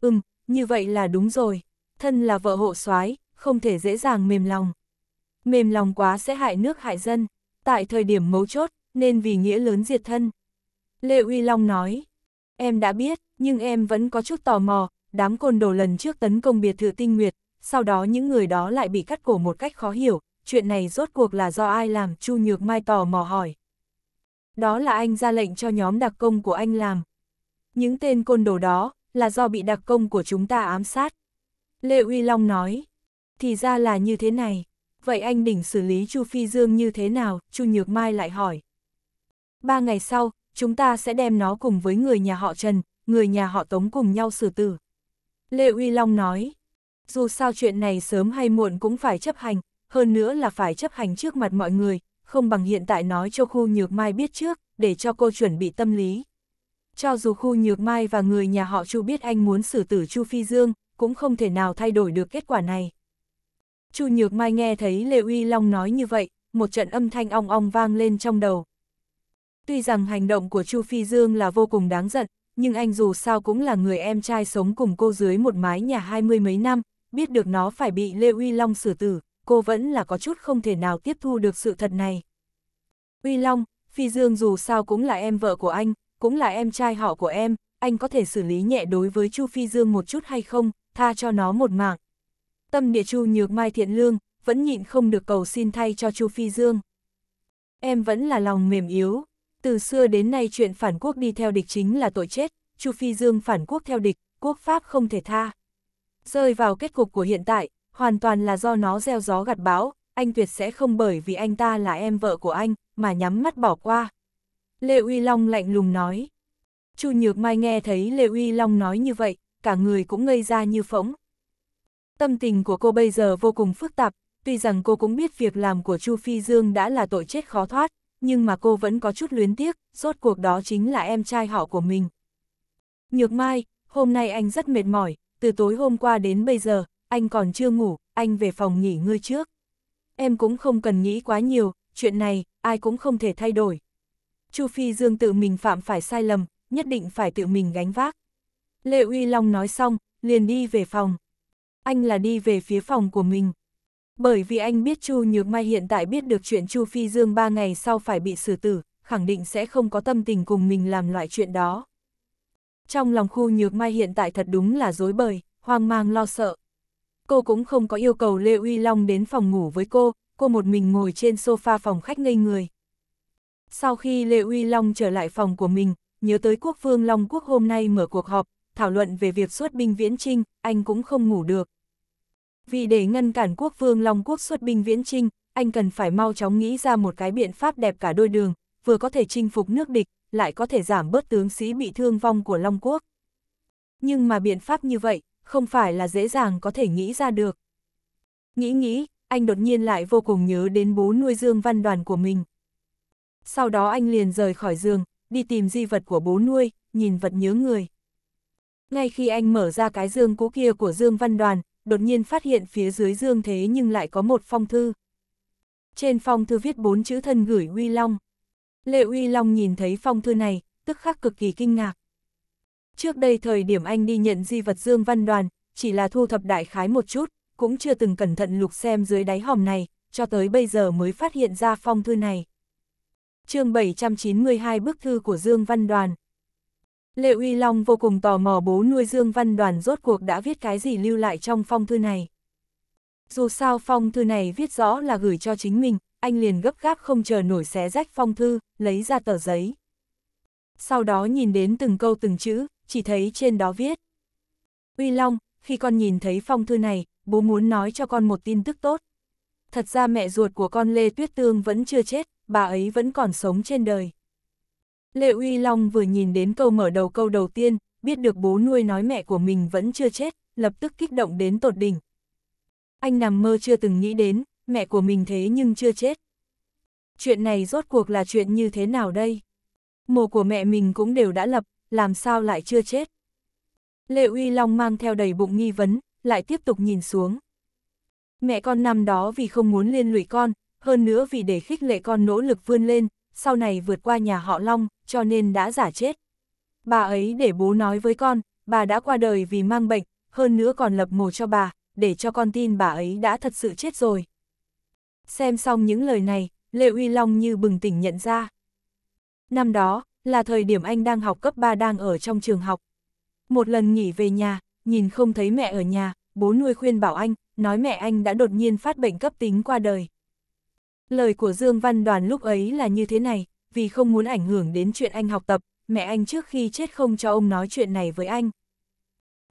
Ừm, như vậy là đúng rồi, thân là vợ hộ soái không thể dễ dàng mềm lòng mềm lòng quá sẽ hại nước hại dân, tại thời điểm mấu chốt, nên vì nghĩa lớn diệt thân. Lệ Uy Long nói, em đã biết, nhưng em vẫn có chút tò mò, đám côn đồ lần trước tấn công biệt thự tinh nguyệt, sau đó những người đó lại bị cắt cổ một cách khó hiểu, chuyện này rốt cuộc là do ai làm, Chu Nhược Mai tò mò hỏi. Đó là anh ra lệnh cho nhóm đặc công của anh làm. Những tên côn đồ đó, là do bị đặc công của chúng ta ám sát. Lệ Uy Long nói, thì ra là như thế này vậy anh định xử lý Chu Phi Dương như thế nào, Chu Nhược Mai lại hỏi. Ba ngày sau, chúng ta sẽ đem nó cùng với người nhà họ Trần, người nhà họ Tống cùng nhau xử tử. Lê Uy Long nói, dù sao chuyện này sớm hay muộn cũng phải chấp hành, hơn nữa là phải chấp hành trước mặt mọi người, không bằng hiện tại nói cho khu nhược mai biết trước, để cho cô chuẩn bị tâm lý. Cho dù khu nhược mai và người nhà họ Chu biết anh muốn xử tử Chu Phi Dương, cũng không thể nào thay đổi được kết quả này. Chu Nhược Mai nghe thấy Lê Uy Long nói như vậy, một trận âm thanh ong ong vang lên trong đầu. Tuy rằng hành động của Chu Phi Dương là vô cùng đáng giận, nhưng anh dù sao cũng là người em trai sống cùng cô dưới một mái nhà hai mươi mấy năm, biết được nó phải bị Lê Uy Long xử tử, cô vẫn là có chút không thể nào tiếp thu được sự thật này. Uy Long, Phi Dương dù sao cũng là em vợ của anh, cũng là em trai họ của em, anh có thể xử lý nhẹ đối với Chu Phi Dương một chút hay không, tha cho nó một mạng tâm địa Chu Nhược Mai thiện lương, vẫn nhịn không được cầu xin thay cho Chu Phi Dương. Em vẫn là lòng mềm yếu, từ xưa đến nay chuyện phản quốc đi theo địch chính là tội chết, Chu Phi Dương phản quốc theo địch, quốc pháp không thể tha. Rơi vào kết cục của hiện tại, hoàn toàn là do nó gieo gió gặt bão, anh tuyệt sẽ không bởi vì anh ta là em vợ của anh, mà nhắm mắt bỏ qua. Lê Uy Long lạnh lùng nói. Chu Nhược Mai nghe thấy Lê Uy Long nói như vậy, cả người cũng ngây ra như phỗng. Tâm tình của cô bây giờ vô cùng phức tạp, tuy rằng cô cũng biết việc làm của Chu Phi Dương đã là tội chết khó thoát, nhưng mà cô vẫn có chút luyến tiếc, rốt cuộc đó chính là em trai họ của mình. Nhược Mai, hôm nay anh rất mệt mỏi, từ tối hôm qua đến bây giờ, anh còn chưa ngủ, anh về phòng nghỉ ngơi trước. Em cũng không cần nghĩ quá nhiều, chuyện này, ai cũng không thể thay đổi. Chu Phi Dương tự mình phạm phải sai lầm, nhất định phải tự mình gánh vác. Lệ Uy Long nói xong, liền đi về phòng anh là đi về phía phòng của mình. Bởi vì anh biết Chu Nhược Mai hiện tại biết được chuyện Chu Phi Dương ba ngày sau phải bị xử tử, khẳng định sẽ không có tâm tình cùng mình làm loại chuyện đó. Trong lòng khu Nhược Mai hiện tại thật đúng là dối bời, hoang mang lo sợ. Cô cũng không có yêu cầu Lê Uy Long đến phòng ngủ với cô, cô một mình ngồi trên sofa phòng khách ngây người. Sau khi Lê Uy Long trở lại phòng của mình, nhớ tới quốc vương Long Quốc hôm nay mở cuộc họp, thảo luận về việc xuất binh viễn trinh, anh cũng không ngủ được. Vì để ngăn cản quốc vương Long Quốc xuất binh viễn trinh, anh cần phải mau chóng nghĩ ra một cái biện pháp đẹp cả đôi đường, vừa có thể chinh phục nước địch, lại có thể giảm bớt tướng sĩ bị thương vong của Long Quốc. Nhưng mà biện pháp như vậy, không phải là dễ dàng có thể nghĩ ra được. Nghĩ nghĩ, anh đột nhiên lại vô cùng nhớ đến bố nuôi Dương Văn Đoàn của mình. Sau đó anh liền rời khỏi giường, đi tìm di vật của bố nuôi, nhìn vật nhớ người. Ngay khi anh mở ra cái dương cũ kia của Dương Văn Đoàn, đột nhiên phát hiện phía dưới dương thế nhưng lại có một phong thư. Trên phong thư viết bốn chữ thân gửi Uy Long. Lệ Uy Long nhìn thấy phong thư này, tức khắc cực kỳ kinh ngạc. Trước đây thời điểm anh đi nhận di vật Dương Văn Đoàn, chỉ là thu thập đại khái một chút, cũng chưa từng cẩn thận lục xem dưới đáy hòm này, cho tới bây giờ mới phát hiện ra phong thư này. chương 792 bức thư của Dương Văn Đoàn Lê Uy Long vô cùng tò mò bố nuôi Dương Văn Đoàn rốt cuộc đã viết cái gì lưu lại trong phong thư này. Dù sao phong thư này viết rõ là gửi cho chính mình, anh liền gấp gáp không chờ nổi xé rách phong thư, lấy ra tờ giấy. Sau đó nhìn đến từng câu từng chữ, chỉ thấy trên đó viết. Uy Long, khi con nhìn thấy phong thư này, bố muốn nói cho con một tin tức tốt. Thật ra mẹ ruột của con Lê Tuyết Tương vẫn chưa chết, bà ấy vẫn còn sống trên đời. Lệ Uy Long vừa nhìn đến câu mở đầu câu đầu tiên, biết được bố nuôi nói mẹ của mình vẫn chưa chết, lập tức kích động đến tột đỉnh. Anh nằm mơ chưa từng nghĩ đến, mẹ của mình thế nhưng chưa chết. Chuyện này rốt cuộc là chuyện như thế nào đây? Mồ của mẹ mình cũng đều đã lập, làm sao lại chưa chết? Lệ Uy Long mang theo đầy bụng nghi vấn, lại tiếp tục nhìn xuống. Mẹ con nằm đó vì không muốn liên lụy con, hơn nữa vì để khích lệ con nỗ lực vươn lên, sau này vượt qua nhà họ Long, cho nên đã giả chết. Bà ấy để bố nói với con, bà đã qua đời vì mang bệnh, hơn nữa còn lập mồ cho bà, để cho con tin bà ấy đã thật sự chết rồi. Xem xong những lời này, Lê Uy Long như bừng tỉnh nhận ra. Năm đó, là thời điểm anh đang học cấp 3 đang ở trong trường học. Một lần nghỉ về nhà, nhìn không thấy mẹ ở nhà, bố nuôi khuyên bảo anh, nói mẹ anh đã đột nhiên phát bệnh cấp tính qua đời. Lời của Dương Văn Đoàn lúc ấy là như thế này, vì không muốn ảnh hưởng đến chuyện anh học tập, mẹ anh trước khi chết không cho ông nói chuyện này với anh.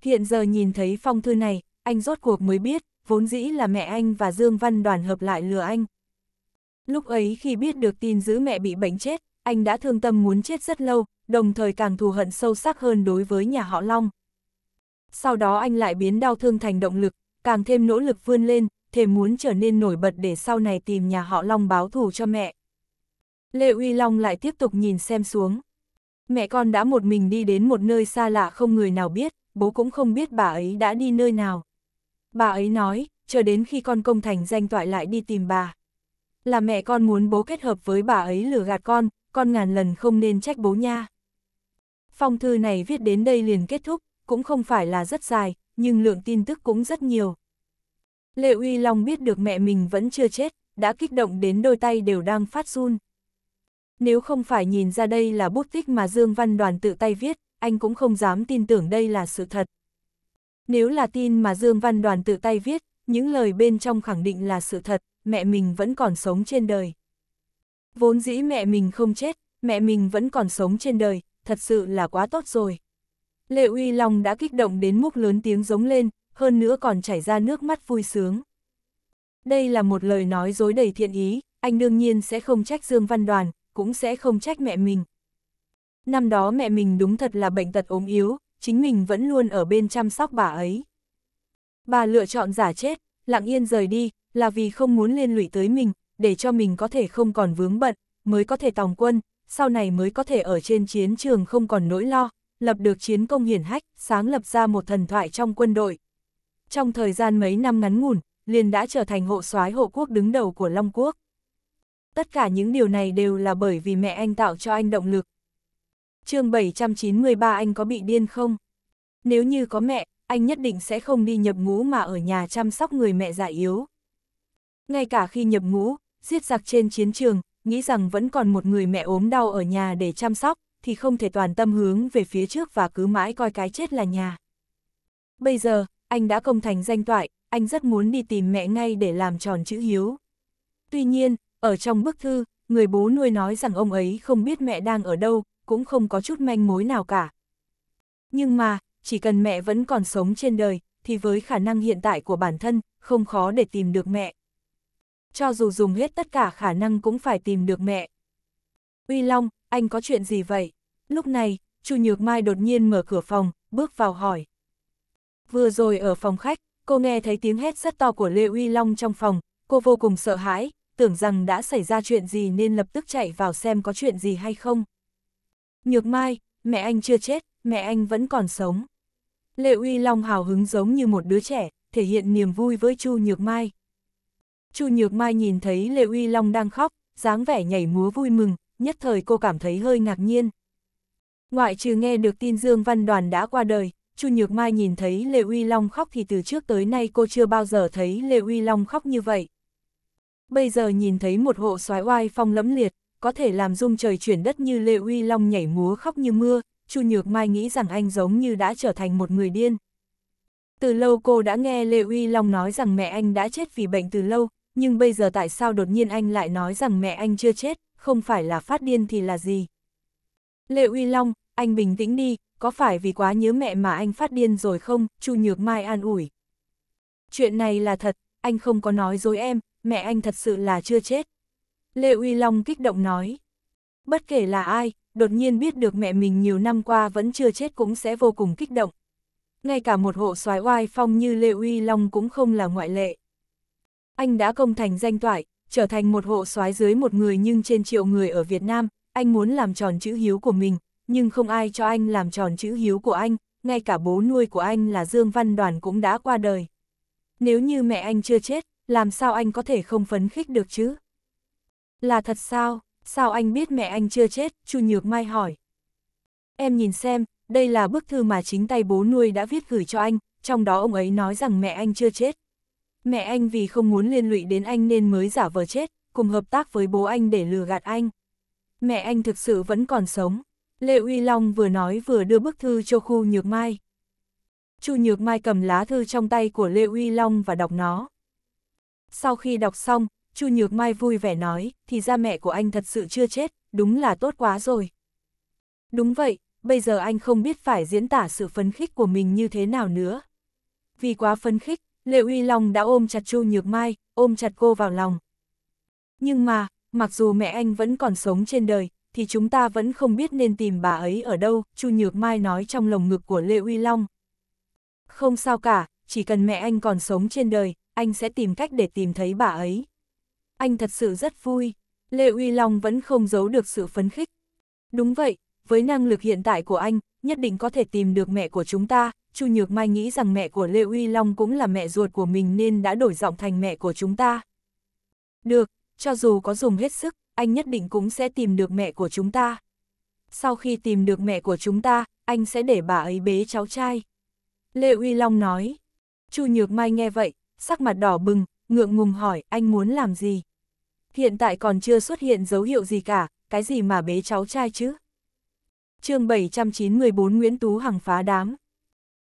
Hiện giờ nhìn thấy phong thư này, anh rốt cuộc mới biết, vốn dĩ là mẹ anh và Dương Văn Đoàn hợp lại lừa anh. Lúc ấy khi biết được tin giữ mẹ bị bệnh chết, anh đã thương tâm muốn chết rất lâu, đồng thời càng thù hận sâu sắc hơn đối với nhà họ Long. Sau đó anh lại biến đau thương thành động lực, càng thêm nỗ lực vươn lên, thề muốn trở nên nổi bật để sau này tìm nhà họ Long báo thù cho mẹ. Lê Uy Long lại tiếp tục nhìn xem xuống. Mẹ con đã một mình đi đến một nơi xa lạ không người nào biết, bố cũng không biết bà ấy đã đi nơi nào. Bà ấy nói, chờ đến khi con công thành danh toại lại đi tìm bà. Là mẹ con muốn bố kết hợp với bà ấy lừa gạt con, con ngàn lần không nên trách bố nha. Phong thư này viết đến đây liền kết thúc, cũng không phải là rất dài, nhưng lượng tin tức cũng rất nhiều. Lệ Uy Long biết được mẹ mình vẫn chưa chết, đã kích động đến đôi tay đều đang phát run. Nếu không phải nhìn ra đây là bút tích mà Dương Văn Đoàn tự tay viết, anh cũng không dám tin tưởng đây là sự thật. Nếu là tin mà Dương Văn Đoàn tự tay viết, những lời bên trong khẳng định là sự thật, mẹ mình vẫn còn sống trên đời. Vốn dĩ mẹ mình không chết, mẹ mình vẫn còn sống trên đời, thật sự là quá tốt rồi. Lệ Uy Long đã kích động đến mức lớn tiếng giống lên, hơn nữa còn chảy ra nước mắt vui sướng. Đây là một lời nói dối đầy thiện ý, anh đương nhiên sẽ không trách Dương Văn Đoàn, cũng sẽ không trách mẹ mình. Năm đó mẹ mình đúng thật là bệnh tật ốm yếu, chính mình vẫn luôn ở bên chăm sóc bà ấy. Bà lựa chọn giả chết, lặng yên rời đi, là vì không muốn liên lụy tới mình, để cho mình có thể không còn vướng bận, mới có thể tòng quân, sau này mới có thể ở trên chiến trường không còn nỗi lo, lập được chiến công hiển hách, sáng lập ra một thần thoại trong quân đội, trong thời gian mấy năm ngắn ngủn, liền đã trở thành hộ soái hộ quốc đứng đầu của Long Quốc. Tất cả những điều này đều là bởi vì mẹ anh tạo cho anh động lực. chương 793 anh có bị điên không? Nếu như có mẹ, anh nhất định sẽ không đi nhập ngũ mà ở nhà chăm sóc người mẹ già yếu. Ngay cả khi nhập ngũ, giết giặc trên chiến trường, nghĩ rằng vẫn còn một người mẹ ốm đau ở nhà để chăm sóc, thì không thể toàn tâm hướng về phía trước và cứ mãi coi cái chết là nhà. Bây giờ, anh đã công thành danh toại, anh rất muốn đi tìm mẹ ngay để làm tròn chữ hiếu. Tuy nhiên, ở trong bức thư, người bố nuôi nói rằng ông ấy không biết mẹ đang ở đâu, cũng không có chút manh mối nào cả. Nhưng mà, chỉ cần mẹ vẫn còn sống trên đời, thì với khả năng hiện tại của bản thân, không khó để tìm được mẹ. Cho dù dùng hết tất cả khả năng cũng phải tìm được mẹ. Uy Long, anh có chuyện gì vậy? Lúc này, Chu Nhược Mai đột nhiên mở cửa phòng, bước vào hỏi. Vừa rồi ở phòng khách, cô nghe thấy tiếng hét rất to của Lê Uy Long trong phòng, cô vô cùng sợ hãi, tưởng rằng đã xảy ra chuyện gì nên lập tức chạy vào xem có chuyện gì hay không. Nhược Mai, mẹ anh chưa chết, mẹ anh vẫn còn sống. Lệ Uy Long hào hứng giống như một đứa trẻ, thể hiện niềm vui với Chu Nhược Mai. Chu Nhược Mai nhìn thấy Lệ Uy Long đang khóc, dáng vẻ nhảy múa vui mừng, nhất thời cô cảm thấy hơi ngạc nhiên. Ngoại trừ nghe được tin Dương Văn Đoàn đã qua đời, Chu Nhược Mai nhìn thấy Lê Uy Long khóc thì từ trước tới nay cô chưa bao giờ thấy Lê Uy Long khóc như vậy. Bây giờ nhìn thấy một hộ soái oai phong lẫm liệt, có thể làm rung trời chuyển đất như Lê Uy Long nhảy múa khóc như mưa, Chu Nhược Mai nghĩ rằng anh giống như đã trở thành một người điên. Từ lâu cô đã nghe Lê Uy Long nói rằng mẹ anh đã chết vì bệnh từ lâu, nhưng bây giờ tại sao đột nhiên anh lại nói rằng mẹ anh chưa chết, không phải là phát điên thì là gì? Lê Uy Long, anh bình tĩnh đi, có phải vì quá nhớ mẹ mà anh phát điên rồi không, Chu Nhược Mai an ủi. Chuyện này là thật, anh không có nói dối em, mẹ anh thật sự là chưa chết. Lê Uy Long kích động nói. Bất kể là ai, đột nhiên biết được mẹ mình nhiều năm qua vẫn chưa chết cũng sẽ vô cùng kích động. Ngay cả một hộ soái oai phong như Lê Uy Long cũng không là ngoại lệ. Anh đã công thành danh toại, trở thành một hộ soái dưới một người nhưng trên triệu người ở Việt Nam, anh muốn làm tròn chữ hiếu của mình, nhưng không ai cho anh làm tròn chữ hiếu của anh, ngay cả bố nuôi của anh là Dương Văn Đoàn cũng đã qua đời. Nếu như mẹ anh chưa chết, làm sao anh có thể không phấn khích được chứ? Là thật sao? Sao anh biết mẹ anh chưa chết? Chu Nhược Mai hỏi. Em nhìn xem, đây là bức thư mà chính tay bố nuôi đã viết gửi cho anh, trong đó ông ấy nói rằng mẹ anh chưa chết. Mẹ anh vì không muốn liên lụy đến anh nên mới giả vờ chết, cùng hợp tác với bố anh để lừa gạt anh. Mẹ anh thực sự vẫn còn sống. Lê Uy Long vừa nói vừa đưa bức thư cho khu nhược mai. Chu nhược mai cầm lá thư trong tay của Lê Uy Long và đọc nó. Sau khi đọc xong, Chu nhược mai vui vẻ nói, thì ra mẹ của anh thật sự chưa chết, đúng là tốt quá rồi. Đúng vậy, bây giờ anh không biết phải diễn tả sự phấn khích của mình như thế nào nữa. Vì quá phấn khích, Lê Uy Long đã ôm chặt Chu Nhược Mai, ôm chặt cô vào lòng. Nhưng mà, mặc dù mẹ anh vẫn còn sống trên đời, thì chúng ta vẫn không biết nên tìm bà ấy ở đâu, Chu Nhược Mai nói trong lồng ngực của Lê Uy Long. Không sao cả, chỉ cần mẹ anh còn sống trên đời, anh sẽ tìm cách để tìm thấy bà ấy. Anh thật sự rất vui, Lê Uy Long vẫn không giấu được sự phấn khích. Đúng vậy, với năng lực hiện tại của anh, nhất định có thể tìm được mẹ của chúng ta, Chu Nhược Mai nghĩ rằng mẹ của Lê Uy Long cũng là mẹ ruột của mình nên đã đổi giọng thành mẹ của chúng ta. Được, cho dù có dùng hết sức, anh nhất định cũng sẽ tìm được mẹ của chúng ta. Sau khi tìm được mẹ của chúng ta, anh sẽ để bà ấy bế cháu trai. Lê Uy Long nói. Chu Nhược Mai nghe vậy, sắc mặt đỏ bừng, ngượng ngùng hỏi anh muốn làm gì. Hiện tại còn chưa xuất hiện dấu hiệu gì cả, cái gì mà bế cháu trai chứ? chương 794 Nguyễn Tú Hằng phá đám.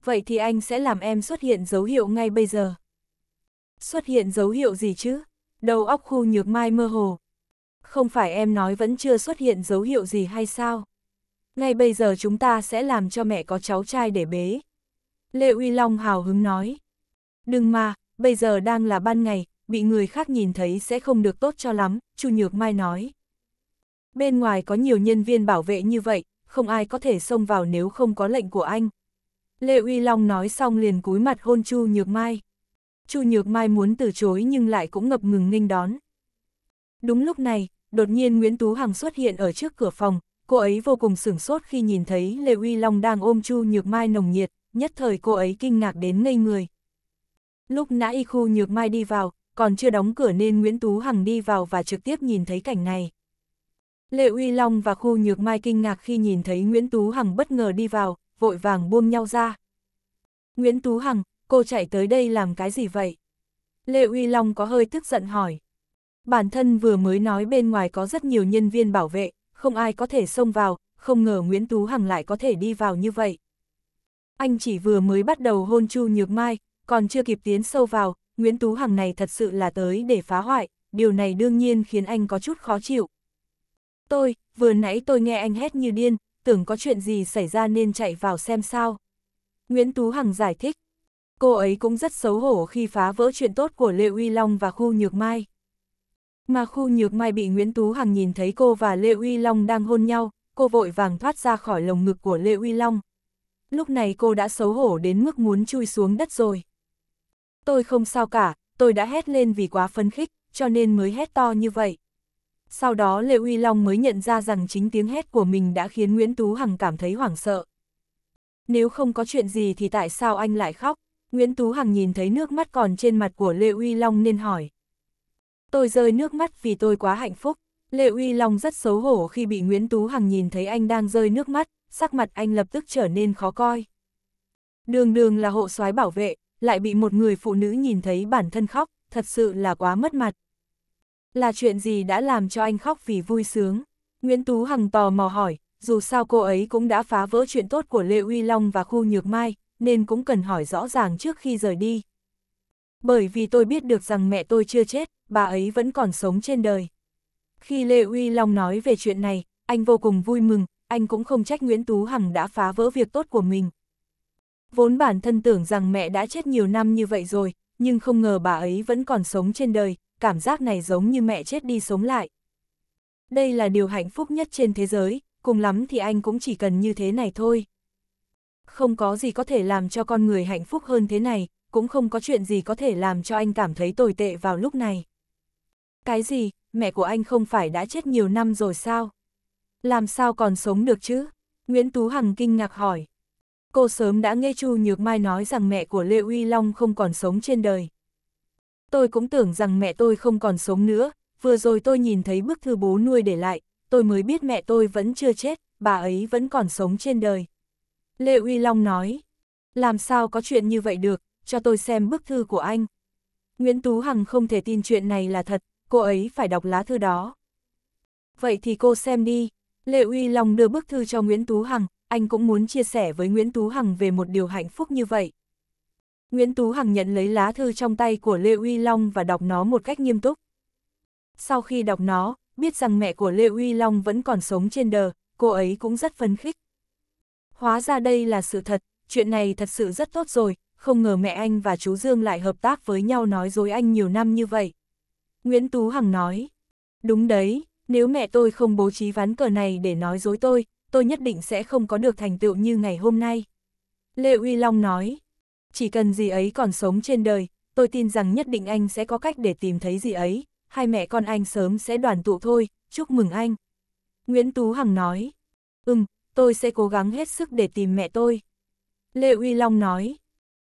Vậy thì anh sẽ làm em xuất hiện dấu hiệu ngay bây giờ. Xuất hiện dấu hiệu gì chứ? Đầu óc khu nhược mai mơ hồ, không phải em nói vẫn chưa xuất hiện dấu hiệu gì hay sao? Ngay bây giờ chúng ta sẽ làm cho mẹ có cháu trai để bế. Lê Uy Long hào hứng nói. Đừng mà, bây giờ đang là ban ngày, bị người khác nhìn thấy sẽ không được tốt cho lắm, Chu Nhược Mai nói. Bên ngoài có nhiều nhân viên bảo vệ như vậy, không ai có thể xông vào nếu không có lệnh của anh. Lê Uy Long nói xong liền cúi mặt hôn Chu Nhược Mai. Chu Nhược Mai muốn từ chối nhưng lại cũng ngập ngừng nghênh đón. Đúng lúc này, đột nhiên Nguyễn Tú Hằng xuất hiện ở trước cửa phòng, cô ấy vô cùng sửng sốt khi nhìn thấy Lê Uy Long đang ôm Chu Nhược Mai nồng nhiệt, nhất thời cô ấy kinh ngạc đến ngây người. Lúc nãy khu Nhược Mai đi vào, còn chưa đóng cửa nên Nguyễn Tú Hằng đi vào và trực tiếp nhìn thấy cảnh này. Lệ Uy Long và khu Nhược Mai kinh ngạc khi nhìn thấy Nguyễn Tú Hằng bất ngờ đi vào, vội vàng buông nhau ra. Nguyễn Tú Hằng, cô chạy tới đây làm cái gì vậy? Lệ Uy Long có hơi tức giận hỏi. Bản thân vừa mới nói bên ngoài có rất nhiều nhân viên bảo vệ, không ai có thể xông vào, không ngờ Nguyễn Tú Hằng lại có thể đi vào như vậy. Anh chỉ vừa mới bắt đầu hôn Chu Nhược Mai, còn chưa kịp tiến sâu vào, Nguyễn Tú Hằng này thật sự là tới để phá hoại, điều này đương nhiên khiến anh có chút khó chịu. Tôi, vừa nãy tôi nghe anh hét như điên, tưởng có chuyện gì xảy ra nên chạy vào xem sao. Nguyễn Tú Hằng giải thích, cô ấy cũng rất xấu hổ khi phá vỡ chuyện tốt của Lê Uy Long và khu Nhược Mai. Mà khu nhược mai bị Nguyễn Tú Hằng nhìn thấy cô và Lê Uy Long đang hôn nhau, cô vội vàng thoát ra khỏi lồng ngực của Lê Uy Long. Lúc này cô đã xấu hổ đến mức muốn chui xuống đất rồi. Tôi không sao cả, tôi đã hét lên vì quá phấn khích, cho nên mới hét to như vậy. Sau đó Lê Uy Long mới nhận ra rằng chính tiếng hét của mình đã khiến Nguyễn Tú Hằng cảm thấy hoảng sợ. Nếu không có chuyện gì thì tại sao anh lại khóc? Nguyễn Tú Hằng nhìn thấy nước mắt còn trên mặt của Lê Uy Long nên hỏi. Tôi rơi nước mắt vì tôi quá hạnh phúc. Lệ Uy Long rất xấu hổ khi bị Nguyễn Tú Hằng nhìn thấy anh đang rơi nước mắt, sắc mặt anh lập tức trở nên khó coi. Đường đường là hộ soái bảo vệ, lại bị một người phụ nữ nhìn thấy bản thân khóc, thật sự là quá mất mặt. Là chuyện gì đã làm cho anh khóc vì vui sướng? Nguyễn Tú Hằng tò mò hỏi, dù sao cô ấy cũng đã phá vỡ chuyện tốt của Lê Uy Long và khu nhược mai, nên cũng cần hỏi rõ ràng trước khi rời đi. Bởi vì tôi biết được rằng mẹ tôi chưa chết, bà ấy vẫn còn sống trên đời. Khi Lê Uy Long nói về chuyện này, anh vô cùng vui mừng, anh cũng không trách Nguyễn Tú Hằng đã phá vỡ việc tốt của mình. Vốn bản thân tưởng rằng mẹ đã chết nhiều năm như vậy rồi, nhưng không ngờ bà ấy vẫn còn sống trên đời, cảm giác này giống như mẹ chết đi sống lại. Đây là điều hạnh phúc nhất trên thế giới, cùng lắm thì anh cũng chỉ cần như thế này thôi. Không có gì có thể làm cho con người hạnh phúc hơn thế này, cũng không có chuyện gì có thể làm cho anh cảm thấy tồi tệ vào lúc này. Cái gì, mẹ của anh không phải đã chết nhiều năm rồi sao? Làm sao còn sống được chứ? Nguyễn Tú Hằng kinh ngạc hỏi. Cô sớm đã nghe Chu Nhược Mai nói rằng mẹ của Lê Uy Long không còn sống trên đời. Tôi cũng tưởng rằng mẹ tôi không còn sống nữa, vừa rồi tôi nhìn thấy bức thư bố nuôi để lại, tôi mới biết mẹ tôi vẫn chưa chết, bà ấy vẫn còn sống trên đời. Lê Uy Long nói, làm sao có chuyện như vậy được, cho tôi xem bức thư của anh. Nguyễn Tú Hằng không thể tin chuyện này là thật, cô ấy phải đọc lá thư đó. Vậy thì cô xem đi, Lệ Uy Long đưa bức thư cho Nguyễn Tú Hằng, anh cũng muốn chia sẻ với Nguyễn Tú Hằng về một điều hạnh phúc như vậy. Nguyễn Tú Hằng nhận lấy lá thư trong tay của Lê Uy Long và đọc nó một cách nghiêm túc. Sau khi đọc nó, biết rằng mẹ của Lê Uy Long vẫn còn sống trên đời, cô ấy cũng rất phấn khích. Hóa ra đây là sự thật, chuyện này thật sự rất tốt rồi, không ngờ mẹ anh và chú Dương lại hợp tác với nhau nói dối anh nhiều năm như vậy. Nguyễn Tú Hằng nói. Đúng đấy, nếu mẹ tôi không bố trí ván cờ này để nói dối tôi, tôi nhất định sẽ không có được thành tựu như ngày hôm nay. Lê Uy Long nói. Chỉ cần gì ấy còn sống trên đời, tôi tin rằng nhất định anh sẽ có cách để tìm thấy gì ấy, hai mẹ con anh sớm sẽ đoàn tụ thôi, chúc mừng anh. Nguyễn Tú Hằng nói. Ừm, tôi sẽ cố gắng hết sức để tìm mẹ tôi. Lê Uy Long nói.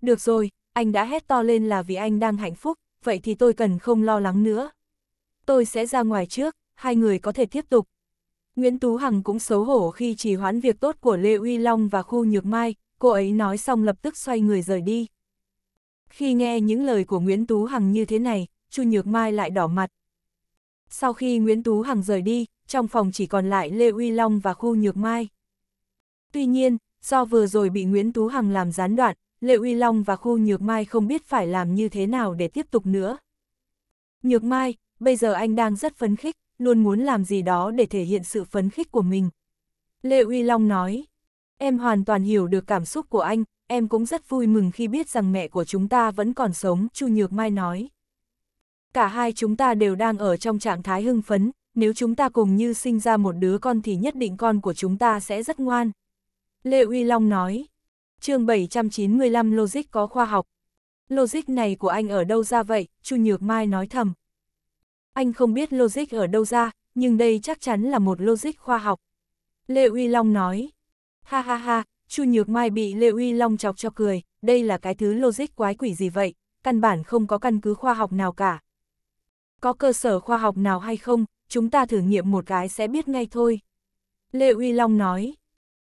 Được rồi, anh đã hét to lên là vì anh đang hạnh phúc, vậy thì tôi cần không lo lắng nữa. Tôi sẽ ra ngoài trước, hai người có thể tiếp tục. Nguyễn Tú Hằng cũng xấu hổ khi trì hoãn việc tốt của Lê Uy Long và khu nhược mai, cô ấy nói xong lập tức xoay người rời đi. Khi nghe những lời của Nguyễn Tú Hằng như thế này, Chu Nhược Mai lại đỏ mặt. Sau khi Nguyễn Tú Hằng rời đi, trong phòng chỉ còn lại Lê Uy Long và khu Nhược Mai. Tuy nhiên, do vừa rồi bị Nguyễn Tú Hằng làm gián đoạn, Lệ Uy Long và Khu Nhược Mai không biết phải làm như thế nào để tiếp tục nữa. Nhược Mai, bây giờ anh đang rất phấn khích, luôn muốn làm gì đó để thể hiện sự phấn khích của mình. Lệ Uy Long nói, em hoàn toàn hiểu được cảm xúc của anh, em cũng rất vui mừng khi biết rằng mẹ của chúng ta vẫn còn sống, Chu Nhược Mai nói. Cả hai chúng ta đều đang ở trong trạng thái hưng phấn, nếu chúng ta cùng như sinh ra một đứa con thì nhất định con của chúng ta sẽ rất ngoan. Lệ Uy Long nói, chương 795 logic có khoa học. Logic này của anh ở đâu ra vậy, Chu Nhược Mai nói thầm. Anh không biết logic ở đâu ra, nhưng đây chắc chắn là một logic khoa học. Lê Uy Long nói. Ha ha ha, Chu Nhược Mai bị Lê Uy Long chọc cho cười, đây là cái thứ logic quái quỷ gì vậy, căn bản không có căn cứ khoa học nào cả. Có cơ sở khoa học nào hay không, chúng ta thử nghiệm một cái sẽ biết ngay thôi. Lê Uy Long nói,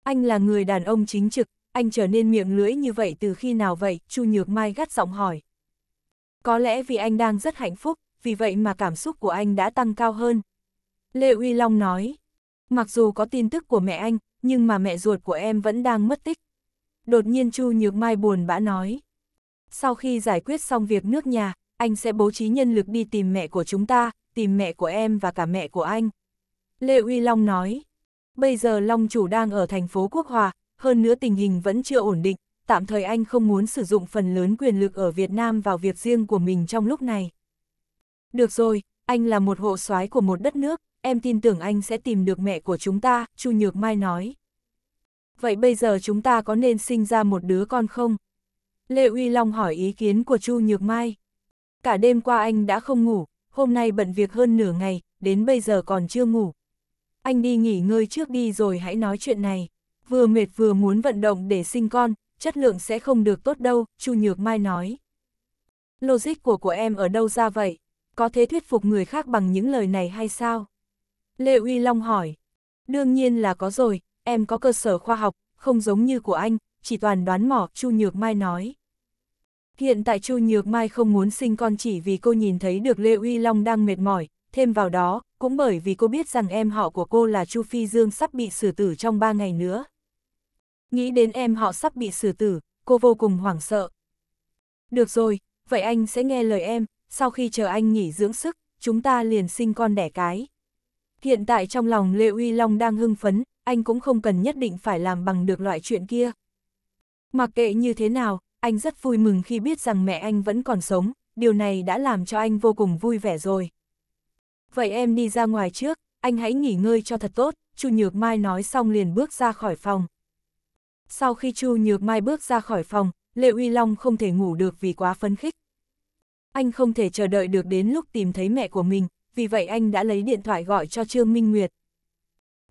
anh là người đàn ông chính trực, anh trở nên miệng lưỡi như vậy từ khi nào vậy, Chu Nhược Mai gắt giọng hỏi. Có lẽ vì anh đang rất hạnh phúc, vì vậy mà cảm xúc của anh đã tăng cao hơn. Lê Uy Long nói, mặc dù có tin tức của mẹ anh, nhưng mà mẹ ruột của em vẫn đang mất tích. Đột nhiên Chu Nhược Mai buồn bã nói. Sau khi giải quyết xong việc nước nhà, anh sẽ bố trí nhân lực đi tìm mẹ của chúng ta, tìm mẹ của em và cả mẹ của anh. Lê Uy Long nói, bây giờ Long chủ đang ở thành phố Quốc Hòa, hơn nữa tình hình vẫn chưa ổn định, tạm thời anh không muốn sử dụng phần lớn quyền lực ở Việt Nam vào việc riêng của mình trong lúc này. Được rồi, anh là một hộ soái của một đất nước, em tin tưởng anh sẽ tìm được mẹ của chúng ta, Chu Nhược Mai nói. Vậy bây giờ chúng ta có nên sinh ra một đứa con không? Lê Uy Long hỏi ý kiến của Chu Nhược Mai. Cả đêm qua anh đã không ngủ, hôm nay bận việc hơn nửa ngày, đến bây giờ còn chưa ngủ. Anh đi nghỉ ngơi trước đi rồi hãy nói chuyện này vừa mệt vừa muốn vận động để sinh con, chất lượng sẽ không được tốt đâu, Chu Nhược Mai nói. Logic của của em ở đâu ra vậy? Có thể thuyết phục người khác bằng những lời này hay sao? Lê Uy Long hỏi. Đương nhiên là có rồi, em có cơ sở khoa học, không giống như của anh, chỉ toàn đoán mỏ, Chu Nhược Mai nói. Hiện tại Chu Nhược Mai không muốn sinh con chỉ vì cô nhìn thấy được Lê Uy Long đang mệt mỏi, thêm vào đó, cũng bởi vì cô biết rằng em họ của cô là Chu Phi Dương sắp bị xử tử trong ba ngày nữa. Nghĩ đến em họ sắp bị xử tử, cô vô cùng hoảng sợ. Được rồi, vậy anh sẽ nghe lời em, sau khi chờ anh nghỉ dưỡng sức, chúng ta liền sinh con đẻ cái. Hiện tại trong lòng Lê Uy Long đang hưng phấn, anh cũng không cần nhất định phải làm bằng được loại chuyện kia. Mặc kệ như thế nào, anh rất vui mừng khi biết rằng mẹ anh vẫn còn sống, điều này đã làm cho anh vô cùng vui vẻ rồi. Vậy em đi ra ngoài trước, anh hãy nghỉ ngơi cho thật tốt, Chu Nhược Mai nói xong liền bước ra khỏi phòng sau khi Chu Nhược Mai bước ra khỏi phòng, Lệ Uy Long không thể ngủ được vì quá phấn khích. Anh không thể chờ đợi được đến lúc tìm thấy mẹ của mình, vì vậy anh đã lấy điện thoại gọi cho Trương Minh Nguyệt.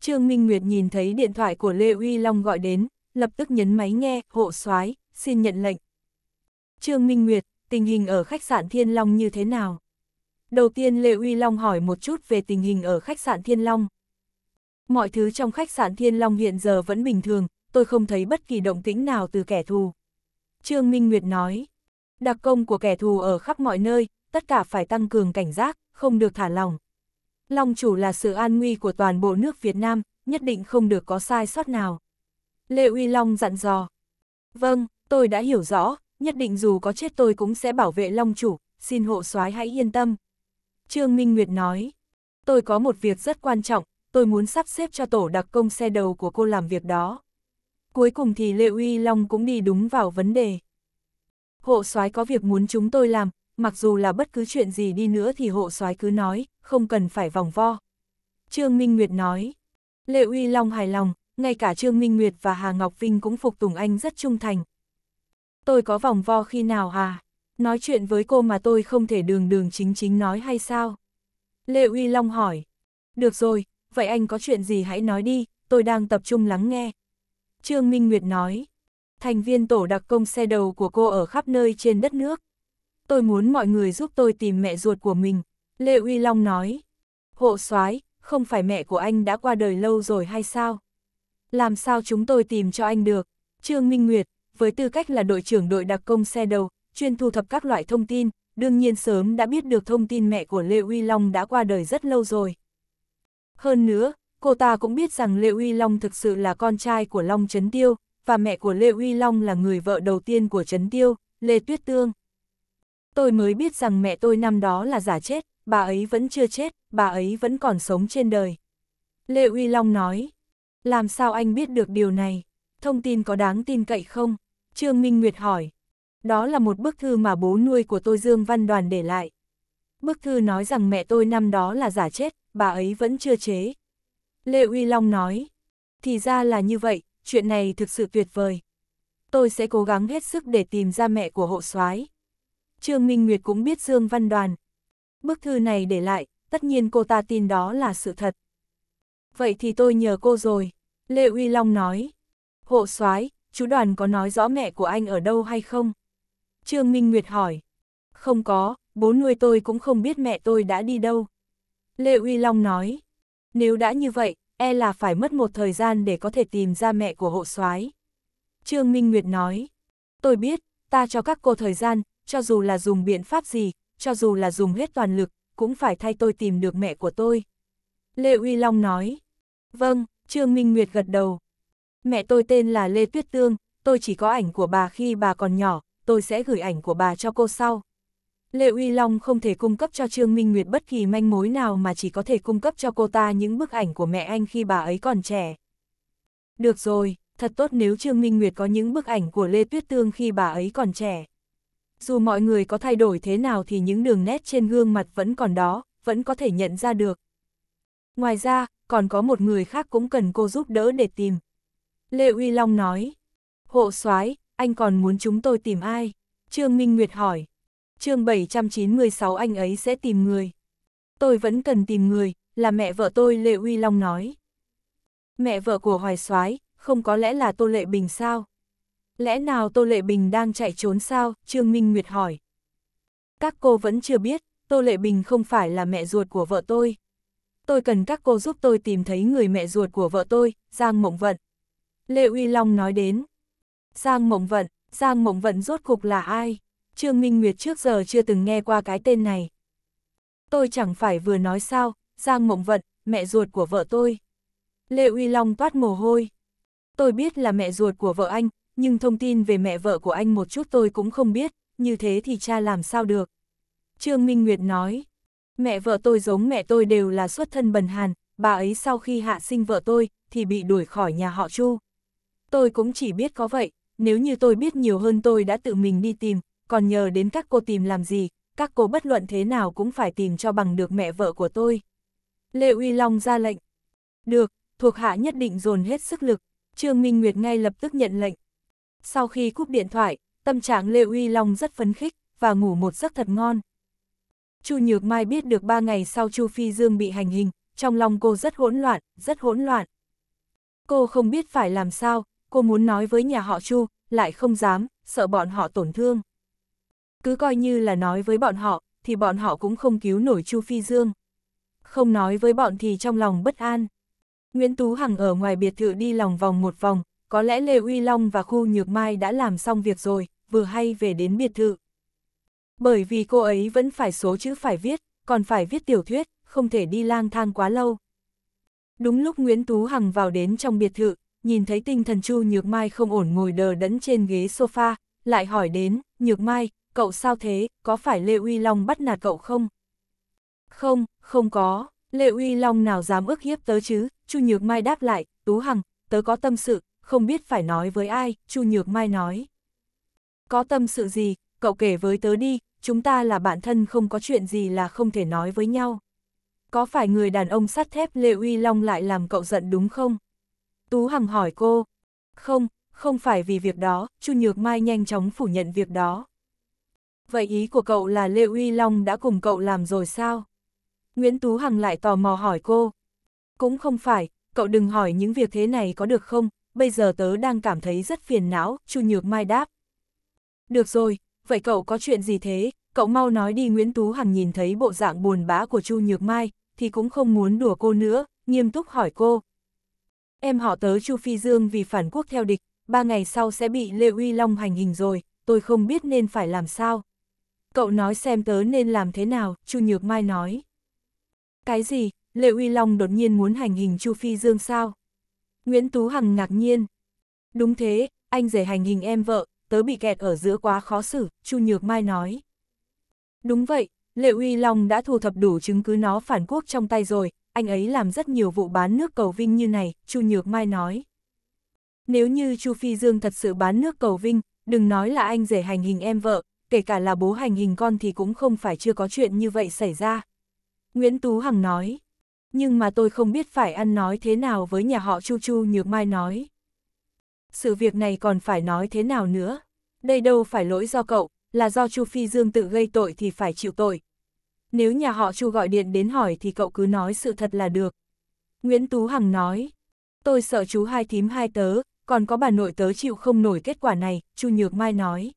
Trương Minh Nguyệt nhìn thấy điện thoại của Lê Uy Long gọi đến, lập tức nhấn máy nghe, hộ soái xin nhận lệnh. Trương Minh Nguyệt, tình hình ở khách sạn Thiên Long như thế nào? Đầu tiên Lê Uy Long hỏi một chút về tình hình ở khách sạn Thiên Long. Mọi thứ trong khách sạn Thiên Long hiện giờ vẫn bình thường, tôi không thấy bất kỳ động tĩnh nào từ kẻ thù. Trương Minh Nguyệt nói, đặc công của kẻ thù ở khắp mọi nơi, tất cả phải tăng cường cảnh giác, không được thả lòng. Long chủ là sự an nguy của toàn bộ nước Việt Nam, nhất định không được có sai sót nào. Lê Uy Long dặn dò. Vâng, tôi đã hiểu rõ, nhất định dù có chết tôi cũng sẽ bảo vệ Long chủ, xin hộ soái hãy yên tâm. Trương Minh Nguyệt nói, tôi có một việc rất quan trọng, tôi muốn sắp xếp cho tổ đặc công xe đầu của cô làm việc đó cuối cùng thì Lệ Uy Long cũng đi đúng vào vấn đề. Hộ soái có việc muốn chúng tôi làm, mặc dù là bất cứ chuyện gì đi nữa thì hộ soái cứ nói, không cần phải vòng vo. Trương Minh Nguyệt nói, Lệ Uy Long hài lòng, ngay cả Trương Minh Nguyệt và Hà Ngọc Vinh cũng phục tùng anh rất trung thành. Tôi có vòng vo khi nào à? Nói chuyện với cô mà tôi không thể đường đường chính chính nói hay sao? Lệ Uy Long hỏi. Được rồi, vậy anh có chuyện gì hãy nói đi, tôi đang tập trung lắng nghe, Trương Minh Nguyệt nói, thành viên tổ đặc công xe đầu của cô ở khắp nơi trên đất nước. Tôi muốn mọi người giúp tôi tìm mẹ ruột của mình, Lê Uy Long nói. Hộ soái không phải mẹ của anh đã qua đời lâu rồi hay sao? Làm sao chúng tôi tìm cho anh được? Trương Minh Nguyệt, với tư cách là đội trưởng đội đặc công xe đầu, chuyên thu thập các loại thông tin, đương nhiên sớm đã biết được thông tin mẹ của Lê Uy Long đã qua đời rất lâu rồi. Hơn nữa, cô ta cũng biết rằng Lê Uy Long thực sự là con trai của Long Trấn Tiêu, và mẹ của Lê Uy Long là người vợ đầu tiên của Trấn Tiêu, Lê Tuyết Tương. Tôi mới biết rằng mẹ tôi năm đó là giả chết, bà ấy vẫn chưa chết, bà ấy vẫn còn sống trên đời. Lê Uy Long nói, làm sao anh biết được điều này? Thông tin có đáng tin cậy không? Trương Minh Nguyệt hỏi. Đó là một bức thư mà bố nuôi của tôi Dương Văn Đoàn để lại. Bức thư nói rằng mẹ tôi năm đó là giả chết, bà ấy vẫn chưa chế, Lê Uy Long nói, thì ra là như vậy, chuyện này thực sự tuyệt vời. Tôi sẽ cố gắng hết sức để tìm ra mẹ của hộ soái. Trương Minh Nguyệt cũng biết Dương Văn Đoàn. Bức thư này để lại, tất nhiên cô ta tin đó là sự thật. Vậy thì tôi nhờ cô rồi, Lê Uy Long nói. Hộ soái, chú đoàn có nói rõ mẹ của anh ở đâu hay không? Trương Minh Nguyệt hỏi. Không có, bố nuôi tôi cũng không biết mẹ tôi đã đi đâu. Lê Uy Long nói. Nếu đã như vậy, e là phải mất một thời gian để có thể tìm ra mẹ của hộ soái. Trương Minh Nguyệt nói, tôi biết, ta cho các cô thời gian, cho dù là dùng biện pháp gì, cho dù là dùng hết toàn lực, cũng phải thay tôi tìm được mẹ của tôi. Lê Uy Long nói, vâng, Trương Minh Nguyệt gật đầu. Mẹ tôi tên là Lê Tuyết Tương, tôi chỉ có ảnh của bà khi bà còn nhỏ, tôi sẽ gửi ảnh của bà cho cô sau. Lê Uy Long không thể cung cấp cho Trương Minh Nguyệt bất kỳ manh mối nào mà chỉ có thể cung cấp cho cô ta những bức ảnh của mẹ anh khi bà ấy còn trẻ. Được rồi, thật tốt nếu Trương Minh Nguyệt có những bức ảnh của Lê Tuyết Tương khi bà ấy còn trẻ. Dù mọi người có thay đổi thế nào thì những đường nét trên gương mặt vẫn còn đó, vẫn có thể nhận ra được. Ngoài ra, còn có một người khác cũng cần cô giúp đỡ để tìm. Lê Uy Long nói, hộ soái anh còn muốn chúng tôi tìm ai? Trương Minh Nguyệt hỏi, chương 796 anh ấy sẽ tìm người. Tôi vẫn cần tìm người, là mẹ vợ tôi Lệ Uy Long nói. Mẹ vợ của Hoài Soái, không có lẽ là Tô Lệ Bình sao? Lẽ nào Tô Lệ Bình đang chạy trốn sao? Trương Minh Nguyệt hỏi. Các cô vẫn chưa biết, Tô Lệ Bình không phải là mẹ ruột của vợ tôi. Tôi cần các cô giúp tôi tìm thấy người mẹ ruột của vợ tôi, Giang Mộng Vận. Lê Uy Long nói đến. Giang Mộng Vận, Giang Mộng Vận rốt cục là ai? Trương Minh Nguyệt trước giờ chưa từng nghe qua cái tên này. Tôi chẳng phải vừa nói sao, Giang Mộng Vận, mẹ ruột của vợ tôi. Lệ Uy Long toát mồ hôi. Tôi biết là mẹ ruột của vợ anh, nhưng thông tin về mẹ vợ của anh một chút tôi cũng không biết, như thế thì cha làm sao được. Trương Minh Nguyệt nói, mẹ vợ tôi giống mẹ tôi đều là xuất thân bần hàn, bà ấy sau khi hạ sinh vợ tôi, thì bị đuổi khỏi nhà họ Chu. Tôi cũng chỉ biết có vậy, nếu như tôi biết nhiều hơn tôi đã tự mình đi tìm, còn nhờ đến các cô tìm làm gì, các cô bất luận thế nào cũng phải tìm cho bằng được mẹ vợ của tôi. Lê Uy Long ra lệnh. Được, thuộc hạ nhất định dồn hết sức lực, Trương Minh Nguyệt ngay lập tức nhận lệnh. Sau khi cúp điện thoại, tâm trạng Lê Uy Long rất phấn khích và ngủ một giấc thật ngon. Chu Nhược Mai biết được ba ngày sau Chu Phi Dương bị hành hình, trong lòng cô rất hỗn loạn, rất hỗn loạn. Cô không biết phải làm sao, cô muốn nói với nhà họ Chu, lại không dám, sợ bọn họ tổn thương cứ coi như là nói với bọn họ, thì bọn họ cũng không cứu nổi Chu Phi Dương. Không nói với bọn thì trong lòng bất an. Nguyễn Tú Hằng ở ngoài biệt thự đi lòng vòng một vòng, có lẽ Lê Uy Long và khu Nhược Mai đã làm xong việc rồi, vừa hay về đến biệt thự. Bởi vì cô ấy vẫn phải số chữ phải viết, còn phải viết tiểu thuyết, không thể đi lang thang quá lâu. Đúng lúc Nguyễn Tú Hằng vào đến trong biệt thự, nhìn thấy tinh thần Chu Nhược Mai không ổn ngồi đờ đẫn trên ghế sofa, lại hỏi đến, Nhược Mai, cậu sao thế, có phải Lê Uy Long bắt nạt cậu không? Không, không có, Lê Uy Long nào dám ước hiếp tớ chứ, Chu Nhược Mai đáp lại, Tú Hằng, tớ có tâm sự, không biết phải nói với ai, Chu Nhược Mai nói. Có tâm sự gì, cậu kể với tớ đi, chúng ta là bạn thân không có chuyện gì là không thể nói với nhau. Có phải người đàn ông sắt thép Lê Uy Long lại làm cậu giận đúng không? Tú Hằng hỏi cô. Không, không phải vì việc đó, Chu Nhược Mai nhanh chóng phủ nhận việc đó. Vậy ý của cậu là Lê Uy Long đã cùng cậu làm rồi sao? Nguyễn Tú Hằng lại tò mò hỏi cô. Cũng không phải, cậu đừng hỏi những việc thế này có được không, bây giờ tớ đang cảm thấy rất phiền não, Chu Nhược Mai đáp. Được rồi, vậy cậu có chuyện gì thế, cậu mau nói đi Nguyễn Tú Hằng nhìn thấy bộ dạng buồn bã của Chu Nhược Mai, thì cũng không muốn đùa cô nữa, nghiêm túc hỏi cô. Em họ tớ Chu Phi Dương vì phản quốc theo địch, ba ngày sau sẽ bị Lê Uy Long hành hình rồi, tôi không biết nên phải làm sao cậu nói xem tớ nên làm thế nào, Chu Nhược Mai nói. Cái gì, Lệ Uy Long đột nhiên muốn hành hình Chu Phi Dương sao? Nguyễn Tú Hằng ngạc nhiên. Đúng thế, anh rể hành hình em vợ, tớ bị kẹt ở giữa quá khó xử, Chu Nhược Mai nói. Đúng vậy, Lệ Uy Long đã thu thập đủ chứng cứ nó phản quốc trong tay rồi, anh ấy làm rất nhiều vụ bán nước cầu vinh như này, Chu Nhược Mai nói. Nếu như Chu Phi Dương thật sự bán nước cầu vinh, đừng nói là anh rể hành hình em vợ, kể cả là bố hành hình con thì cũng không phải chưa có chuyện như vậy xảy ra. Nguyễn Tú Hằng nói, nhưng mà tôi không biết phải ăn nói thế nào với nhà họ Chu Chu Nhược Mai nói. Sự việc này còn phải nói thế nào nữa? Đây đâu phải lỗi do cậu, là do Chu Phi Dương tự gây tội thì phải chịu tội. Nếu nhà họ Chu gọi điện đến hỏi thì cậu cứ nói sự thật là được. Nguyễn Tú Hằng nói, tôi sợ chú hai thím hai tớ, còn có bà nội tớ chịu không nổi kết quả này, Chu Nhược Mai nói.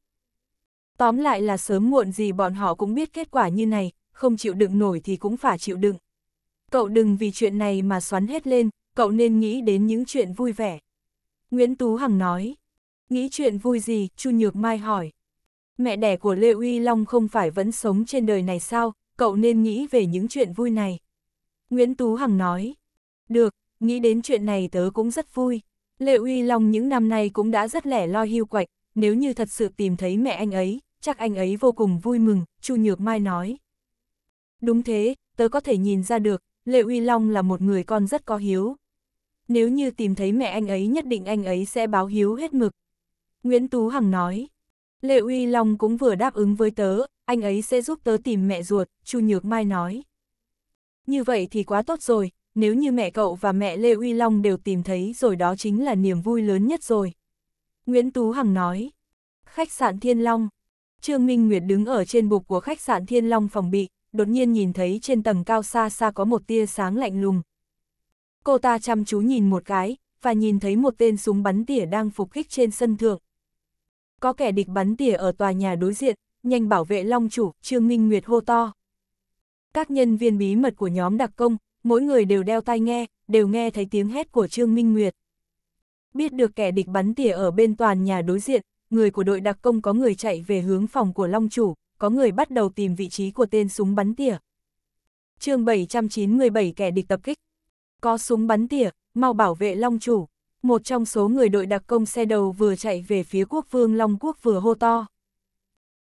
Tóm lại là sớm muộn gì bọn họ cũng biết kết quả như này, không chịu đựng nổi thì cũng phải chịu đựng. Cậu đừng vì chuyện này mà xoắn hết lên, cậu nên nghĩ đến những chuyện vui vẻ. Nguyễn Tú Hằng nói, nghĩ chuyện vui gì, Chu Nhược Mai hỏi. Mẹ đẻ của Lê Uy Long không phải vẫn sống trên đời này sao, cậu nên nghĩ về những chuyện vui này. Nguyễn Tú Hằng nói, được, nghĩ đến chuyện này tớ cũng rất vui. Lê Uy Long những năm nay cũng đã rất lẻ loi hiu quạch, nếu như thật sự tìm thấy mẹ anh ấy, chắc anh ấy vô cùng vui mừng, Chu Nhược Mai nói. Đúng thế, tớ có thể nhìn ra được, Lệ Uy Long là một người con rất có hiếu. Nếu như tìm thấy mẹ anh ấy nhất định anh ấy sẽ báo hiếu hết mực. Nguyễn Tú Hằng nói, Lệ Uy Long cũng vừa đáp ứng với tớ, anh ấy sẽ giúp tớ tìm mẹ ruột, Chu Nhược Mai nói. Như vậy thì quá tốt rồi, nếu như mẹ cậu và mẹ Lê Uy Long đều tìm thấy rồi đó chính là niềm vui lớn nhất rồi. Nguyễn Tú Hằng nói, khách sạn Thiên Long, Trương Minh Nguyệt đứng ở trên bục của khách sạn Thiên Long phòng bị, đột nhiên nhìn thấy trên tầng cao xa xa có một tia sáng lạnh lùng. Cô ta chăm chú nhìn một cái, và nhìn thấy một tên súng bắn tỉa đang phục kích trên sân thượng. Có kẻ địch bắn tỉa ở tòa nhà đối diện, nhanh bảo vệ Long Chủ, Trương Minh Nguyệt hô to. Các nhân viên bí mật của nhóm đặc công, mỗi người đều đeo tai nghe, đều nghe thấy tiếng hét của Trương Minh Nguyệt. Biết được kẻ địch bắn tỉa ở bên toàn nhà đối diện, người của đội đặc công có người chạy về hướng phòng của Long Chủ, có người bắt đầu tìm vị trí của tên súng bắn tỉa. chương 797 kẻ địch tập kích. Có súng bắn tỉa, mau bảo vệ Long Chủ. Một trong số người đội đặc công xe đầu vừa chạy về phía quốc vương Long Quốc vừa hô to.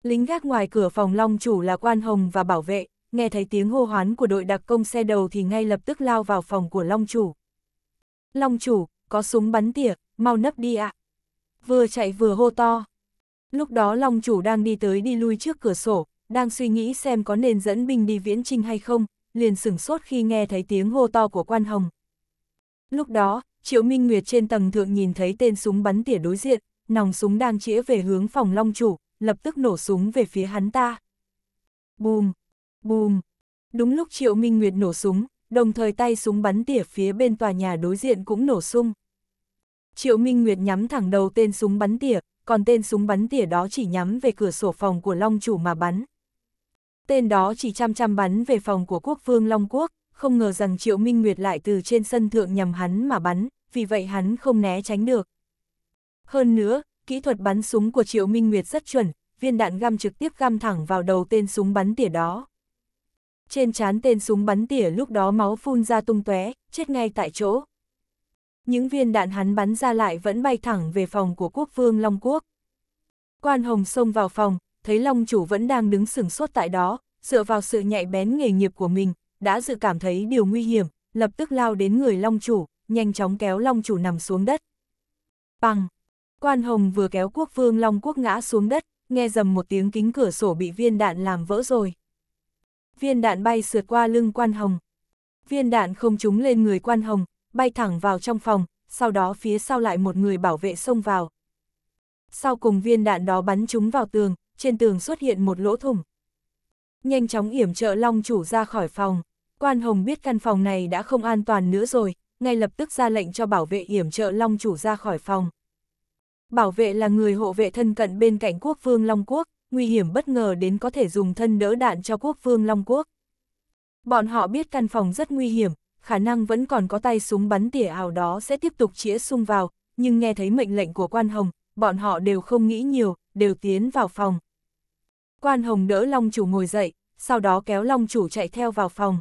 Lính gác ngoài cửa phòng Long Chủ là quan hồng và bảo vệ, nghe thấy tiếng hô hoán của đội đặc công xe đầu thì ngay lập tức lao vào phòng của Long Chủ. Long Chủ, có súng bắn tỉa, mau nấp đi ạ. À vừa chạy vừa hô to. Lúc đó Long chủ đang đi tới đi lui trước cửa sổ, đang suy nghĩ xem có nên dẫn binh đi viễn trinh hay không, liền sửng sốt khi nghe thấy tiếng hô to của quan hồng. Lúc đó, Triệu Minh Nguyệt trên tầng thượng nhìn thấy tên súng bắn tỉa đối diện, nòng súng đang chĩa về hướng phòng Long chủ, lập tức nổ súng về phía hắn ta. Bùm, bùm. Đúng lúc Triệu Minh Nguyệt nổ súng, đồng thời tay súng bắn tỉa phía bên tòa nhà đối diện cũng nổ sung. Triệu Minh Nguyệt nhắm thẳng đầu tên súng bắn tỉa, còn tên súng bắn tỉa đó chỉ nhắm về cửa sổ phòng của Long Chủ mà bắn. Tên đó chỉ chăm chăm bắn về phòng của quốc vương Long Quốc, không ngờ rằng Triệu Minh Nguyệt lại từ trên sân thượng nhằm hắn mà bắn, vì vậy hắn không né tránh được. Hơn nữa, kỹ thuật bắn súng của Triệu Minh Nguyệt rất chuẩn, viên đạn găm trực tiếp găm thẳng vào đầu tên súng bắn tỉa đó. Trên chán tên súng bắn tỉa lúc đó máu phun ra tung tóe, chết ngay tại chỗ những viên đạn hắn bắn ra lại vẫn bay thẳng về phòng của quốc vương Long Quốc. Quan Hồng xông vào phòng, thấy Long Chủ vẫn đang đứng sừng sốt tại đó, dựa vào sự nhạy bén nghề nghiệp của mình, đã dự cảm thấy điều nguy hiểm, lập tức lao đến người Long Chủ, nhanh chóng kéo Long Chủ nằm xuống đất. Bằng! Quan Hồng vừa kéo quốc vương Long Quốc ngã xuống đất, nghe dầm một tiếng kính cửa sổ bị viên đạn làm vỡ rồi. Viên đạn bay sượt qua lưng Quan Hồng. Viên đạn không trúng lên người Quan Hồng, bay thẳng vào trong phòng, sau đó phía sau lại một người bảo vệ xông vào. Sau cùng viên đạn đó bắn chúng vào tường, trên tường xuất hiện một lỗ thủng. Nhanh chóng yểm trợ Long chủ ra khỏi phòng, quan hồng biết căn phòng này đã không an toàn nữa rồi, ngay lập tức ra lệnh cho bảo vệ yểm trợ Long chủ ra khỏi phòng. Bảo vệ là người hộ vệ thân cận bên cạnh quốc vương Long Quốc, nguy hiểm bất ngờ đến có thể dùng thân đỡ đạn cho quốc vương Long Quốc. Bọn họ biết căn phòng rất nguy hiểm, khả năng vẫn còn có tay súng bắn tỉa ảo đó sẽ tiếp tục chĩa sung vào, nhưng nghe thấy mệnh lệnh của Quan Hồng, bọn họ đều không nghĩ nhiều, đều tiến vào phòng. Quan Hồng đỡ Long Chủ ngồi dậy, sau đó kéo Long Chủ chạy theo vào phòng.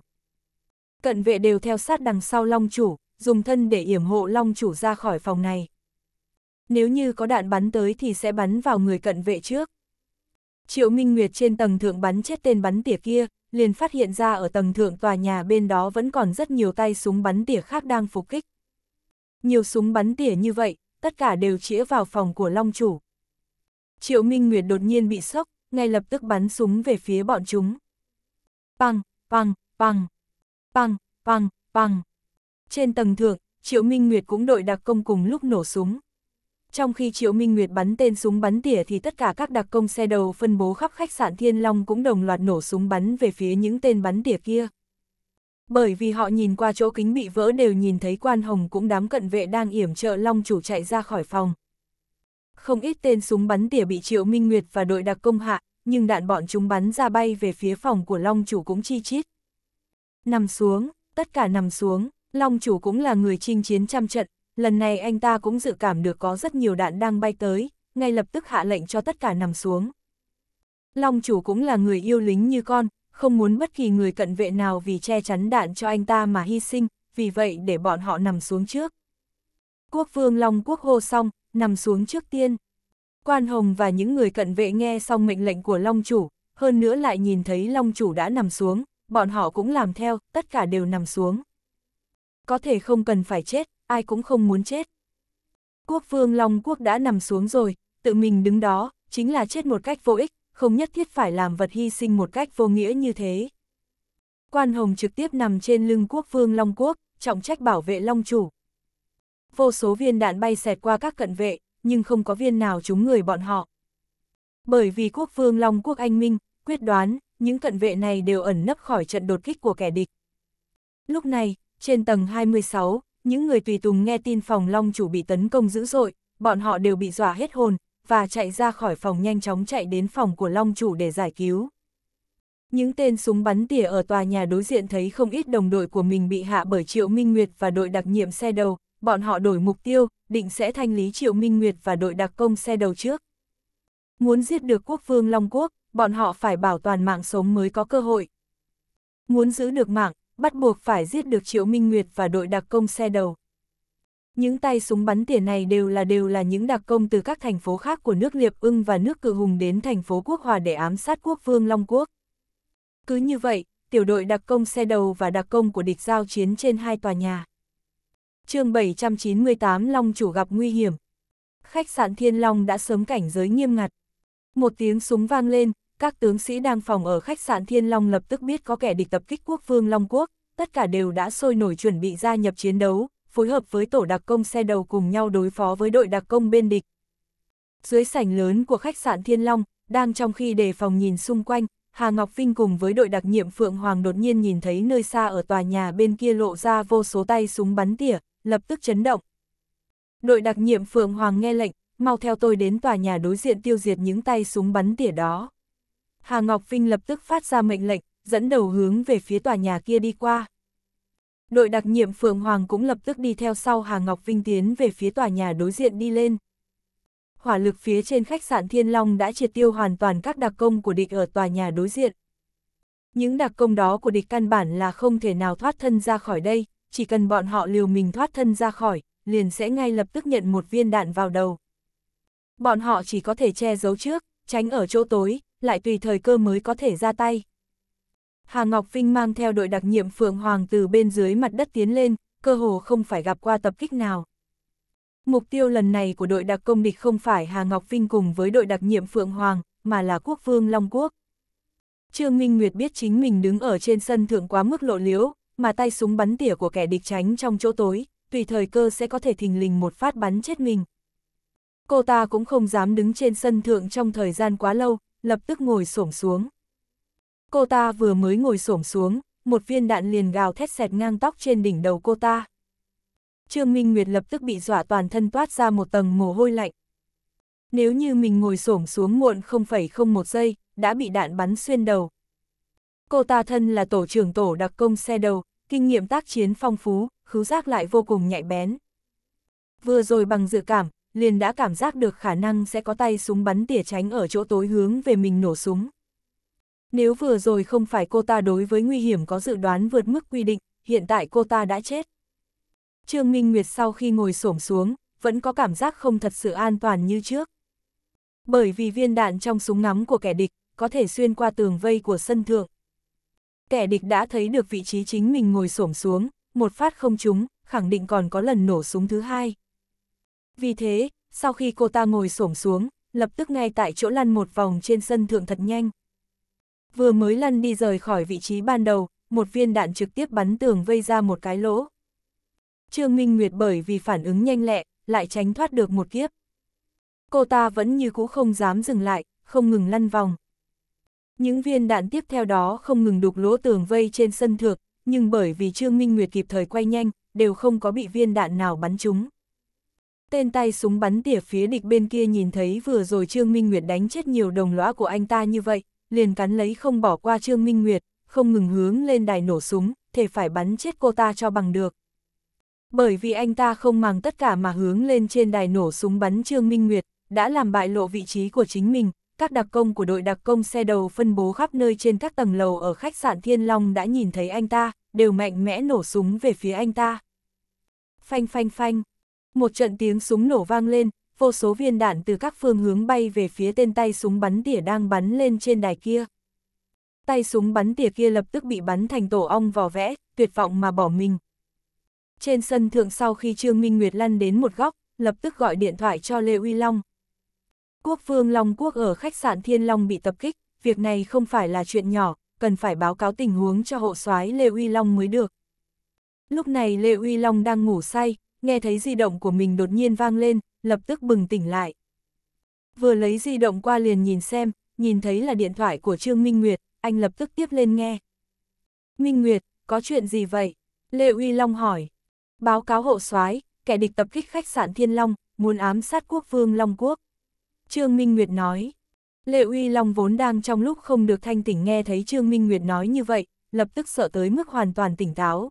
Cận vệ đều theo sát đằng sau Long Chủ, dùng thân để yểm hộ Long Chủ ra khỏi phòng này. Nếu như có đạn bắn tới thì sẽ bắn vào người cận vệ trước. Triệu Minh Nguyệt trên tầng thượng bắn chết tên bắn tỉa kia, liền phát hiện ra ở tầng thượng tòa nhà bên đó vẫn còn rất nhiều tay súng bắn tỉa khác đang phục kích. Nhiều súng bắn tỉa như vậy, tất cả đều chĩa vào phòng của Long Chủ. Triệu Minh Nguyệt đột nhiên bị sốc, ngay lập tức bắn súng về phía bọn chúng. Bằng, bằng, bằng, bằng, bằng, bằng. Trên tầng thượng, Triệu Minh Nguyệt cũng đội đặc công cùng lúc nổ súng trong khi Triệu Minh Nguyệt bắn tên súng bắn tỉa thì tất cả các đặc công xe đầu phân bố khắp khách sạn Thiên Long cũng đồng loạt nổ súng bắn về phía những tên bắn tỉa kia. Bởi vì họ nhìn qua chỗ kính bị vỡ đều nhìn thấy quan hồng cũng đám cận vệ đang yểm trợ Long chủ chạy ra khỏi phòng. Không ít tên súng bắn tỉa bị Triệu Minh Nguyệt và đội đặc công hạ, nhưng đạn bọn chúng bắn ra bay về phía phòng của Long chủ cũng chi chít. Nằm xuống, tất cả nằm xuống, Long chủ cũng là người chinh chiến trăm trận, lần này anh ta cũng dự cảm được có rất nhiều đạn đang bay tới, ngay lập tức hạ lệnh cho tất cả nằm xuống. Long chủ cũng là người yêu lính như con, không muốn bất kỳ người cận vệ nào vì che chắn đạn cho anh ta mà hy sinh, vì vậy để bọn họ nằm xuống trước. Quốc vương Long quốc hô xong, nằm xuống trước tiên. Quan Hồng và những người cận vệ nghe xong mệnh lệnh của Long chủ, hơn nữa lại nhìn thấy Long chủ đã nằm xuống, bọn họ cũng làm theo, tất cả đều nằm xuống. Có thể không cần phải chết, ai cũng không muốn chết. Quốc vương Long Quốc đã nằm xuống rồi, tự mình đứng đó, chính là chết một cách vô ích, không nhất thiết phải làm vật hy sinh một cách vô nghĩa như thế. Quan Hồng trực tiếp nằm trên lưng quốc vương Long Quốc, trọng trách bảo vệ Long Chủ. Vô số viên đạn bay xẹt qua các cận vệ, nhưng không có viên nào trúng người bọn họ. Bởi vì quốc vương Long Quốc anh minh, quyết đoán, những cận vệ này đều ẩn nấp khỏi trận đột kích của kẻ địch. Lúc này, trên tầng 26, những người tùy tùng nghe tin phòng long chủ bị tấn công dữ dội, bọn họ đều bị dọa hết hồn, và chạy ra khỏi phòng nhanh chóng chạy đến phòng của long chủ để giải cứu. Những tên súng bắn tỉa ở tòa nhà đối diện thấy không ít đồng đội của mình bị hạ bởi Triệu Minh Nguyệt và đội đặc nhiệm xe đầu, bọn họ đổi mục tiêu, định sẽ thanh lý Triệu Minh Nguyệt và đội đặc công xe đầu trước. Muốn giết được quốc vương Long Quốc, bọn họ phải bảo toàn mạng sống mới có cơ hội. Muốn giữ được mạng, bắt buộc phải giết được Triệu Minh Nguyệt và đội đặc công xe đầu. Những tay súng bắn tỉa này đều là đều là những đặc công từ các thành phố khác của nước Liệp ưng và nước Cự Hùng đến thành phố Quốc Hòa để ám sát quốc vương Long Quốc. Cứ như vậy, tiểu đội đặc công xe đầu và đặc công của địch giao chiến trên hai tòa nhà. chương 798 Long chủ gặp nguy hiểm. Khách sạn Thiên Long đã sớm cảnh giới nghiêm ngặt. Một tiếng súng vang lên, các tướng sĩ đang phòng ở khách sạn Thiên Long lập tức biết có kẻ địch tập kích quốc vương Long Quốc, tất cả đều đã sôi nổi chuẩn bị gia nhập chiến đấu, phối hợp với tổ đặc công xe đầu cùng nhau đối phó với đội đặc công bên địch. Dưới sảnh lớn của khách sạn Thiên Long, đang trong khi đề phòng nhìn xung quanh, Hà Ngọc Vinh cùng với đội đặc nhiệm Phượng Hoàng đột nhiên nhìn thấy nơi xa ở tòa nhà bên kia lộ ra vô số tay súng bắn tỉa, lập tức chấn động. Đội đặc nhiệm Phượng Hoàng nghe lệnh, mau theo tôi đến tòa nhà đối diện tiêu diệt những tay súng bắn tỉa đó. Hà Ngọc Vinh lập tức phát ra mệnh lệnh, dẫn đầu hướng về phía tòa nhà kia đi qua. Đội đặc nhiệm Phượng Hoàng cũng lập tức đi theo sau Hà Ngọc Vinh tiến về phía tòa nhà đối diện đi lên. Hỏa lực phía trên khách sạn Thiên Long đã triệt tiêu hoàn toàn các đặc công của địch ở tòa nhà đối diện. Những đặc công đó của địch căn bản là không thể nào thoát thân ra khỏi đây, chỉ cần bọn họ liều mình thoát thân ra khỏi, liền sẽ ngay lập tức nhận một viên đạn vào đầu. Bọn họ chỉ có thể che giấu trước, tránh ở chỗ tối, lại tùy thời cơ mới có thể ra tay. Hà Ngọc Vinh mang theo đội đặc nhiệm Phượng Hoàng từ bên dưới mặt đất tiến lên, cơ hồ không phải gặp qua tập kích nào. Mục tiêu lần này của đội đặc công địch không phải Hà Ngọc Vinh cùng với đội đặc nhiệm Phượng Hoàng, mà là quốc vương Long Quốc. Trương Minh Nguyệt biết chính mình đứng ở trên sân thượng quá mức lộ liễu, mà tay súng bắn tỉa của kẻ địch tránh trong chỗ tối, tùy thời cơ sẽ có thể thình lình một phát bắn chết mình. Cô ta cũng không dám đứng trên sân thượng trong thời gian quá lâu, lập tức ngồi xổm xuống. Cô ta vừa mới ngồi xổm xuống, một viên đạn liền gào thét xẹt ngang tóc trên đỉnh đầu cô ta. Trương Minh Nguyệt lập tức bị dọa toàn thân toát ra một tầng mồ hôi lạnh. Nếu như mình ngồi xổm xuống muộn 0,01 giây, đã bị đạn bắn xuyên đầu. Cô ta thân là tổ trưởng tổ đặc công xe đầu, kinh nghiệm tác chiến phong phú, khứu giác lại vô cùng nhạy bén. Vừa rồi bằng dự cảm, liền đã cảm giác được khả năng sẽ có tay súng bắn tỉa tránh ở chỗ tối hướng về mình nổ súng. Nếu vừa rồi không phải cô ta đối với nguy hiểm có dự đoán vượt mức quy định, hiện tại cô ta đã chết. Trương Minh Nguyệt sau khi ngồi xổm xuống, vẫn có cảm giác không thật sự an toàn như trước. Bởi vì viên đạn trong súng ngắm của kẻ địch, có thể xuyên qua tường vây của sân thượng. Kẻ địch đã thấy được vị trí chính mình ngồi xổm xuống, một phát không trúng, khẳng định còn có lần nổ súng thứ hai. Vì thế, sau khi cô ta ngồi xổm xuống, lập tức ngay tại chỗ lăn một vòng trên sân thượng thật nhanh. Vừa mới lăn đi rời khỏi vị trí ban đầu, một viên đạn trực tiếp bắn tường vây ra một cái lỗ. Trương Minh Nguyệt bởi vì phản ứng nhanh lẹ, lại tránh thoát được một kiếp. Cô ta vẫn như cũ không dám dừng lại, không ngừng lăn vòng. Những viên đạn tiếp theo đó không ngừng đục lỗ tường vây trên sân thượng, nhưng bởi vì Trương Minh Nguyệt kịp thời quay nhanh, đều không có bị viên đạn nào bắn trúng. Tên tay súng bắn tỉa phía địch bên kia nhìn thấy vừa rồi Trương Minh Nguyệt đánh chết nhiều đồng lõa của anh ta như vậy, liền cắn lấy không bỏ qua Trương Minh Nguyệt, không ngừng hướng lên đài nổ súng, thể phải bắn chết cô ta cho bằng được. Bởi vì anh ta không mang tất cả mà hướng lên trên đài nổ súng bắn Trương Minh Nguyệt, đã làm bại lộ vị trí của chính mình, các đặc công của đội đặc công xe đầu phân bố khắp nơi trên các tầng lầu ở khách sạn Thiên Long đã nhìn thấy anh ta, đều mạnh mẽ nổ súng về phía anh ta. Phanh phanh phanh, một trận tiếng súng nổ vang lên, vô số viên đạn từ các phương hướng bay về phía tên tay súng bắn tỉa đang bắn lên trên đài kia. Tay súng bắn tỉa kia lập tức bị bắn thành tổ ong vỏ vẽ, tuyệt vọng mà bỏ mình. Trên sân thượng sau khi Trương Minh Nguyệt lăn đến một góc, lập tức gọi điện thoại cho Lê Uy Long. Quốc Vương Long Quốc ở khách sạn Thiên Long bị tập kích, việc này không phải là chuyện nhỏ, cần phải báo cáo tình huống cho hộ soái Lê Uy Long mới được. Lúc này Lê Uy Long đang ngủ say, nghe thấy di động của mình đột nhiên vang lên, lập tức bừng tỉnh lại. Vừa lấy di động qua liền nhìn xem, nhìn thấy là điện thoại của Trương Minh Nguyệt, anh lập tức tiếp lên nghe. Minh Nguyệt, có chuyện gì vậy? Lê Uy Long hỏi. Báo cáo hộ soái kẻ địch tập kích khách sạn Thiên Long, muốn ám sát quốc vương Long Quốc. Trương Minh Nguyệt nói. Lê Uy Long vốn đang trong lúc không được thanh tỉnh nghe thấy Trương Minh Nguyệt nói như vậy, lập tức sợ tới mức hoàn toàn tỉnh táo.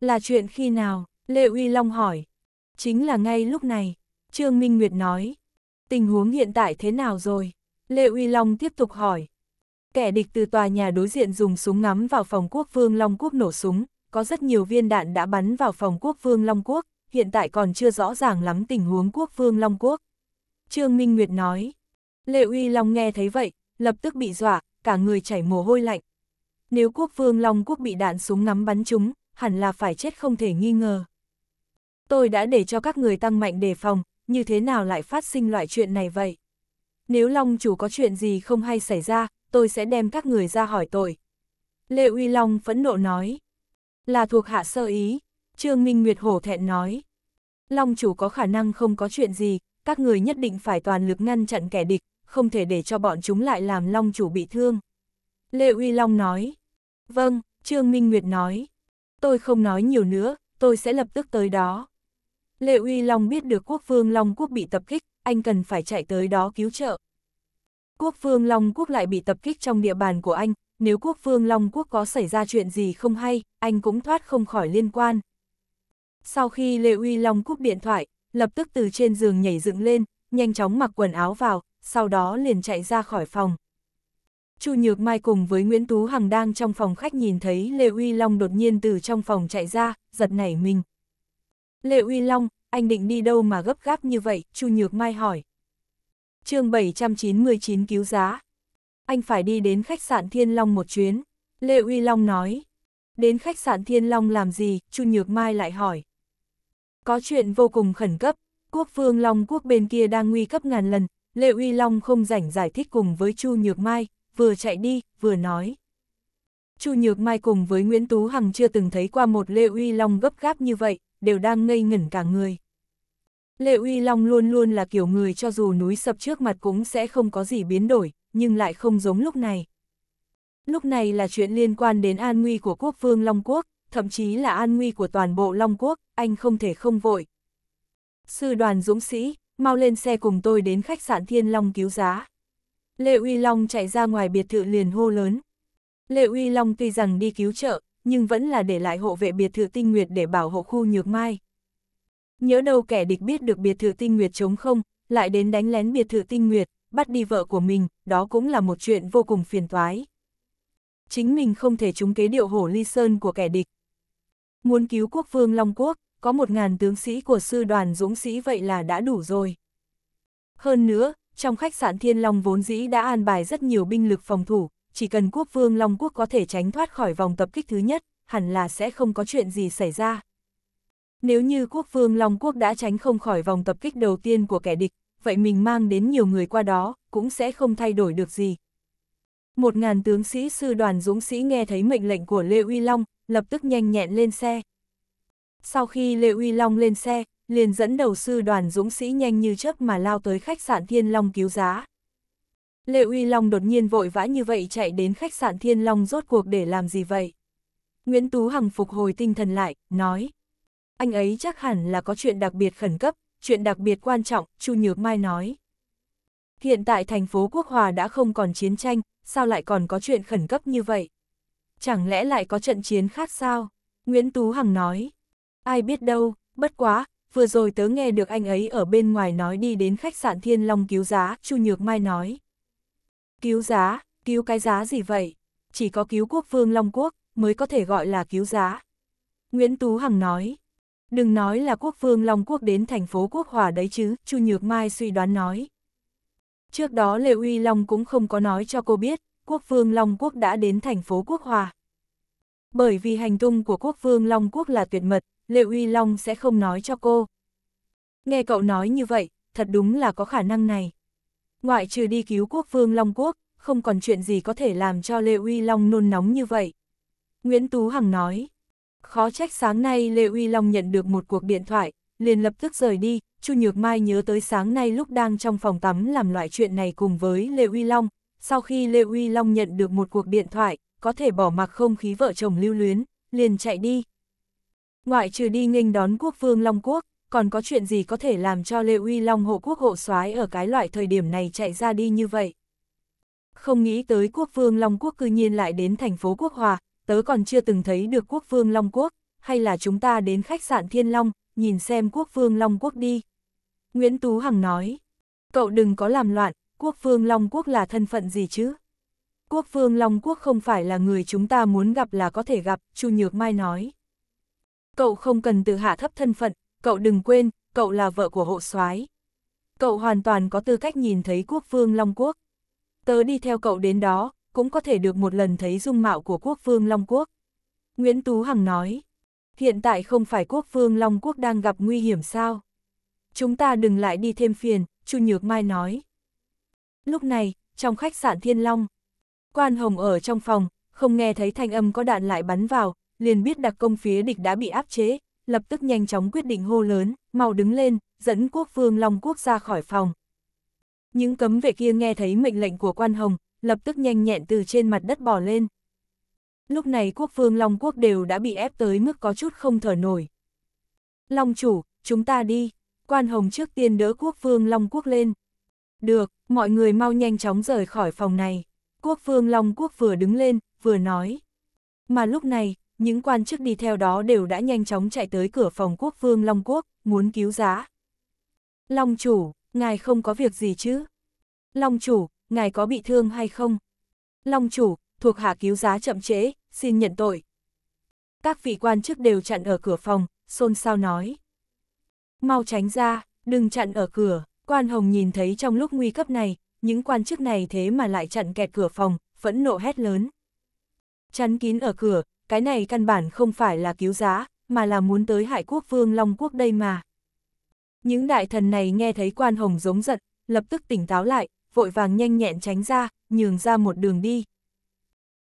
Là chuyện khi nào? Lê Uy Long hỏi. Chính là ngay lúc này, Trương Minh Nguyệt nói. Tình huống hiện tại thế nào rồi? Lê Uy Long tiếp tục hỏi. Kẻ địch từ tòa nhà đối diện dùng súng ngắm vào phòng quốc vương Long Quốc nổ súng, có rất nhiều viên đạn đã bắn vào phòng quốc vương Long Quốc, hiện tại còn chưa rõ ràng lắm tình huống quốc vương Long Quốc. Trương Minh Nguyệt nói. Lệ Uy Long nghe thấy vậy, lập tức bị dọa, cả người chảy mồ hôi lạnh. Nếu quốc vương Long Quốc bị đạn súng ngắm bắn trúng, hẳn là phải chết không thể nghi ngờ tôi đã để cho các người tăng mạnh đề phòng, như thế nào lại phát sinh loại chuyện này vậy? Nếu Long chủ có chuyện gì không hay xảy ra, tôi sẽ đem các người ra hỏi tội. Lê Uy Long phẫn nộ nói. Là thuộc hạ sơ ý, Trương Minh Nguyệt hổ thẹn nói. Long chủ có khả năng không có chuyện gì, các người nhất định phải toàn lực ngăn chặn kẻ địch, không thể để cho bọn chúng lại làm Long chủ bị thương. Lê Uy Long nói. Vâng, Trương Minh Nguyệt nói. Tôi không nói nhiều nữa, tôi sẽ lập tức tới đó. Lê Uy Long biết được quốc vương Long Quốc bị tập kích, anh cần phải chạy tới đó cứu trợ. Quốc vương Long Quốc lại bị tập kích trong địa bàn của anh, nếu quốc vương Long Quốc có xảy ra chuyện gì không hay, anh cũng thoát không khỏi liên quan. Sau khi Lê Uy Long cúp điện thoại, lập tức từ trên giường nhảy dựng lên, nhanh chóng mặc quần áo vào, sau đó liền chạy ra khỏi phòng. Chu Nhược Mai cùng với Nguyễn Tú Hằng đang trong phòng khách nhìn thấy Lê Uy Long đột nhiên từ trong phòng chạy ra, giật nảy mình. Lê Uy Long, anh định đi đâu mà gấp gáp như vậy, Chu Nhược Mai hỏi. chương 799 cứu giá. Anh phải đi đến khách sạn Thiên Long một chuyến. Lê Uy Long nói. Đến khách sạn Thiên Long làm gì, Chu Nhược Mai lại hỏi. Có chuyện vô cùng khẩn cấp, quốc vương Long quốc bên kia đang nguy cấp ngàn lần, Lê Uy Long không rảnh giải thích cùng với Chu Nhược Mai, vừa chạy đi, vừa nói. Chu Nhược Mai cùng với Nguyễn Tú Hằng chưa từng thấy qua một Lê Uy Long gấp gáp như vậy, đều đang ngây ngẩn cả người. Lệ Uy Long luôn luôn là kiểu người cho dù núi sập trước mặt cũng sẽ không có gì biến đổi, nhưng lại không giống lúc này. Lúc này là chuyện liên quan đến an nguy của quốc vương Long Quốc, thậm chí là an nguy của toàn bộ Long Quốc, anh không thể không vội. Sư đoàn dũng sĩ, mau lên xe cùng tôi đến khách sạn Thiên Long cứu giá. Lệ Uy Long chạy ra ngoài biệt thự liền hô lớn. Lệ Uy Long tuy rằng đi cứu trợ, nhưng vẫn là để lại hộ vệ biệt thự tinh nguyệt để bảo hộ khu nhược mai. Nhớ đâu kẻ địch biết được biệt thự tinh nguyệt chống không, lại đến đánh lén biệt thự tinh nguyệt, bắt đi vợ của mình, đó cũng là một chuyện vô cùng phiền toái. Chính mình không thể trúng kế điệu hổ ly sơn của kẻ địch. Muốn cứu quốc vương Long Quốc, có một ngàn tướng sĩ của sư đoàn dũng sĩ vậy là đã đủ rồi. Hơn nữa, trong khách sạn Thiên Long vốn dĩ đã an bài rất nhiều binh lực phòng thủ, chỉ cần quốc vương Long Quốc có thể tránh thoát khỏi vòng tập kích thứ nhất, hẳn là sẽ không có chuyện gì xảy ra. Nếu như quốc vương Long Quốc đã tránh không khỏi vòng tập kích đầu tiên của kẻ địch, vậy mình mang đến nhiều người qua đó, cũng sẽ không thay đổi được gì. Một ngàn tướng sĩ sư đoàn dũng sĩ nghe thấy mệnh lệnh của Lê Uy Long, lập tức nhanh nhẹn lên xe. Sau khi Lê Uy Long lên xe, liền dẫn đầu sư đoàn dũng sĩ nhanh như chớp mà lao tới khách sạn Thiên Long cứu giá. Lệ Uy Long đột nhiên vội vã như vậy chạy đến khách sạn Thiên Long rốt cuộc để làm gì vậy? Nguyễn Tú Hằng phục hồi tinh thần lại, nói. Anh ấy chắc hẳn là có chuyện đặc biệt khẩn cấp, chuyện đặc biệt quan trọng, Chu Nhược Mai nói. Hiện tại thành phố Quốc Hòa đã không còn chiến tranh, sao lại còn có chuyện khẩn cấp như vậy? Chẳng lẽ lại có trận chiến khác sao? Nguyễn Tú Hằng nói. Ai biết đâu, bất quá, vừa rồi tớ nghe được anh ấy ở bên ngoài nói đi đến khách sạn Thiên Long cứu giá, Chu Nhược Mai nói. Cứu giá, cứu cái giá gì vậy? Chỉ có cứu quốc vương Long Quốc mới có thể gọi là cứu giá. Nguyễn Tú Hằng nói, đừng nói là quốc vương Long Quốc đến thành phố Quốc Hòa đấy chứ, Chu Nhược Mai suy đoán nói. Trước đó Lê Uy Long cũng không có nói cho cô biết, quốc vương Long Quốc đã đến thành phố Quốc Hòa. Bởi vì hành tung của quốc vương Long Quốc là tuyệt mật, Lê Uy Long sẽ không nói cho cô. Nghe cậu nói như vậy, thật đúng là có khả năng này ngoại trừ đi cứu quốc vương Long Quốc, không còn chuyện gì có thể làm cho Lê Uy Long nôn nóng như vậy. Nguyễn Tú Hằng nói, khó trách sáng nay Lê Uy Long nhận được một cuộc điện thoại, liền lập tức rời đi, Chu Nhược Mai nhớ tới sáng nay lúc đang trong phòng tắm làm loại chuyện này cùng với Lê Uy Long, sau khi Lê Uy Long nhận được một cuộc điện thoại, có thể bỏ mặc không khí vợ chồng lưu luyến, liền chạy đi. Ngoại trừ đi nghênh đón quốc vương Long Quốc, còn có chuyện gì có thể làm cho Lê Uy Long hộ quốc hộ soái ở cái loại thời điểm này chạy ra đi như vậy. Không nghĩ tới quốc vương Long Quốc cư nhiên lại đến thành phố Quốc Hòa, tớ còn chưa từng thấy được quốc vương Long Quốc, hay là chúng ta đến khách sạn Thiên Long, nhìn xem quốc vương Long Quốc đi. Nguyễn Tú Hằng nói, cậu đừng có làm loạn, quốc vương Long Quốc là thân phận gì chứ? Quốc vương Long Quốc không phải là người chúng ta muốn gặp là có thể gặp, Chu Nhược Mai nói. Cậu không cần tự hạ thấp thân phận, cậu đừng quên, cậu là vợ của hộ soái. Cậu hoàn toàn có tư cách nhìn thấy quốc vương Long Quốc. Tớ đi theo cậu đến đó, cũng có thể được một lần thấy dung mạo của quốc vương Long Quốc. Nguyễn Tú Hằng nói, hiện tại không phải quốc vương Long Quốc đang gặp nguy hiểm sao? Chúng ta đừng lại đi thêm phiền, Chu Nhược Mai nói. Lúc này, trong khách sạn Thiên Long, Quan Hồng ở trong phòng, không nghe thấy thanh âm có đạn lại bắn vào, liền biết đặc công phía địch đã bị áp chế, lập tức nhanh chóng quyết định hô lớn, mau đứng lên, dẫn quốc vương Long Quốc ra khỏi phòng. Những cấm vệ kia nghe thấy mệnh lệnh của quan hồng, lập tức nhanh nhẹn từ trên mặt đất bỏ lên. Lúc này quốc vương Long Quốc đều đã bị ép tới mức có chút không thở nổi. Long chủ, chúng ta đi, quan hồng trước tiên đỡ quốc vương Long Quốc lên. Được, mọi người mau nhanh chóng rời khỏi phòng này. Quốc vương Long Quốc vừa đứng lên, vừa nói. Mà lúc này, những quan chức đi theo đó đều đã nhanh chóng chạy tới cửa phòng quốc vương Long Quốc, muốn cứu giá. Long chủ, ngài không có việc gì chứ? Long chủ, ngài có bị thương hay không? Long chủ, thuộc hạ cứu giá chậm trễ, xin nhận tội. Các vị quan chức đều chặn ở cửa phòng, xôn xao nói. Mau tránh ra, đừng chặn ở cửa, quan hồng nhìn thấy trong lúc nguy cấp này, những quan chức này thế mà lại chặn kẹt cửa phòng, phẫn nộ hét lớn. Chắn kín ở cửa, cái này căn bản không phải là cứu giá, mà là muốn tới hại quốc vương Long Quốc đây mà. Những đại thần này nghe thấy quan hồng giống giận, lập tức tỉnh táo lại, vội vàng nhanh nhẹn tránh ra, nhường ra một đường đi.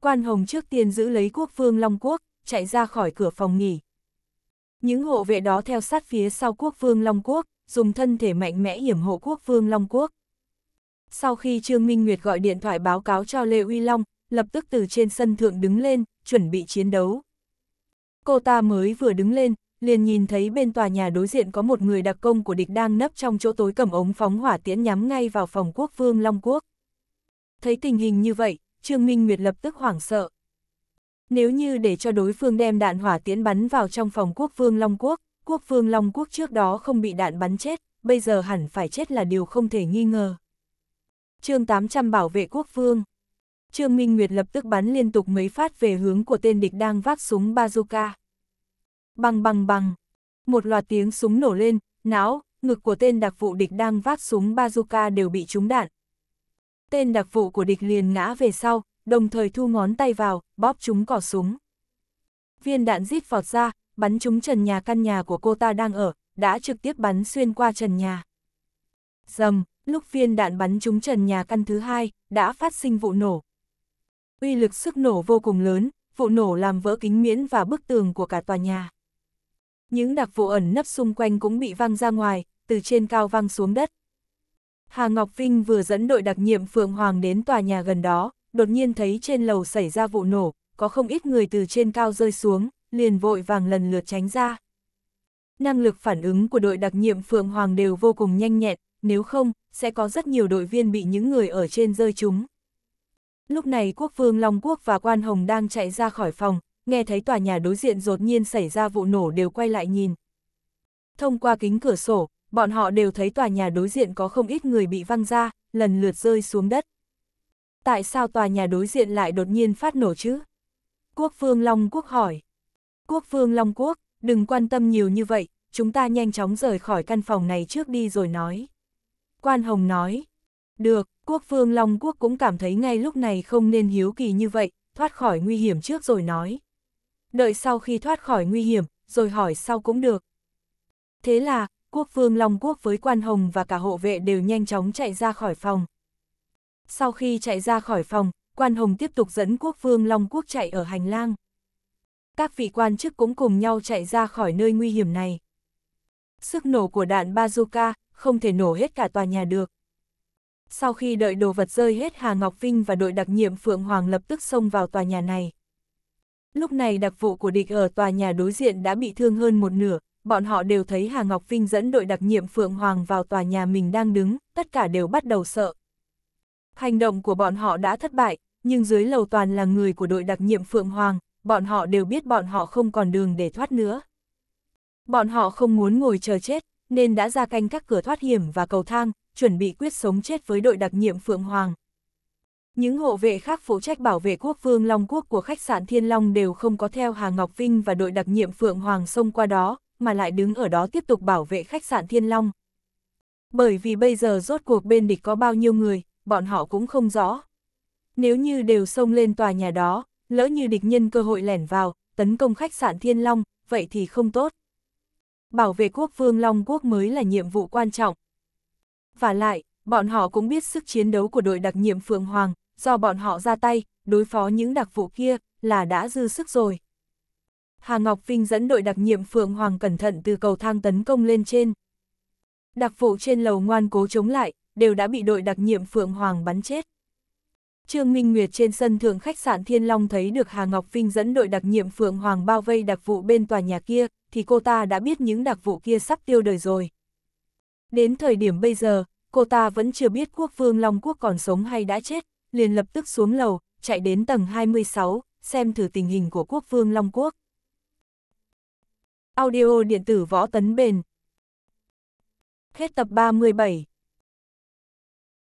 Quan hồng trước tiên giữ lấy quốc vương Long Quốc, chạy ra khỏi cửa phòng nghỉ. Những hộ vệ đó theo sát phía sau quốc vương Long Quốc, dùng thân thể mạnh mẽ hiểm hộ quốc vương Long Quốc. Sau khi Trương Minh Nguyệt gọi điện thoại báo cáo cho Lê Uy Long, lập tức từ trên sân thượng đứng lên, chuẩn bị chiến đấu. Cô ta mới vừa đứng lên, liền nhìn thấy bên tòa nhà đối diện có một người đặc công của địch đang nấp trong chỗ tối cầm ống phóng hỏa tiễn nhắm ngay vào phòng quốc vương Long Quốc. Thấy tình hình như vậy, Trương Minh Nguyệt lập tức hoảng sợ. Nếu như để cho đối phương đem đạn hỏa tiễn bắn vào trong phòng quốc vương Long Quốc, quốc vương Long Quốc trước đó không bị đạn bắn chết, bây giờ hẳn phải chết là điều không thể nghi ngờ. chương 800 bảo vệ quốc vương Trương Minh Nguyệt lập tức bắn liên tục mấy phát về hướng của tên địch đang vác súng bazooka. Bằng bằng bằng, một loạt tiếng súng nổ lên, não, ngực của tên đặc vụ địch đang vác súng bazooka đều bị trúng đạn. Tên đặc vụ của địch liền ngã về sau, đồng thời thu ngón tay vào, bóp trúng cỏ súng. Viên đạn rít vọt ra, bắn trúng trần nhà căn nhà của cô ta đang ở, đã trực tiếp bắn xuyên qua trần nhà. Dầm, lúc viên đạn bắn trúng trần nhà căn thứ hai, đã phát sinh vụ nổ, uy lực sức nổ vô cùng lớn, vụ nổ làm vỡ kính miễn và bức tường của cả tòa nhà. Những đặc vụ ẩn nấp xung quanh cũng bị văng ra ngoài, từ trên cao văng xuống đất. Hà Ngọc Vinh vừa dẫn đội đặc nhiệm Phượng Hoàng đến tòa nhà gần đó, đột nhiên thấy trên lầu xảy ra vụ nổ, có không ít người từ trên cao rơi xuống, liền vội vàng lần lượt tránh ra. Năng lực phản ứng của đội đặc nhiệm Phượng Hoàng đều vô cùng nhanh nhẹn, nếu không, sẽ có rất nhiều đội viên bị những người ở trên rơi chúng. Lúc này quốc vương Long Quốc và quan hồng đang chạy ra khỏi phòng, nghe thấy tòa nhà đối diện đột nhiên xảy ra vụ nổ đều quay lại nhìn. Thông qua kính cửa sổ, bọn họ đều thấy tòa nhà đối diện có không ít người bị văng ra, lần lượt rơi xuống đất. Tại sao tòa nhà đối diện lại đột nhiên phát nổ chứ? Quốc vương Long Quốc hỏi. Quốc vương Long Quốc, đừng quan tâm nhiều như vậy, chúng ta nhanh chóng rời khỏi căn phòng này trước đi rồi nói. Quan Hồng nói. Được, Quốc vương Long Quốc cũng cảm thấy ngay lúc này không nên hiếu kỳ như vậy, thoát khỏi nguy hiểm trước rồi nói. Đợi sau khi thoát khỏi nguy hiểm, rồi hỏi sau cũng được. Thế là, quốc vương Long Quốc với quan hồng và cả hộ vệ đều nhanh chóng chạy ra khỏi phòng. Sau khi chạy ra khỏi phòng, quan hồng tiếp tục dẫn quốc vương Long Quốc chạy ở hành lang. Các vị quan chức cũng cùng nhau chạy ra khỏi nơi nguy hiểm này. Sức nổ của đạn bazooka không thể nổ hết cả tòa nhà được. Sau khi đợi đồ vật rơi hết Hà Ngọc Vinh và đội đặc nhiệm Phượng Hoàng lập tức xông vào tòa nhà này. Lúc này đặc vụ của địch ở tòa nhà đối diện đã bị thương hơn một nửa, bọn họ đều thấy Hà Ngọc Vinh dẫn đội đặc nhiệm Phượng Hoàng vào tòa nhà mình đang đứng, tất cả đều bắt đầu sợ. Hành động của bọn họ đã thất bại, nhưng dưới lầu toàn là người của đội đặc nhiệm Phượng Hoàng, bọn họ đều biết bọn họ không còn đường để thoát nữa. Bọn họ không muốn ngồi chờ chết, nên đã ra canh các cửa thoát hiểm và cầu thang, chuẩn bị quyết sống chết với đội đặc nhiệm Phượng Hoàng. Những hộ vệ khác phụ trách bảo vệ quốc vương Long Quốc của khách sạn Thiên Long đều không có theo Hà Ngọc Vinh và đội đặc nhiệm Phượng Hoàng xông qua đó, mà lại đứng ở đó tiếp tục bảo vệ khách sạn Thiên Long. Bởi vì bây giờ rốt cuộc bên địch có bao nhiêu người, bọn họ cũng không rõ. Nếu như đều xông lên tòa nhà đó, lỡ như địch nhân cơ hội lẻn vào, tấn công khách sạn Thiên Long, vậy thì không tốt. Bảo vệ quốc vương Long Quốc mới là nhiệm vụ quan trọng, và lại, bọn họ cũng biết sức chiến đấu của đội đặc nhiệm Phượng Hoàng, do bọn họ ra tay, đối phó những đặc vụ kia, là đã dư sức rồi. Hà Ngọc Vinh dẫn đội đặc nhiệm Phượng Hoàng cẩn thận từ cầu thang tấn công lên trên. Đặc vụ trên lầu ngoan cố chống lại, đều đã bị đội đặc nhiệm Phượng Hoàng bắn chết. Trương Minh Nguyệt trên sân thượng khách sạn Thiên Long thấy được Hà Ngọc Vinh dẫn đội đặc nhiệm Phượng Hoàng bao vây đặc vụ bên tòa nhà kia, thì cô ta đã biết những đặc vụ kia sắp tiêu đời rồi. Đến thời điểm bây giờ, cô ta vẫn chưa biết quốc vương Long Quốc còn sống hay đã chết, liền lập tức xuống lầu, chạy đến tầng 26, xem thử tình hình của quốc vương Long Quốc. Audio điện tử võ tấn bền. Hết tập 37